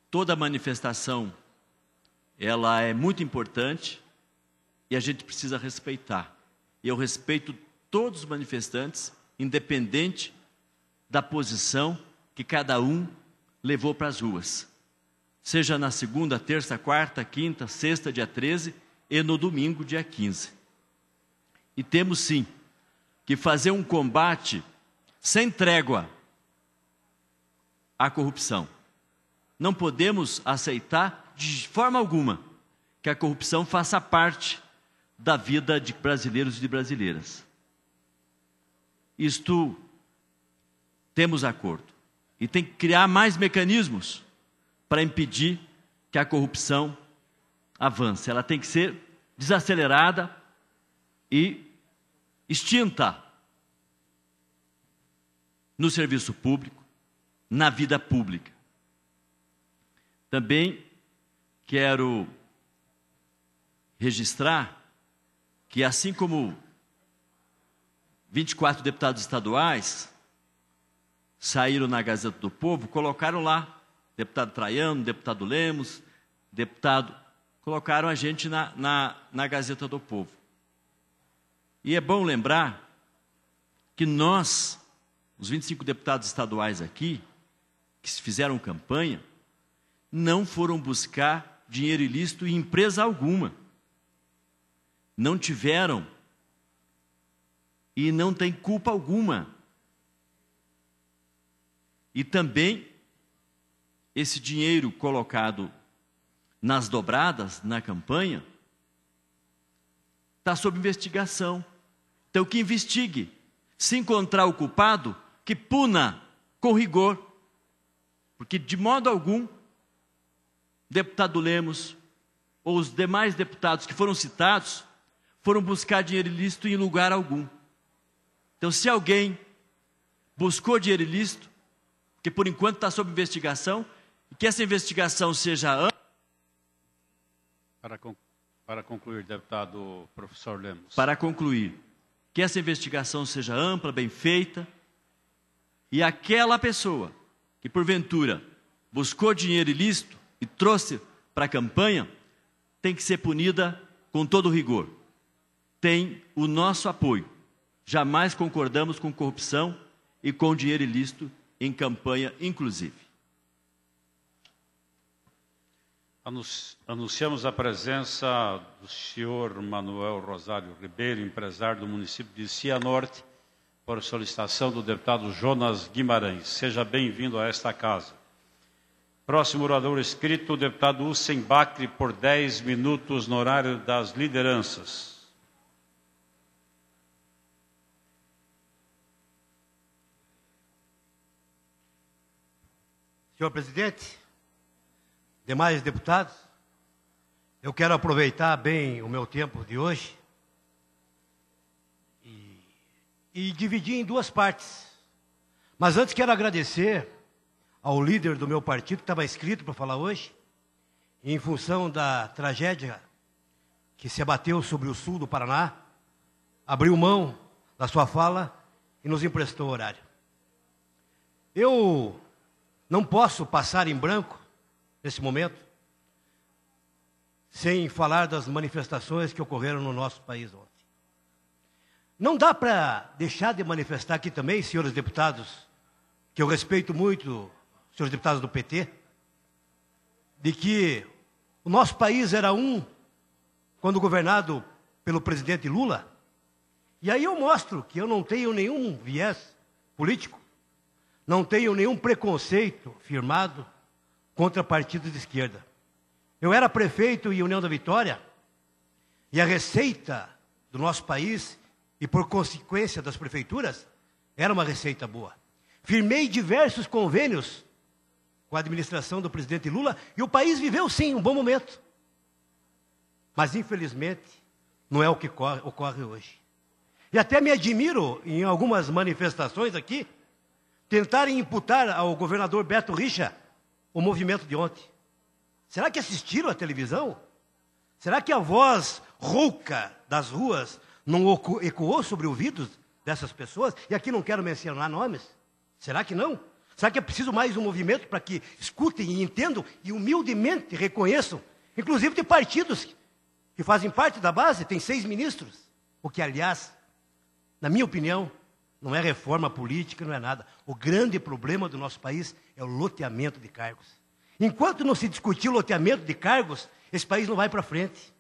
toda manifestação ela é muito importante e a gente precisa respeitar. Eu respeito todos os manifestantes, independente da posição que cada um levou para as ruas seja na segunda, terça, quarta, quinta, sexta, dia 13 e no domingo, dia 15. E temos sim que fazer um combate sem trégua à corrupção. Não podemos aceitar de forma alguma que a corrupção faça parte da vida de brasileiros e de brasileiras. Isto temos acordo. E tem que criar mais mecanismos para impedir que a corrupção avance. Ela tem que ser desacelerada e extinta no serviço público, na vida pública. Também quero registrar que, assim como 24 deputados estaduais saíram na Gazeta do Povo, colocaram lá deputado Traiano, deputado Lemos, deputado, colocaram a gente na, na, na Gazeta do Povo. E é bom lembrar que nós, os 25 deputados estaduais aqui, que fizeram campanha, não foram buscar dinheiro ilícito em empresa alguma. Não tiveram e não tem culpa alguma. E também esse dinheiro colocado nas dobradas, na campanha, está sob investigação. Então, que investigue. Se encontrar o culpado, que puna com rigor. Porque, de modo algum, deputado Lemos ou os demais deputados que foram citados foram buscar dinheiro ilícito em lugar algum. Então, se alguém buscou dinheiro ilícito, que por enquanto está sob investigação, e que essa investigação seja para, para concluir, deputado professor Lemos. Para concluir, que essa investigação seja ampla, bem feita, e aquela pessoa que porventura buscou dinheiro ilícito e trouxe para a campanha tem que ser punida com todo rigor. Tem o nosso apoio. Jamais concordamos com corrupção e com dinheiro ilícito em campanha, inclusive. Anunciamos a presença do senhor Manuel Rosário Ribeiro, empresário do município de Cianorte, por solicitação do deputado Jonas Guimarães. Seja bem-vindo a esta casa. Próximo orador escrito, o deputado Hussein Bacri, por 10 minutos no horário das lideranças. Senhor presidente, demais deputados, eu quero aproveitar bem o meu tempo de hoje e, e dividir em duas partes. Mas antes quero agradecer ao líder do meu partido que estava escrito para falar hoje, em função da tragédia que se abateu sobre o sul do Paraná, abriu mão da sua fala e nos emprestou o horário. Eu não posso passar em branco nesse momento, sem falar das manifestações que ocorreram no nosso país ontem. Não dá para deixar de manifestar aqui também, senhores deputados, que eu respeito muito, senhores deputados do PT, de que o nosso país era um quando governado pelo presidente Lula. E aí eu mostro que eu não tenho nenhum viés político, não tenho nenhum preconceito firmado contra partidos de esquerda. Eu era prefeito em União da Vitória e a receita do nosso país e por consequência das prefeituras era uma receita boa. Firmei diversos convênios com a administração do presidente Lula e o país viveu sim um bom momento. Mas infelizmente não é o que ocorre hoje. E até me admiro em algumas manifestações aqui tentarem imputar ao governador Beto Richa o movimento de ontem? Será que assistiram à televisão? Será que a voz rouca das ruas não ecoou sobre ouvidos dessas pessoas? E aqui não quero mencionar nomes. Será que não? Será que é preciso mais um movimento para que escutem e entendam e humildemente reconheçam, inclusive de partidos que fazem parte da base, tem seis ministros? O que, aliás, na minha opinião, não é reforma política, não é nada. O grande problema do nosso país é o loteamento de cargos. Enquanto não se discutir o loteamento de cargos, esse país não vai para frente.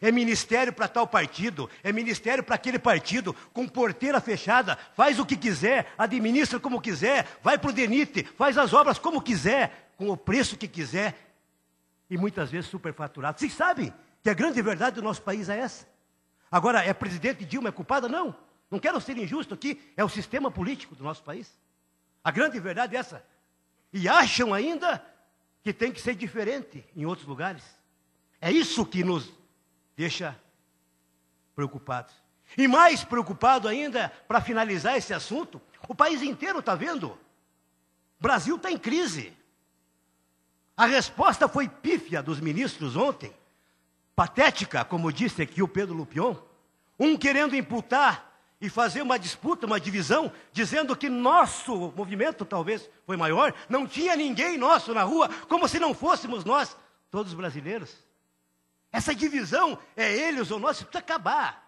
É ministério para tal partido, é ministério para aquele partido, com porteira fechada, faz o que quiser, administra como quiser, vai para o DENIT, faz as obras como quiser, com o preço que quiser, e muitas vezes superfaturado. Vocês sabem que a grande verdade do nosso país é essa. Agora, é presidente Dilma é culpada? Não. Não quero ser injusto aqui, é o sistema político do nosso país. A grande verdade é essa e acham ainda que tem que ser diferente em outros lugares. É isso que nos deixa preocupados. E mais preocupado ainda, para finalizar esse assunto, o país inteiro está vendo. O Brasil está em crise. A resposta foi pífia dos ministros ontem, patética, como disse aqui o Pedro Lupion, um querendo imputar e fazer uma disputa, uma divisão, dizendo que nosso movimento talvez foi maior, não tinha ninguém nosso na rua, como se não fôssemos nós, todos brasileiros. Essa divisão é eles ou nós, isso precisa acabar.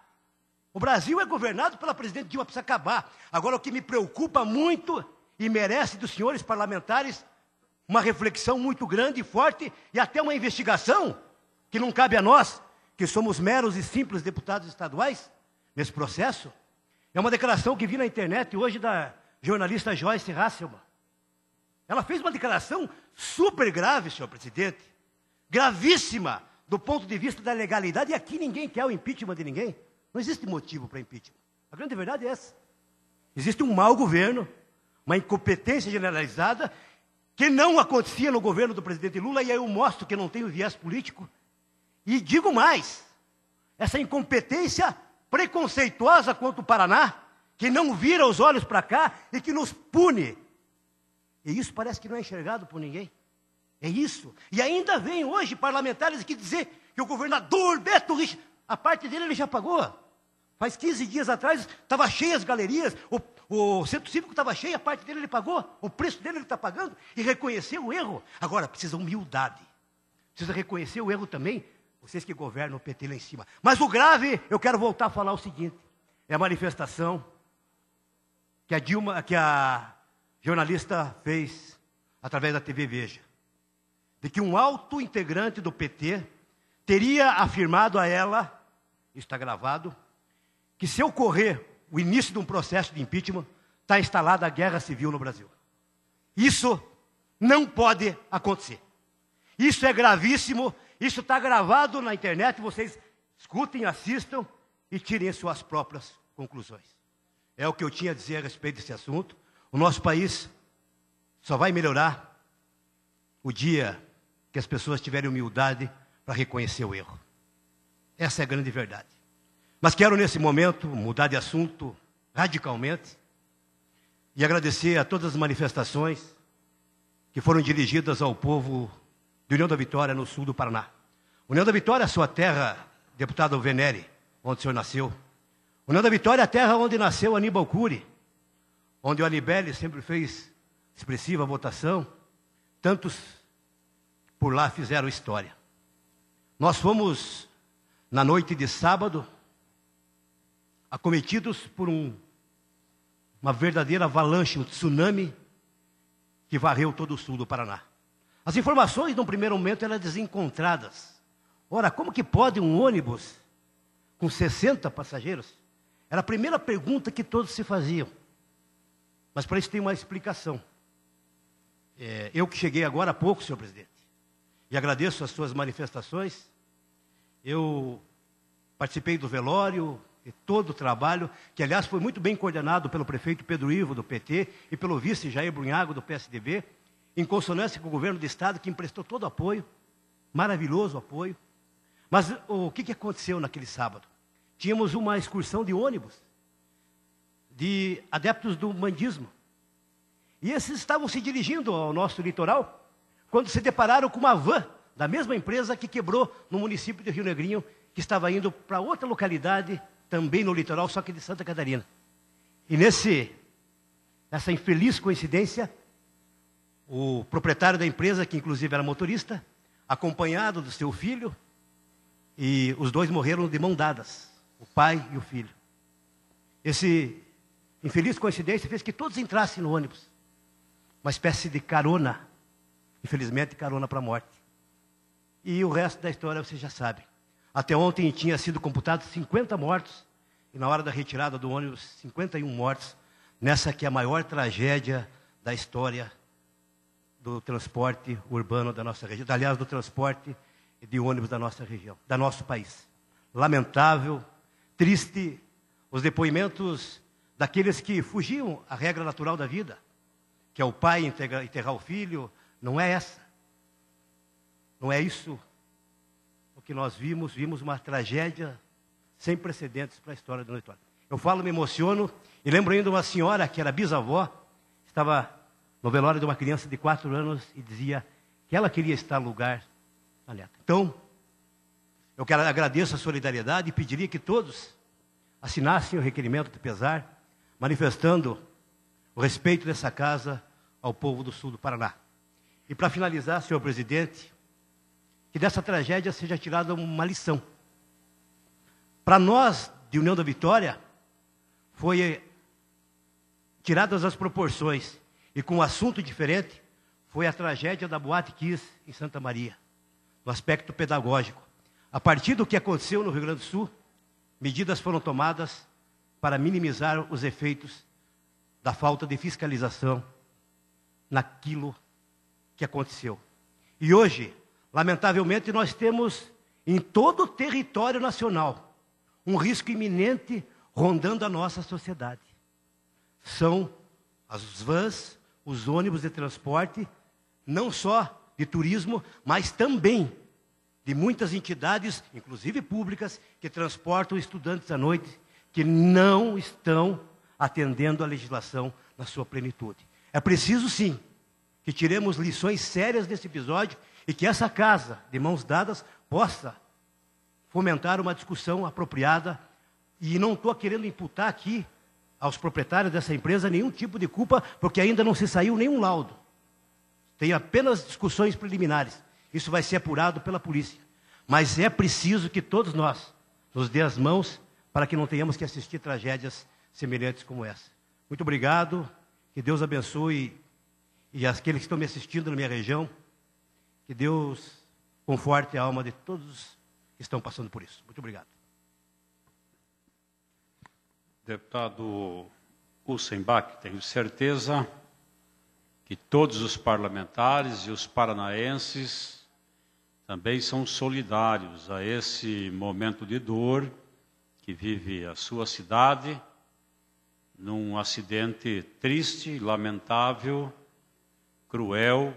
O Brasil é governado pela presidente Dilma, precisa acabar. Agora, o que me preocupa muito e merece dos senhores parlamentares uma reflexão muito grande e forte e até uma investigação que não cabe a nós, que somos meros e simples deputados estaduais, nesse processo, é uma declaração que vi na internet hoje da jornalista Joyce Hasselman. Ela fez uma declaração super grave, senhor presidente. Gravíssima do ponto de vista da legalidade. E aqui ninguém quer o impeachment de ninguém. Não existe motivo para impeachment. A grande verdade é essa. Existe um mau governo, uma incompetência generalizada que não acontecia no governo do presidente Lula, e aí eu mostro que não tenho viés político. E digo mais, essa incompetência preconceituosa quanto o Paraná, que não vira os olhos para cá e que nos pune. E isso parece que não é enxergado por ninguém. É isso. E ainda vem hoje parlamentares aqui dizer que o governador Beto Rich, a parte dele ele já pagou. Faz 15 dias atrás estava cheia as galerias, o, o centro cívico estava cheio, a parte dele ele pagou, o preço dele ele está pagando e reconheceu o erro. Agora precisa humildade, precisa reconhecer o erro também vocês que governam o PT lá em cima. Mas o grave, eu quero voltar a falar o seguinte: é a manifestação que a Dilma, que a jornalista fez através da TV Veja, de que um alto integrante do PT teria afirmado a ela, está gravado, que se ocorrer o início de um processo de impeachment, está instalada a guerra civil no Brasil. Isso não pode acontecer. Isso é gravíssimo isso está gravado na internet, vocês escutem, assistam e tirem suas próprias conclusões. É o que eu tinha a dizer a respeito desse assunto. O nosso país só vai melhorar o dia que as pessoas tiverem humildade para reconhecer o erro. Essa é a grande verdade. Mas quero, nesse momento, mudar de assunto radicalmente e agradecer a todas as manifestações que foram dirigidas ao povo de União da Vitória, no sul do Paraná. União da Vitória sua terra, deputado Venere, onde o senhor nasceu. União da Vitória a terra onde nasceu Aníbal Cury, onde o Alibeli sempre fez expressiva votação. Tantos por lá fizeram história. Nós fomos, na noite de sábado, acometidos por um, uma verdadeira avalanche, um tsunami que varreu todo o sul do Paraná. As informações, num primeiro momento, eram desencontradas. Ora, como que pode um ônibus com 60 passageiros? Era a primeira pergunta que todos se faziam. Mas para isso tem uma explicação. É, eu que cheguei agora há pouco, senhor presidente, e agradeço as suas manifestações. Eu participei do velório e todo o trabalho, que aliás foi muito bem coordenado pelo prefeito Pedro Ivo, do PT, e pelo vice Jair Brunhago, do PSDB em consonância com o governo do Estado, que emprestou todo o apoio, maravilhoso apoio. Mas o que, que aconteceu naquele sábado? Tínhamos uma excursão de ônibus, de adeptos do mandismo. E esses estavam se dirigindo ao nosso litoral, quando se depararam com uma van da mesma empresa que quebrou no município de Rio Negrinho, que estava indo para outra localidade, também no litoral, só que de Santa Catarina. E nesse, nessa infeliz coincidência, o proprietário da empresa, que inclusive era motorista, acompanhado do seu filho, e os dois morreram de mão dadas, o pai e o filho. Esse infeliz coincidência fez que todos entrassem no ônibus, uma espécie de carona, infelizmente carona para a morte. E o resto da história você já sabe. Até ontem tinha sido computado 50 mortos, e na hora da retirada do ônibus, 51 mortos, nessa que é a maior tragédia da história do transporte urbano da nossa região, aliás, do transporte de ônibus da nossa região, da nosso país. Lamentável, triste, os depoimentos daqueles que fugiam à regra natural da vida, que é o pai enterrar, o filho, não é essa. Não é isso o que nós vimos, vimos uma tragédia sem precedentes para a história do Noitório. Eu falo, me emociono, e lembro ainda uma senhora que era bisavó, estava no velório de uma criança de quatro anos e dizia que ela queria estar no lugar da neta. Então, eu quero agradeço a solidariedade e pediria que todos assinassem o requerimento de pesar, manifestando o respeito dessa casa ao povo do sul do Paraná. E para finalizar, senhor presidente, que dessa tragédia seja tirada uma lição. Para nós de União da Vitória, foi eh, tiradas as proporções e com um assunto diferente, foi a tragédia da Boate Kiss em Santa Maria, no aspecto pedagógico. A partir do que aconteceu no Rio Grande do Sul, medidas foram tomadas para minimizar os efeitos da falta de fiscalização naquilo que aconteceu. E hoje, lamentavelmente, nós temos em todo o território nacional um risco iminente rondando a nossa sociedade. São as vans os ônibus de transporte, não só de turismo, mas também de muitas entidades, inclusive públicas, que transportam estudantes à noite, que não estão atendendo à legislação na sua plenitude. É preciso, sim, que tiremos lições sérias desse episódio e que essa casa, de mãos dadas, possa fomentar uma discussão apropriada. E não estou querendo imputar aqui aos proprietários dessa empresa nenhum tipo de culpa, porque ainda não se saiu nenhum laudo. Tem apenas discussões preliminares. Isso vai ser apurado pela polícia. Mas é preciso que todos nós nos dê as mãos para que não tenhamos que assistir tragédias semelhantes como essa. Muito obrigado, que Deus abençoe e aqueles que estão me assistindo na minha região, que Deus conforte a alma de todos que estão passando por isso. Muito obrigado. Deputado Usenbach, tenho certeza que todos os parlamentares e os paranaenses também são solidários a esse momento de dor que vive a sua cidade num acidente triste, lamentável, cruel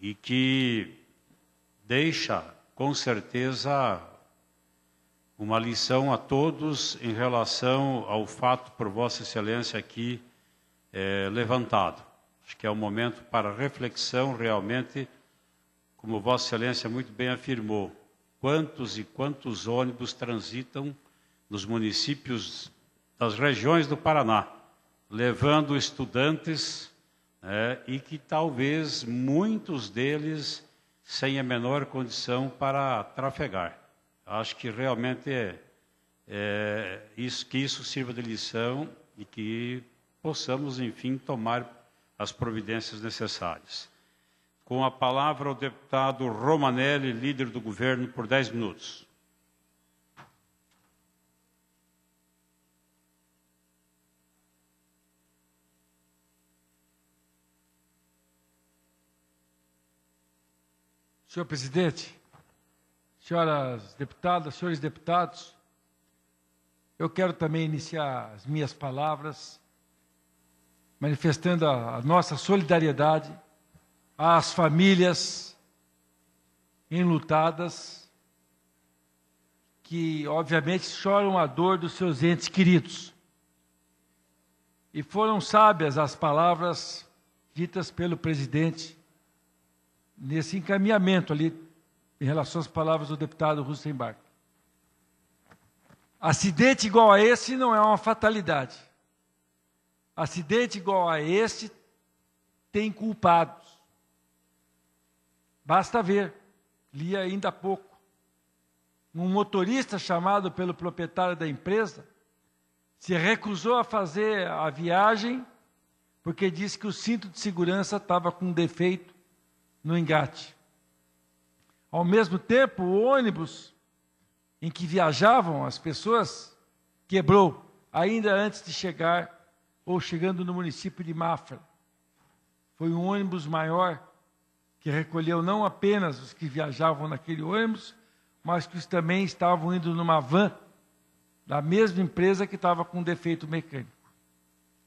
e que deixa, com certeza, uma lição a todos em relação ao fato por Vossa Excelência aqui é, levantado. Acho que é um momento para reflexão realmente, como Vossa Excelência muito bem afirmou, quantos e quantos ônibus transitam nos municípios das regiões do Paraná, levando estudantes né, e que talvez muitos deles sem a menor condição para trafegar. Acho que realmente é, é isso, que isso sirva de lição e que possamos, enfim, tomar as providências necessárias. Com a palavra o deputado Romanelli, líder do governo, por 10 minutos. Senhor presidente, senhoras deputadas, senhores deputados, eu quero também iniciar as minhas palavras manifestando a, a nossa solidariedade às famílias enlutadas que, obviamente, choram a dor dos seus entes queridos. E foram sábias as palavras ditas pelo presidente nesse encaminhamento ali em relação às palavras do deputado Rustenbach. Acidente igual a esse não é uma fatalidade. Acidente igual a esse tem culpados. Basta ver, li ainda há pouco. Um motorista chamado pelo proprietário da empresa se recusou a fazer a viagem porque disse que o cinto de segurança estava com defeito no engate. Ao mesmo tempo, o ônibus em que viajavam as pessoas quebrou, ainda antes de chegar ou chegando no município de Mafra. Foi um ônibus maior que recolheu não apenas os que viajavam naquele ônibus, mas que os também estavam indo numa van da mesma empresa que estava com defeito mecânico.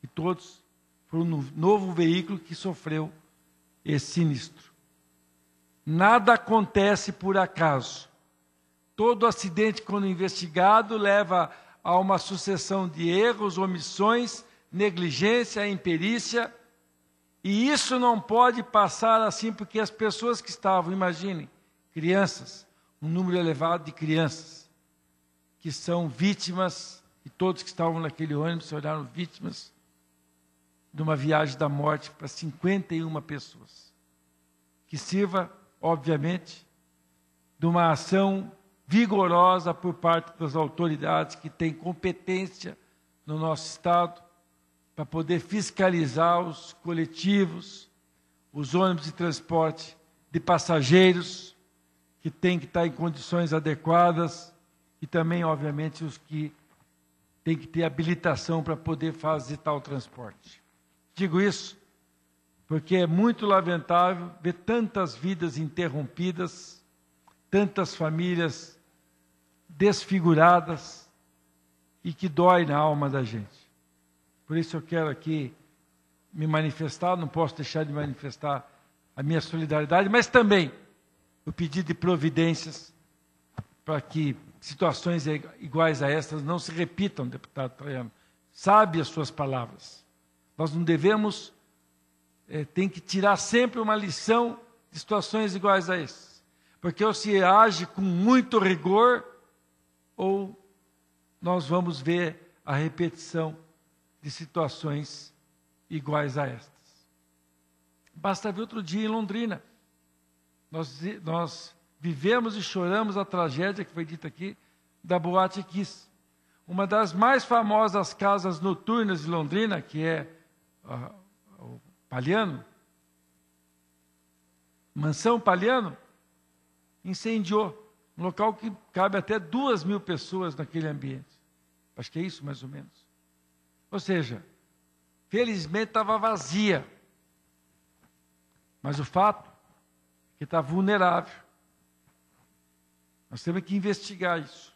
E todos foram no novo veículo que sofreu esse sinistro. Nada acontece por acaso. Todo acidente, quando investigado, leva a uma sucessão de erros, omissões, negligência, imperícia. E isso não pode passar assim, porque as pessoas que estavam, imaginem, crianças, um número elevado de crianças, que são vítimas, e todos que estavam naquele ônibus se olharam vítimas de uma viagem da morte para 51 pessoas. Que sirva obviamente, de uma ação vigorosa por parte das autoridades que têm competência no nosso Estado para poder fiscalizar os coletivos, os ônibus de transporte de passageiros, que têm que estar em condições adequadas, e também, obviamente, os que têm que ter habilitação para poder fazer tal transporte. Digo isso porque é muito lamentável ver tantas vidas interrompidas, tantas famílias desfiguradas e que dói na alma da gente. Por isso eu quero aqui me manifestar, não posso deixar de manifestar a minha solidariedade, mas também o pedido de providências para que situações iguais a estas não se repitam, deputado Traiano. Sabe as suas palavras. Nós não devemos é, tem que tirar sempre uma lição de situações iguais a essas. Porque ou se age com muito rigor, ou nós vamos ver a repetição de situações iguais a estas. Basta ver outro dia em Londrina. Nós, nós vivemos e choramos a tragédia que foi dita aqui da Boate Kiss. Uma das mais famosas casas noturnas de Londrina, que é Paliano? Mansão Paliano? Incendiou. Um local que cabe até duas mil pessoas naquele ambiente. Acho que é isso mais ou menos. Ou seja, felizmente estava vazia. Mas o fato é que está vulnerável. Nós temos que investigar isso.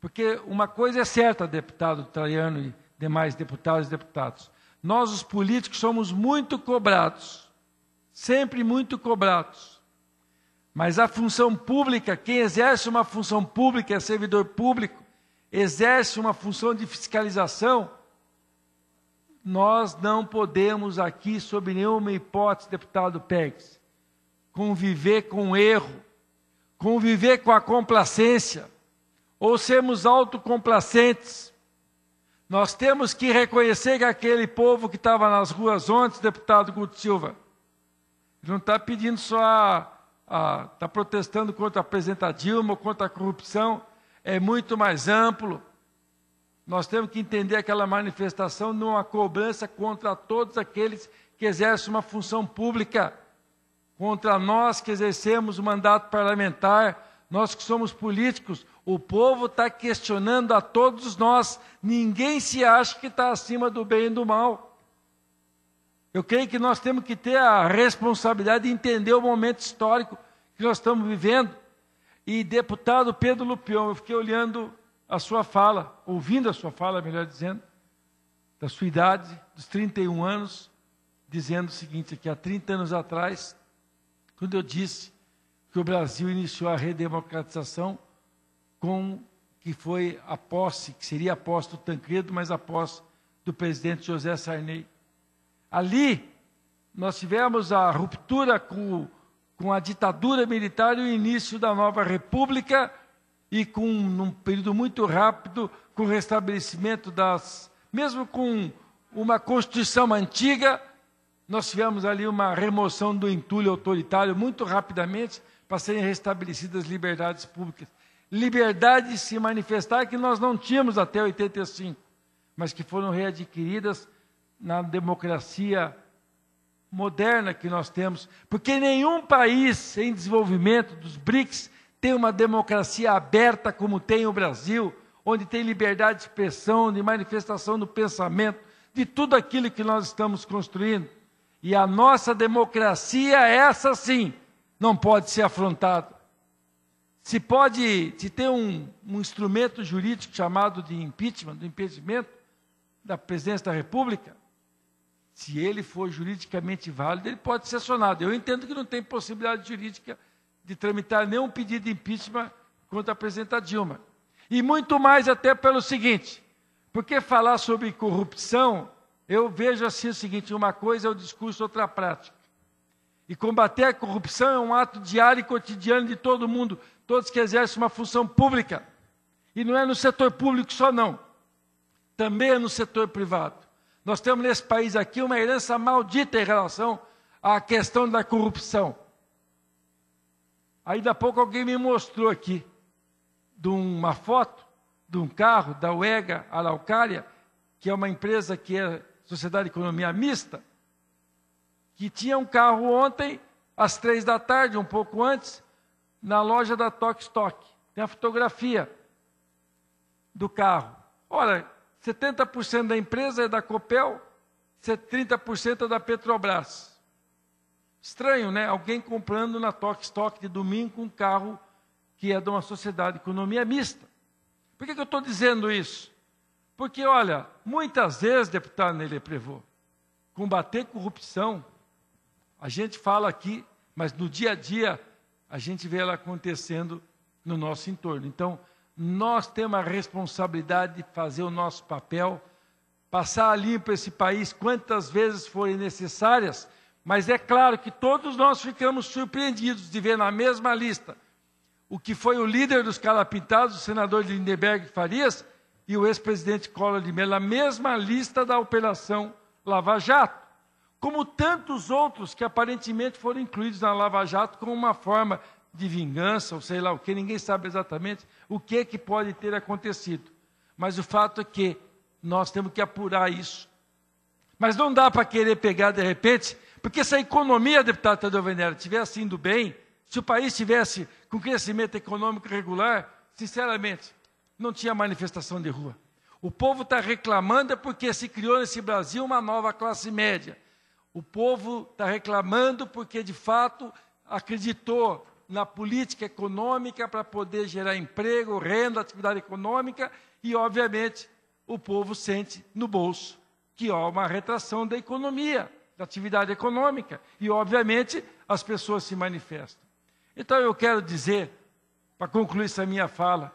Porque uma coisa é certa, deputado Traiano e demais deputados e deputados. Nós, os políticos, somos muito cobrados, sempre muito cobrados. Mas a função pública, quem exerce uma função pública, é servidor público, exerce uma função de fiscalização. Nós não podemos aqui, sob nenhuma hipótese, deputado Pérez, conviver com o erro, conviver com a complacência, ou sermos autocomplacentes nós temos que reconhecer que aquele povo que estava nas ruas ontem, deputado Guto Silva, ele não está pedindo só, está protestando contra a presidenta Dilma, contra a corrupção, é muito mais amplo. Nós temos que entender aquela manifestação numa cobrança contra todos aqueles que exercem uma função pública, contra nós que exercemos o mandato parlamentar, nós que somos políticos, o povo está questionando a todos nós. Ninguém se acha que está acima do bem e do mal. Eu creio que nós temos que ter a responsabilidade de entender o momento histórico que nós estamos vivendo. E deputado Pedro Lupion, eu fiquei olhando a sua fala, ouvindo a sua fala, melhor dizendo, da sua idade, dos 31 anos, dizendo o seguinte: que há 30 anos atrás, quando eu disse que o Brasil iniciou a redemocratização, com que foi a posse, que seria a posse do Tancredo, mas a posse do presidente José Sarney. Ali, nós tivemos a ruptura com, com a ditadura militar e o início da nova república, e com, num período muito rápido, com o restabelecimento das. Mesmo com uma Constituição antiga, nós tivemos ali uma remoção do entulho autoritário muito rapidamente para serem restabelecidas liberdades públicas liberdade de se manifestar que nós não tínhamos até 85, mas que foram readquiridas na democracia moderna que nós temos, porque nenhum país em desenvolvimento dos BRICS tem uma democracia aberta como tem o Brasil, onde tem liberdade de expressão, de manifestação do pensamento, de tudo aquilo que nós estamos construindo. E a nossa democracia, essa sim, não pode ser afrontada se pode se ter um, um instrumento jurídico chamado de impeachment, do impedimento da presidência da República, se ele for juridicamente válido, ele pode ser acionado. Eu entendo que não tem possibilidade jurídica de tramitar nenhum pedido de impeachment contra a presidenta Dilma. E muito mais até pelo seguinte, porque falar sobre corrupção, eu vejo assim o seguinte, uma coisa é o discurso, outra a prática. E combater a corrupção é um ato diário e cotidiano de todo mundo, todos que exercem uma função pública. E não é no setor público só, não. Também é no setor privado. Nós temos nesse país aqui uma herança maldita em relação à questão da corrupção. Ainda há pouco alguém me mostrou aqui de uma foto de um carro da UEGA Araucária, que é uma empresa que é sociedade de economia mista, que tinha um carro ontem, às três da tarde, um pouco antes, na loja da Tox Stock. Tem a fotografia do carro. Olha, 70% da empresa é da Copel, 30% é da Petrobras. Estranho, né? Alguém comprando na Tox Stock de domingo um carro que é de uma sociedade de economia mista. Por que, que eu estou dizendo isso? Porque, olha, muitas vezes, deputado Nele Prevô, combater corrupção, a gente fala aqui, mas no dia a dia a gente vê ela acontecendo no nosso entorno. Então, nós temos a responsabilidade de fazer o nosso papel, passar a limpo esse país quantas vezes forem necessárias, mas é claro que todos nós ficamos surpreendidos de ver na mesma lista o que foi o líder dos Calapintados, o senador Lindenberg Farias, e o ex-presidente Collor de Mello, na mesma lista da Operação Lava Jato como tantos outros que aparentemente foram incluídos na Lava Jato como uma forma de vingança, ou sei lá o que, ninguém sabe exatamente o que, é que pode ter acontecido. Mas o fato é que nós temos que apurar isso. Mas não dá para querer pegar de repente, porque se a economia, deputado Tadeu Venera, estivesse assim indo bem, se o país estivesse com crescimento econômico regular, sinceramente, não tinha manifestação de rua. O povo está reclamando é porque se criou nesse Brasil uma nova classe média. O povo está reclamando porque, de fato, acreditou na política econômica para poder gerar emprego, renda, atividade econômica e, obviamente, o povo sente no bolso que há uma retração da economia, da atividade econômica e, obviamente, as pessoas se manifestam. Então, eu quero dizer, para concluir essa minha fala,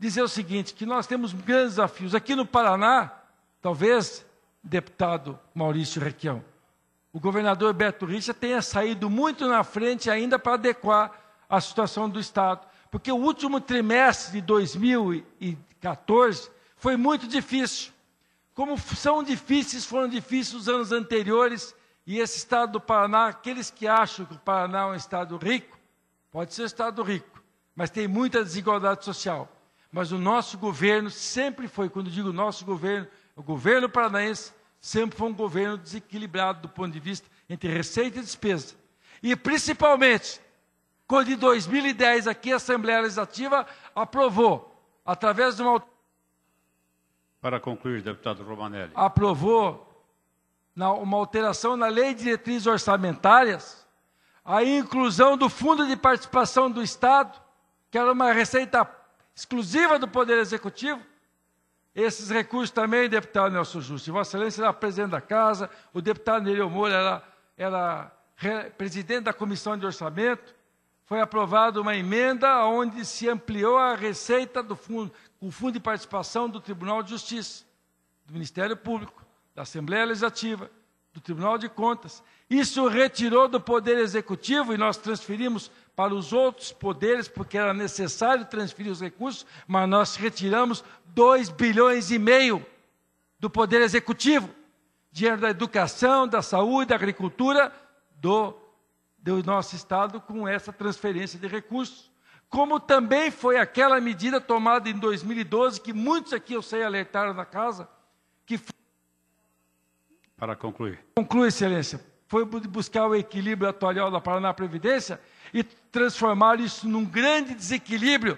dizer o seguinte: que nós temos grandes desafios. Aqui no Paraná, talvez, deputado Maurício Requião, o governador Beto Richa tenha saído muito na frente ainda para adequar a situação do Estado. Porque o último trimestre de 2014 foi muito difícil. Como são difíceis, foram difíceis os anos anteriores, e esse Estado do Paraná, aqueles que acham que o Paraná é um Estado rico, pode ser um Estado rico, mas tem muita desigualdade social. Mas o nosso governo sempre foi, quando digo nosso governo, o governo paranaense sempre foi um governo desequilibrado do ponto de vista entre receita e despesa. E principalmente, quando em 2010 aqui a Assembleia Legislativa aprovou, através de uma. Para concluir, deputado Romanelli. Aprovou uma alteração na lei de diretrizes orçamentárias, a inclusão do fundo de participação do Estado, que era uma receita exclusiva do Poder Executivo, esses recursos também, deputado Nelson Justo, Vossa Excelência era presidente da casa, o deputado Nereu Moura era, era presidente da comissão de orçamento, foi aprovada uma emenda onde se ampliou a receita do fundo, o fundo de participação do Tribunal de Justiça, do Ministério Público, da Assembleia Legislativa, do Tribunal de Contas. Isso retirou do Poder Executivo e nós transferimos para os outros poderes, porque era necessário transferir os recursos, mas nós retiramos 2 bilhões e meio do poder executivo, dinheiro da educação, da saúde, da agricultura, do, do nosso Estado com essa transferência de recursos. Como também foi aquela medida tomada em 2012, que muitos aqui eu sei alertaram na casa, que foi... Para concluir. Conclui, Excelência. Foi buscar o equilíbrio atual da Paraná Previdência e transformar isso num grande desequilíbrio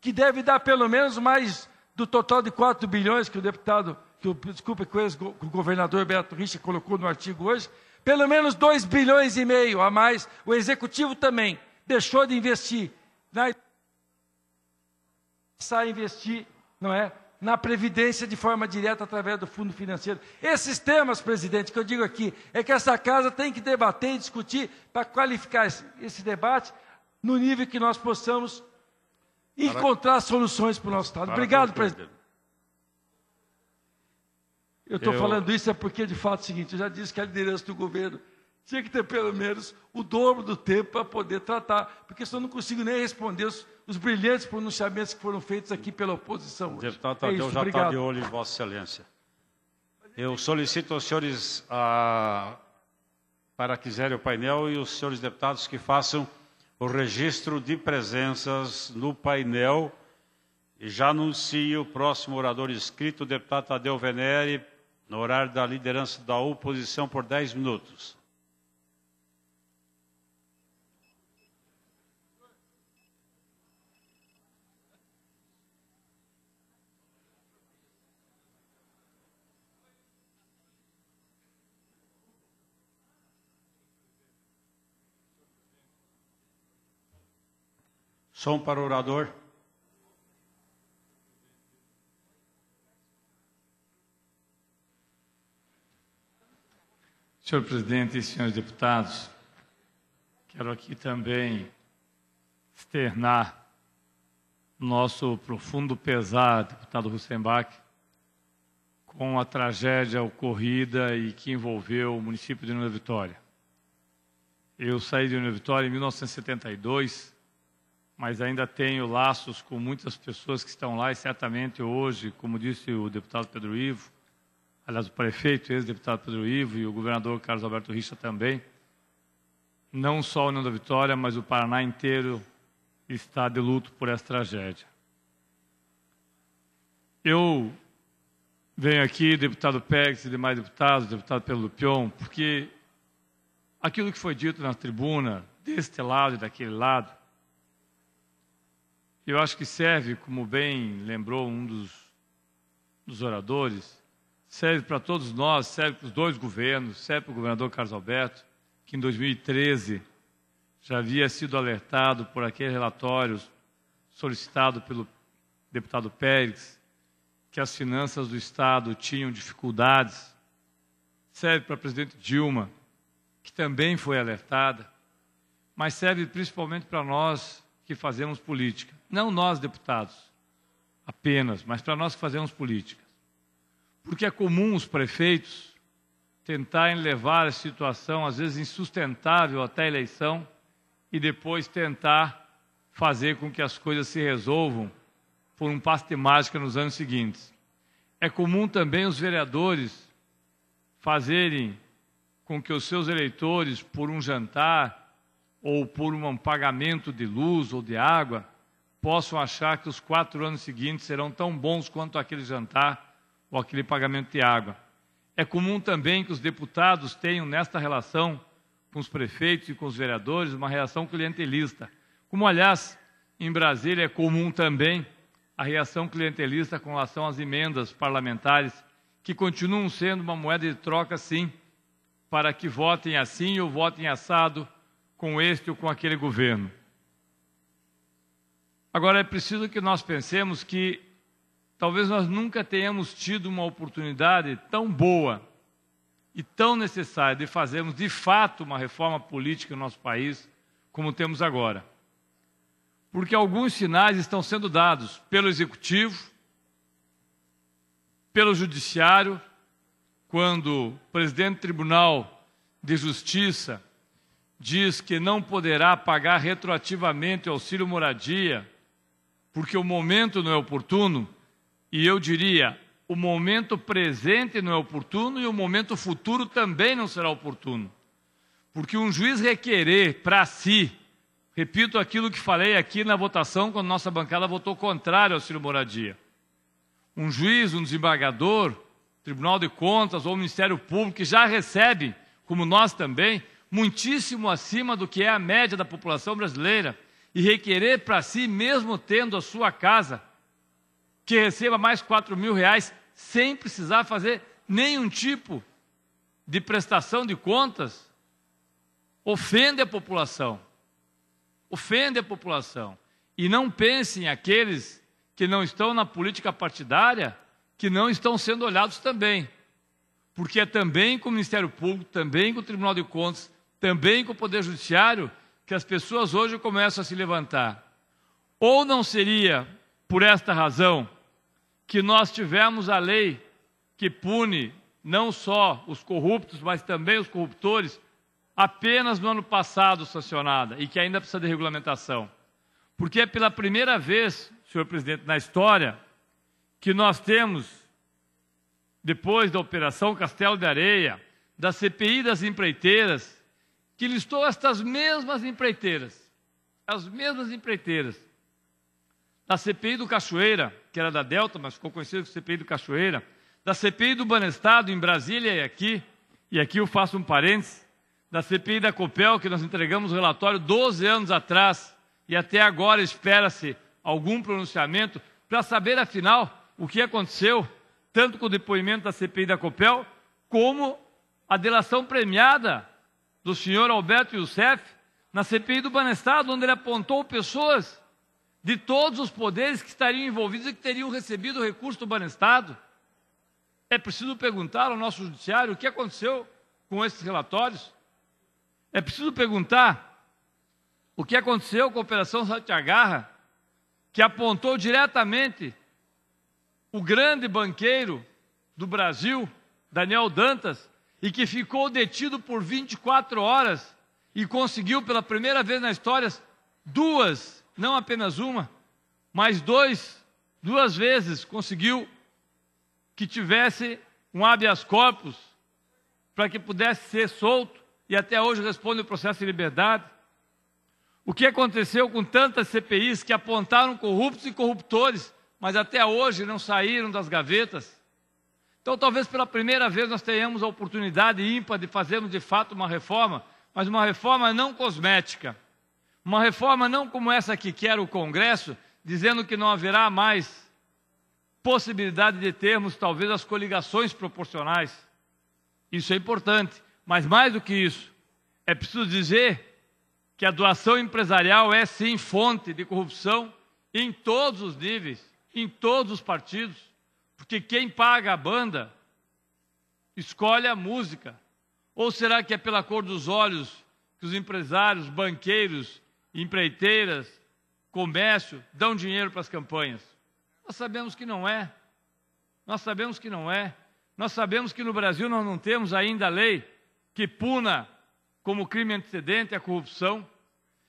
que deve dar pelo menos mais do total de 4 bilhões que o deputado, que o, que o governador Beto Richa colocou no artigo hoje, pelo menos 2 bilhões e meio a mais, o executivo também deixou de investir na a investir, não é, na Previdência de forma direta através do Fundo Financeiro. Esses temas, presidente, que eu digo aqui, é que essa casa tem que debater e discutir para qualificar esse, esse, debate no nível que nós possamos encontrar soluções para o nosso Estado. Obrigado, presidente. Eu estou falando isso é porque, de fato, é o seguinte, eu já disse que a liderança do governo tinha que ter pelo menos o dobro do tempo para poder tratar, porque senão eu não consigo nem responder os os brilhantes pronunciamentos que foram feitos aqui pela oposição. Hoje. Deputado é Tadeu é isso, já está de olho em Vossa Excelência. Eu solicito aos senhores, ah, para quiserem o painel, e os senhores deputados que façam o registro de presenças no painel. E já anuncio o próximo orador inscrito, o deputado Tadeu Venere, no horário da liderança da oposição, por 10 minutos. Som para o orador. Senhor presidente e senhores deputados, quero aqui também externar nosso profundo pesar, deputado Russenbach, com a tragédia ocorrida e que envolveu o município de União Vitória. Eu saí de União Vitória em 1972 mas ainda tenho laços com muitas pessoas que estão lá e certamente hoje, como disse o deputado Pedro Ivo, aliás, o prefeito, ex-deputado Pedro Ivo e o governador Carlos Alberto Richa também, não só a União da Vitória, mas o Paraná inteiro está de luto por essa tragédia. Eu venho aqui, deputado Pex e demais deputados, deputado Pedro Pion, porque aquilo que foi dito na tribuna, deste lado e daquele lado, eu acho que serve, como bem lembrou um dos, dos oradores, serve para todos nós, serve para os dois governos, serve para o governador Carlos Alberto, que em 2013 já havia sido alertado por aqueles relatórios solicitado pelo deputado Pérez, que as finanças do Estado tinham dificuldades. Serve para a presidente Dilma, que também foi alertada, mas serve principalmente para nós que fazemos política. Não nós, deputados, apenas, mas para nós que fazemos política. Porque é comum os prefeitos tentarem levar a situação, às vezes insustentável, até a eleição e depois tentar fazer com que as coisas se resolvam por um passo de mágica nos anos seguintes. É comum também os vereadores fazerem com que os seus eleitores, por um jantar, ou por um pagamento de luz ou de água, possam achar que os quatro anos seguintes serão tão bons quanto aquele jantar ou aquele pagamento de água. É comum também que os deputados tenham nesta relação com os prefeitos e com os vereadores uma reação clientelista, como aliás em Brasília é comum também a reação clientelista com relação às emendas parlamentares, que continuam sendo uma moeda de troca, sim, para que votem assim ou votem assado, com este ou com aquele governo. Agora é preciso que nós pensemos que talvez nós nunca tenhamos tido uma oportunidade tão boa e tão necessária de fazermos de fato uma reforma política no nosso país como temos agora. Porque alguns sinais estão sendo dados pelo executivo, pelo judiciário, quando o presidente do Tribunal de Justiça diz que não poderá pagar retroativamente o auxílio moradia, porque o momento não é oportuno, e eu diria, o momento presente não é oportuno e o momento futuro também não será oportuno. Porque um juiz requerer para si, repito aquilo que falei aqui na votação, quando nossa bancada votou contrário ao auxílio moradia. Um juiz, um desembargador, Tribunal de Contas ou Ministério Público, que já recebe, como nós também, muitíssimo acima do que é a média da população brasileira, e requerer para si, mesmo tendo a sua casa, que receba mais 4 mil reais sem precisar fazer nenhum tipo de prestação de contas, ofende a população. Ofende a população. E não pensem aqueles que não estão na política partidária, que não estão sendo olhados também. Porque é também com o Ministério Público, também com o Tribunal de Contas, também com o Poder Judiciário, que as pessoas hoje começam a se levantar. Ou não seria por esta razão que nós tivemos a lei que pune não só os corruptos, mas também os corruptores, apenas no ano passado sancionada e que ainda precisa de regulamentação. Porque é pela primeira vez, senhor presidente, na história, que nós temos, depois da Operação Castelo de Areia, da CPI das empreiteiras, que listou estas mesmas empreiteiras, as mesmas empreiteiras. Da CPI do Cachoeira, que era da Delta, mas ficou conhecida como CPI do Cachoeira, da CPI do Banestado, em Brasília e aqui, e aqui eu faço um parênteses, da CPI da Copel, que nós entregamos o relatório 12 anos atrás, e até agora espera-se algum pronunciamento, para saber, afinal, o que aconteceu, tanto com o depoimento da CPI da Copel, como a delação premiada do senhor Alberto Youssef na CPI do Banestado, onde ele apontou pessoas de todos os poderes que estariam envolvidos e que teriam recebido recurso do Banestado. É preciso perguntar ao nosso judiciário o que aconteceu com esses relatórios. É preciso perguntar o que aconteceu com a Operação Satiagarra, que apontou diretamente o grande banqueiro do Brasil, Daniel Dantas, e que ficou detido por 24 horas e conseguiu pela primeira vez na história duas, não apenas uma, mas dois, duas vezes conseguiu que tivesse um habeas corpus para que pudesse ser solto e até hoje responde o processo de liberdade. O que aconteceu com tantas CPIs que apontaram corruptos e corruptores, mas até hoje não saíram das gavetas? Então, talvez pela primeira vez nós tenhamos a oportunidade ímpar de fazermos de fato uma reforma, mas uma reforma não cosmética. Uma reforma não como essa que quer o Congresso, dizendo que não haverá mais possibilidade de termos talvez as coligações proporcionais. Isso é importante, mas mais do que isso, é preciso dizer que a doação empresarial é sim fonte de corrupção em todos os níveis, em todos os partidos. Porque quem paga a banda escolhe a música. Ou será que é pela cor dos olhos que os empresários, banqueiros, empreiteiras, comércio dão dinheiro para as campanhas? Nós sabemos que não é. Nós sabemos que não é. Nós sabemos que no Brasil nós não temos ainda lei que puna como crime antecedente a corrupção.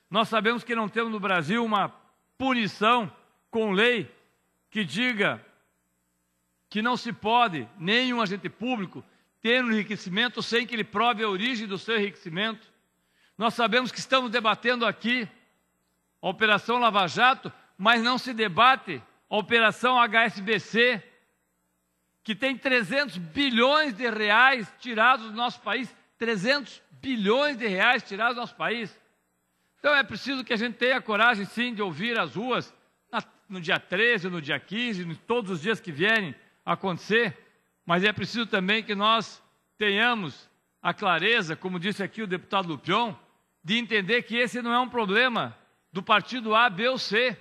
Nós sabemos que não temos no Brasil uma punição com lei que diga que não se pode nenhum agente público ter um enriquecimento sem que ele prove a origem do seu enriquecimento. Nós sabemos que estamos debatendo aqui a Operação Lava Jato, mas não se debate a Operação HSBC, que tem 300 bilhões de reais tirados do nosso país, 300 bilhões de reais tirados do nosso país. Então é preciso que a gente tenha coragem, sim, de ouvir as ruas no dia 13, no dia 15, todos os dias que vierem, acontecer, mas é preciso também que nós tenhamos a clareza, como disse aqui o deputado Lupion, de entender que esse não é um problema do partido A, B ou C.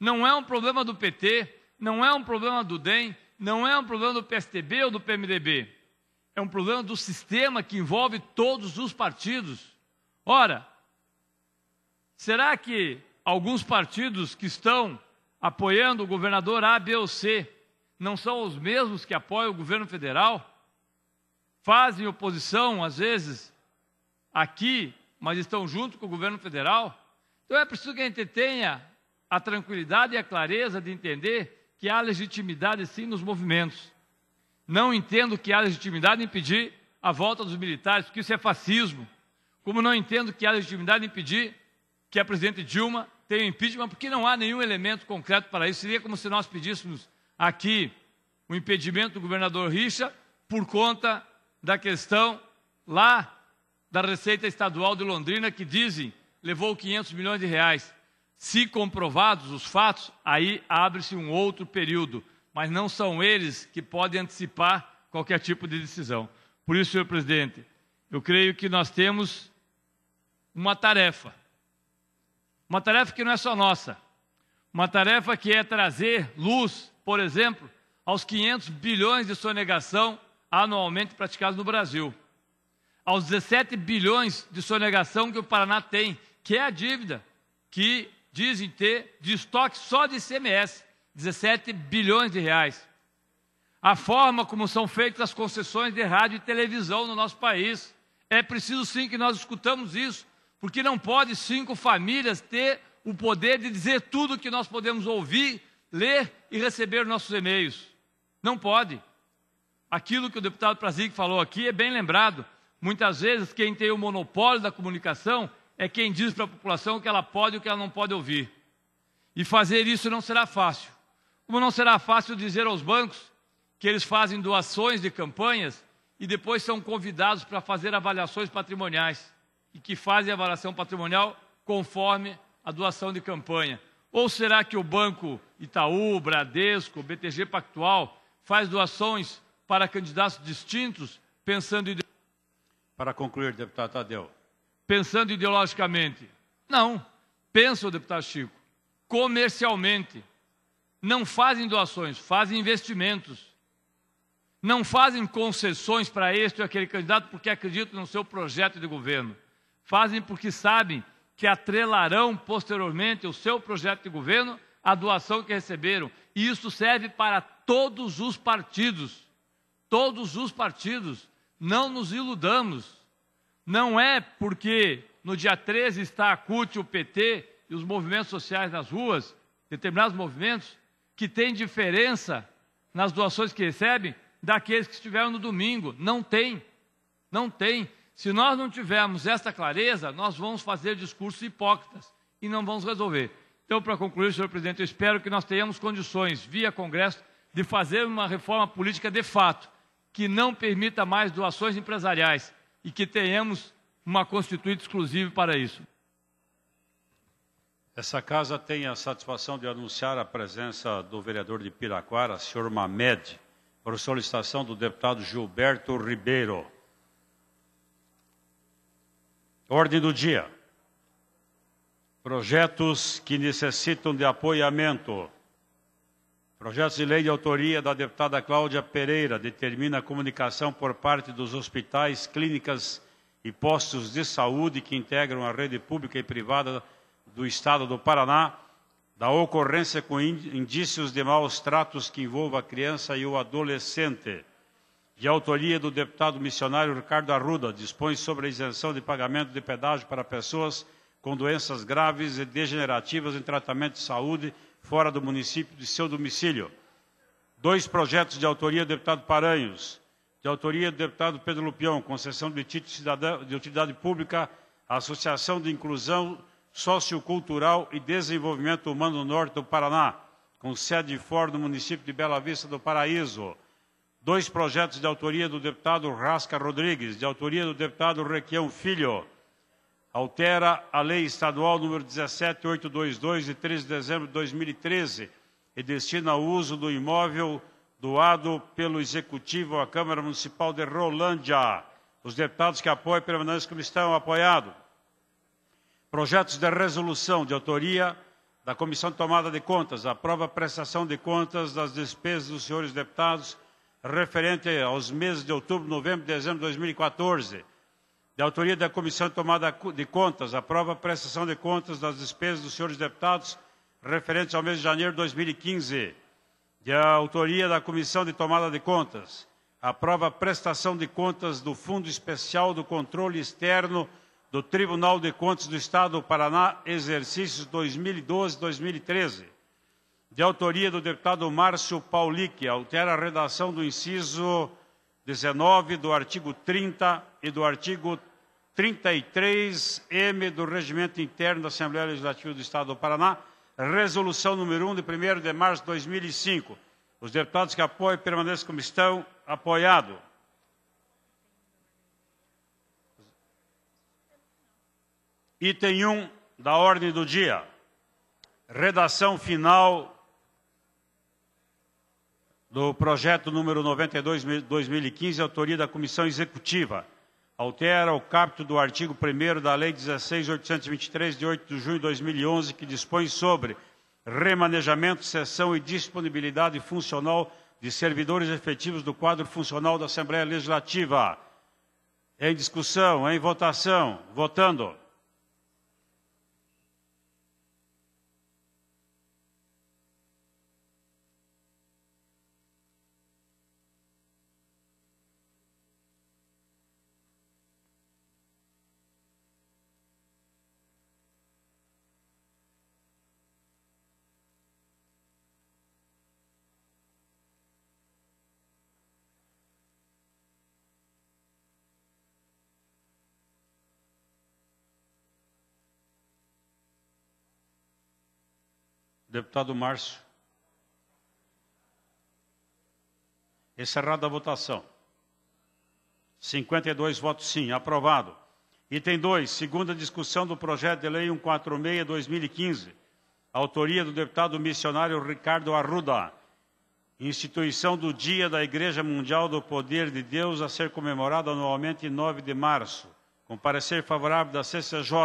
Não é um problema do PT, não é um problema do DEM, não é um problema do PSTB ou do PMDB. É um problema do sistema que envolve todos os partidos. Ora, será que alguns partidos que estão apoiando o governador A, B ou C não são os mesmos que apoiam o governo federal, fazem oposição, às vezes, aqui, mas estão junto com o governo federal. Então é preciso que a gente tenha a tranquilidade e a clareza de entender que há legitimidade sim nos movimentos. Não entendo que há legitimidade em pedir a volta dos militares, porque isso é fascismo. Como não entendo que há legitimidade em pedir que a presidente Dilma tenha impeachment, porque não há nenhum elemento concreto para isso. Seria como se nós pedíssemos aqui o impedimento do governador Richa por conta da questão lá da Receita Estadual de Londrina, que dizem levou 500 milhões de reais. Se comprovados os fatos, aí abre-se um outro período, mas não são eles que podem antecipar qualquer tipo de decisão. Por isso, senhor presidente, eu creio que nós temos uma tarefa. Uma tarefa que não é só nossa. Uma tarefa que é trazer luz por exemplo, aos 500 bilhões de sonegação anualmente praticados no Brasil, aos 17 bilhões de sonegação que o Paraná tem, que é a dívida que dizem ter de estoque só de ICMS, 17 bilhões de reais. A forma como são feitas as concessões de rádio e televisão no nosso país. É preciso sim que nós escutamos isso, porque não pode cinco famílias ter o poder de dizer tudo que nós podemos ouvir, ler e receber nossos e-mails. Não pode. Aquilo que o deputado Prazic falou aqui é bem lembrado. Muitas vezes quem tem o monopólio da comunicação é quem diz para a população o que ela pode e o que ela não pode ouvir. E fazer isso não será fácil. Como não será fácil dizer aos bancos que eles fazem doações de campanhas e depois são convidados para fazer avaliações patrimoniais e que fazem a avaliação patrimonial conforme a doação de campanha. Ou será que o banco Itaú, Bradesco, BTG Pactual faz doações para candidatos distintos, pensando ide... Para concluir, deputado Tadeu. Pensando ideologicamente. Não. Pensa, deputado Chico, comercialmente. Não fazem doações, fazem investimentos. Não fazem concessões para este ou aquele candidato porque acreditam no seu projeto de governo. Fazem porque sabem que atrelarão posteriormente o seu projeto de governo à doação que receberam. E isso serve para todos os partidos. Todos os partidos. Não nos iludamos. Não é porque no dia 13 está a CUT, o PT e os movimentos sociais nas ruas, determinados movimentos, que tem diferença nas doações que recebem daqueles que estiveram no domingo. Não tem. Não tem. Se nós não tivermos esta clareza, nós vamos fazer discursos hipócritas e não vamos resolver. Então, para concluir, senhor presidente, eu espero que nós tenhamos condições, via Congresso, de fazer uma reforma política de fato, que não permita mais doações empresariais e que tenhamos uma constituinte exclusiva para isso. Essa casa tem a satisfação de anunciar a presença do vereador de Piraquara, senhor Mamed, por solicitação do deputado Gilberto Ribeiro. Ordem do dia. Projetos que necessitam de apoiamento. Projeto de lei de autoria da deputada Cláudia Pereira determina a comunicação por parte dos hospitais, clínicas e postos de saúde que integram a rede pública e privada do Estado do Paraná da ocorrência com indícios de maus tratos que envolva a criança e o adolescente de autoria do deputado missionário Ricardo Arruda, dispõe sobre a isenção de pagamento de pedágio para pessoas com doenças graves e degenerativas em tratamento de saúde fora do município de seu domicílio. Dois projetos de autoria do deputado Paranhos, de autoria do deputado Pedro Lupião, concessão de título de utilidade pública à Associação de Inclusão Sociocultural e Desenvolvimento Humano do Norte do Paraná, com sede fora do município de Bela Vista do Paraíso dois projetos de autoria do deputado Rasca Rodrigues, de autoria do deputado Requião Filho, altera a Lei Estadual número 17822, de 13 de dezembro de 2013, e destina o uso do imóvel doado pelo Executivo à Câmara Municipal de Rolândia. Os deputados que apoiam permanecem como estão, apoiado. Projetos de resolução de autoria da Comissão de Tomada de Contas, aprova a prestação de contas das despesas dos senhores deputados referente aos meses de outubro, novembro e dezembro de 2014, de autoria da Comissão de Tomada de Contas, aprova a prestação de contas das despesas dos senhores deputados referentes ao mês de janeiro de 2015, de autoria da Comissão de Tomada de Contas, aprova a prestação de contas do Fundo Especial do Controle Externo do Tribunal de Contas do Estado do Paraná, exercícios 2012-2013 de autoria do deputado Márcio Paulic, altera a redação do inciso 19 do artigo 30 e do artigo 33M do Regimento Interno da Assembleia Legislativa do Estado do Paraná, resolução número 1 de 1 de março de 2005. Os deputados que apoiam permaneçam como estão, apoiado. Item 1 da ordem do dia. Redação final do projeto número 92 2015, autoria da Comissão Executiva. Altera o capto do artigo 1 da Lei 16.823, de 8 de junho de 2011, que dispõe sobre remanejamento, cessão e disponibilidade funcional de servidores efetivos do quadro funcional da Assembleia Legislativa. Em discussão, em votação, votando. Deputado Márcio. Encerrada a votação. 52 votos sim. Aprovado. Item 2. Segunda discussão do projeto de lei 146-2015. Autoria do deputado missionário Ricardo Arruda. Instituição do Dia da Igreja Mundial do Poder de Deus a ser comemorado anualmente em 9 de março. Com parecer favorável da CCJ.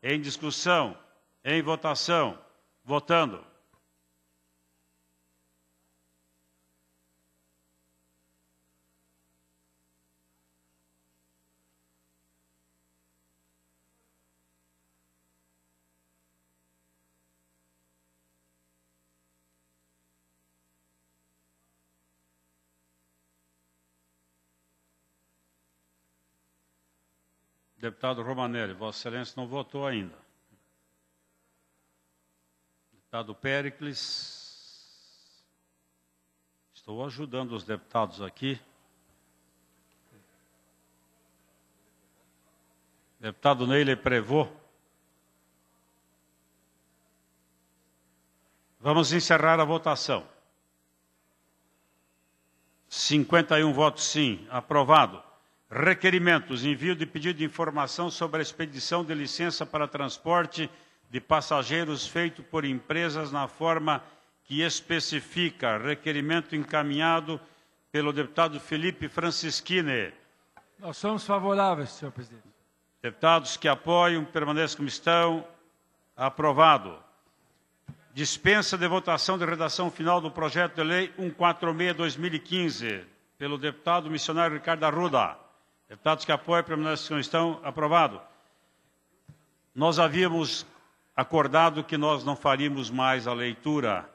Em discussão. Em votação. Votando. Deputado Romanelli, Vossa Excelência não votou ainda. Deputado Pericles. estou ajudando os deputados aqui. Deputado Neile Prevô. Vamos encerrar a votação. 51 votos sim, aprovado. Requerimentos, envio de pedido de informação sobre a expedição de licença para transporte de passageiros feito por empresas na forma que especifica, requerimento encaminhado pelo deputado Felipe Francischini. Nós somos favoráveis, senhor presidente. Deputados que apoiam, permaneçam como estão. Aprovado. Dispensa de votação de redação final do projeto de lei 146-2015, pelo deputado missionário Ricardo Arruda. Deputados que apoiam, permaneçam como estão. Aprovado. Nós havíamos acordado que nós não faríamos mais a leitura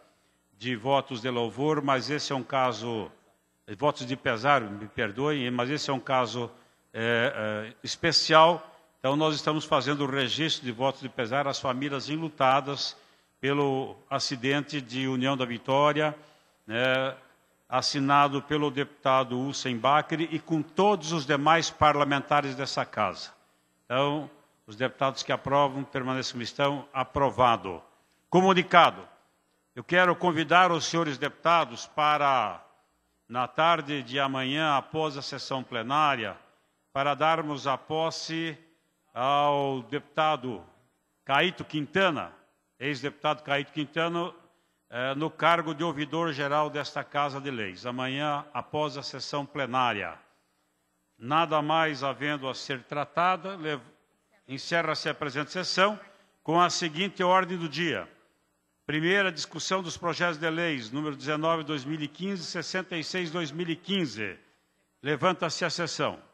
de votos de louvor, mas esse é um caso, eh, votos de pesar, me perdoem, mas esse é um caso é, é, especial. Então, nós estamos fazendo o registro de votos de pesar às famílias enlutadas pelo acidente de União da Vitória, né, assinado pelo deputado Hussein Bacri e com todos os demais parlamentares dessa casa. Então, os deputados que aprovam permaneçam como estão. Aprovado. Comunicado. Eu quero convidar os senhores deputados para, na tarde de amanhã, após a sessão plenária, para darmos a posse ao deputado Caíto Quintana, ex-deputado Caíto Quintana, eh, no cargo de ouvidor-geral desta Casa de Leis, amanhã, após a sessão plenária. Nada mais havendo a ser tratada, encerra-se a presente sessão com a seguinte ordem do dia. Primeira discussão dos projetos de leis número 19 2015 66 2015. Levanta-se a sessão.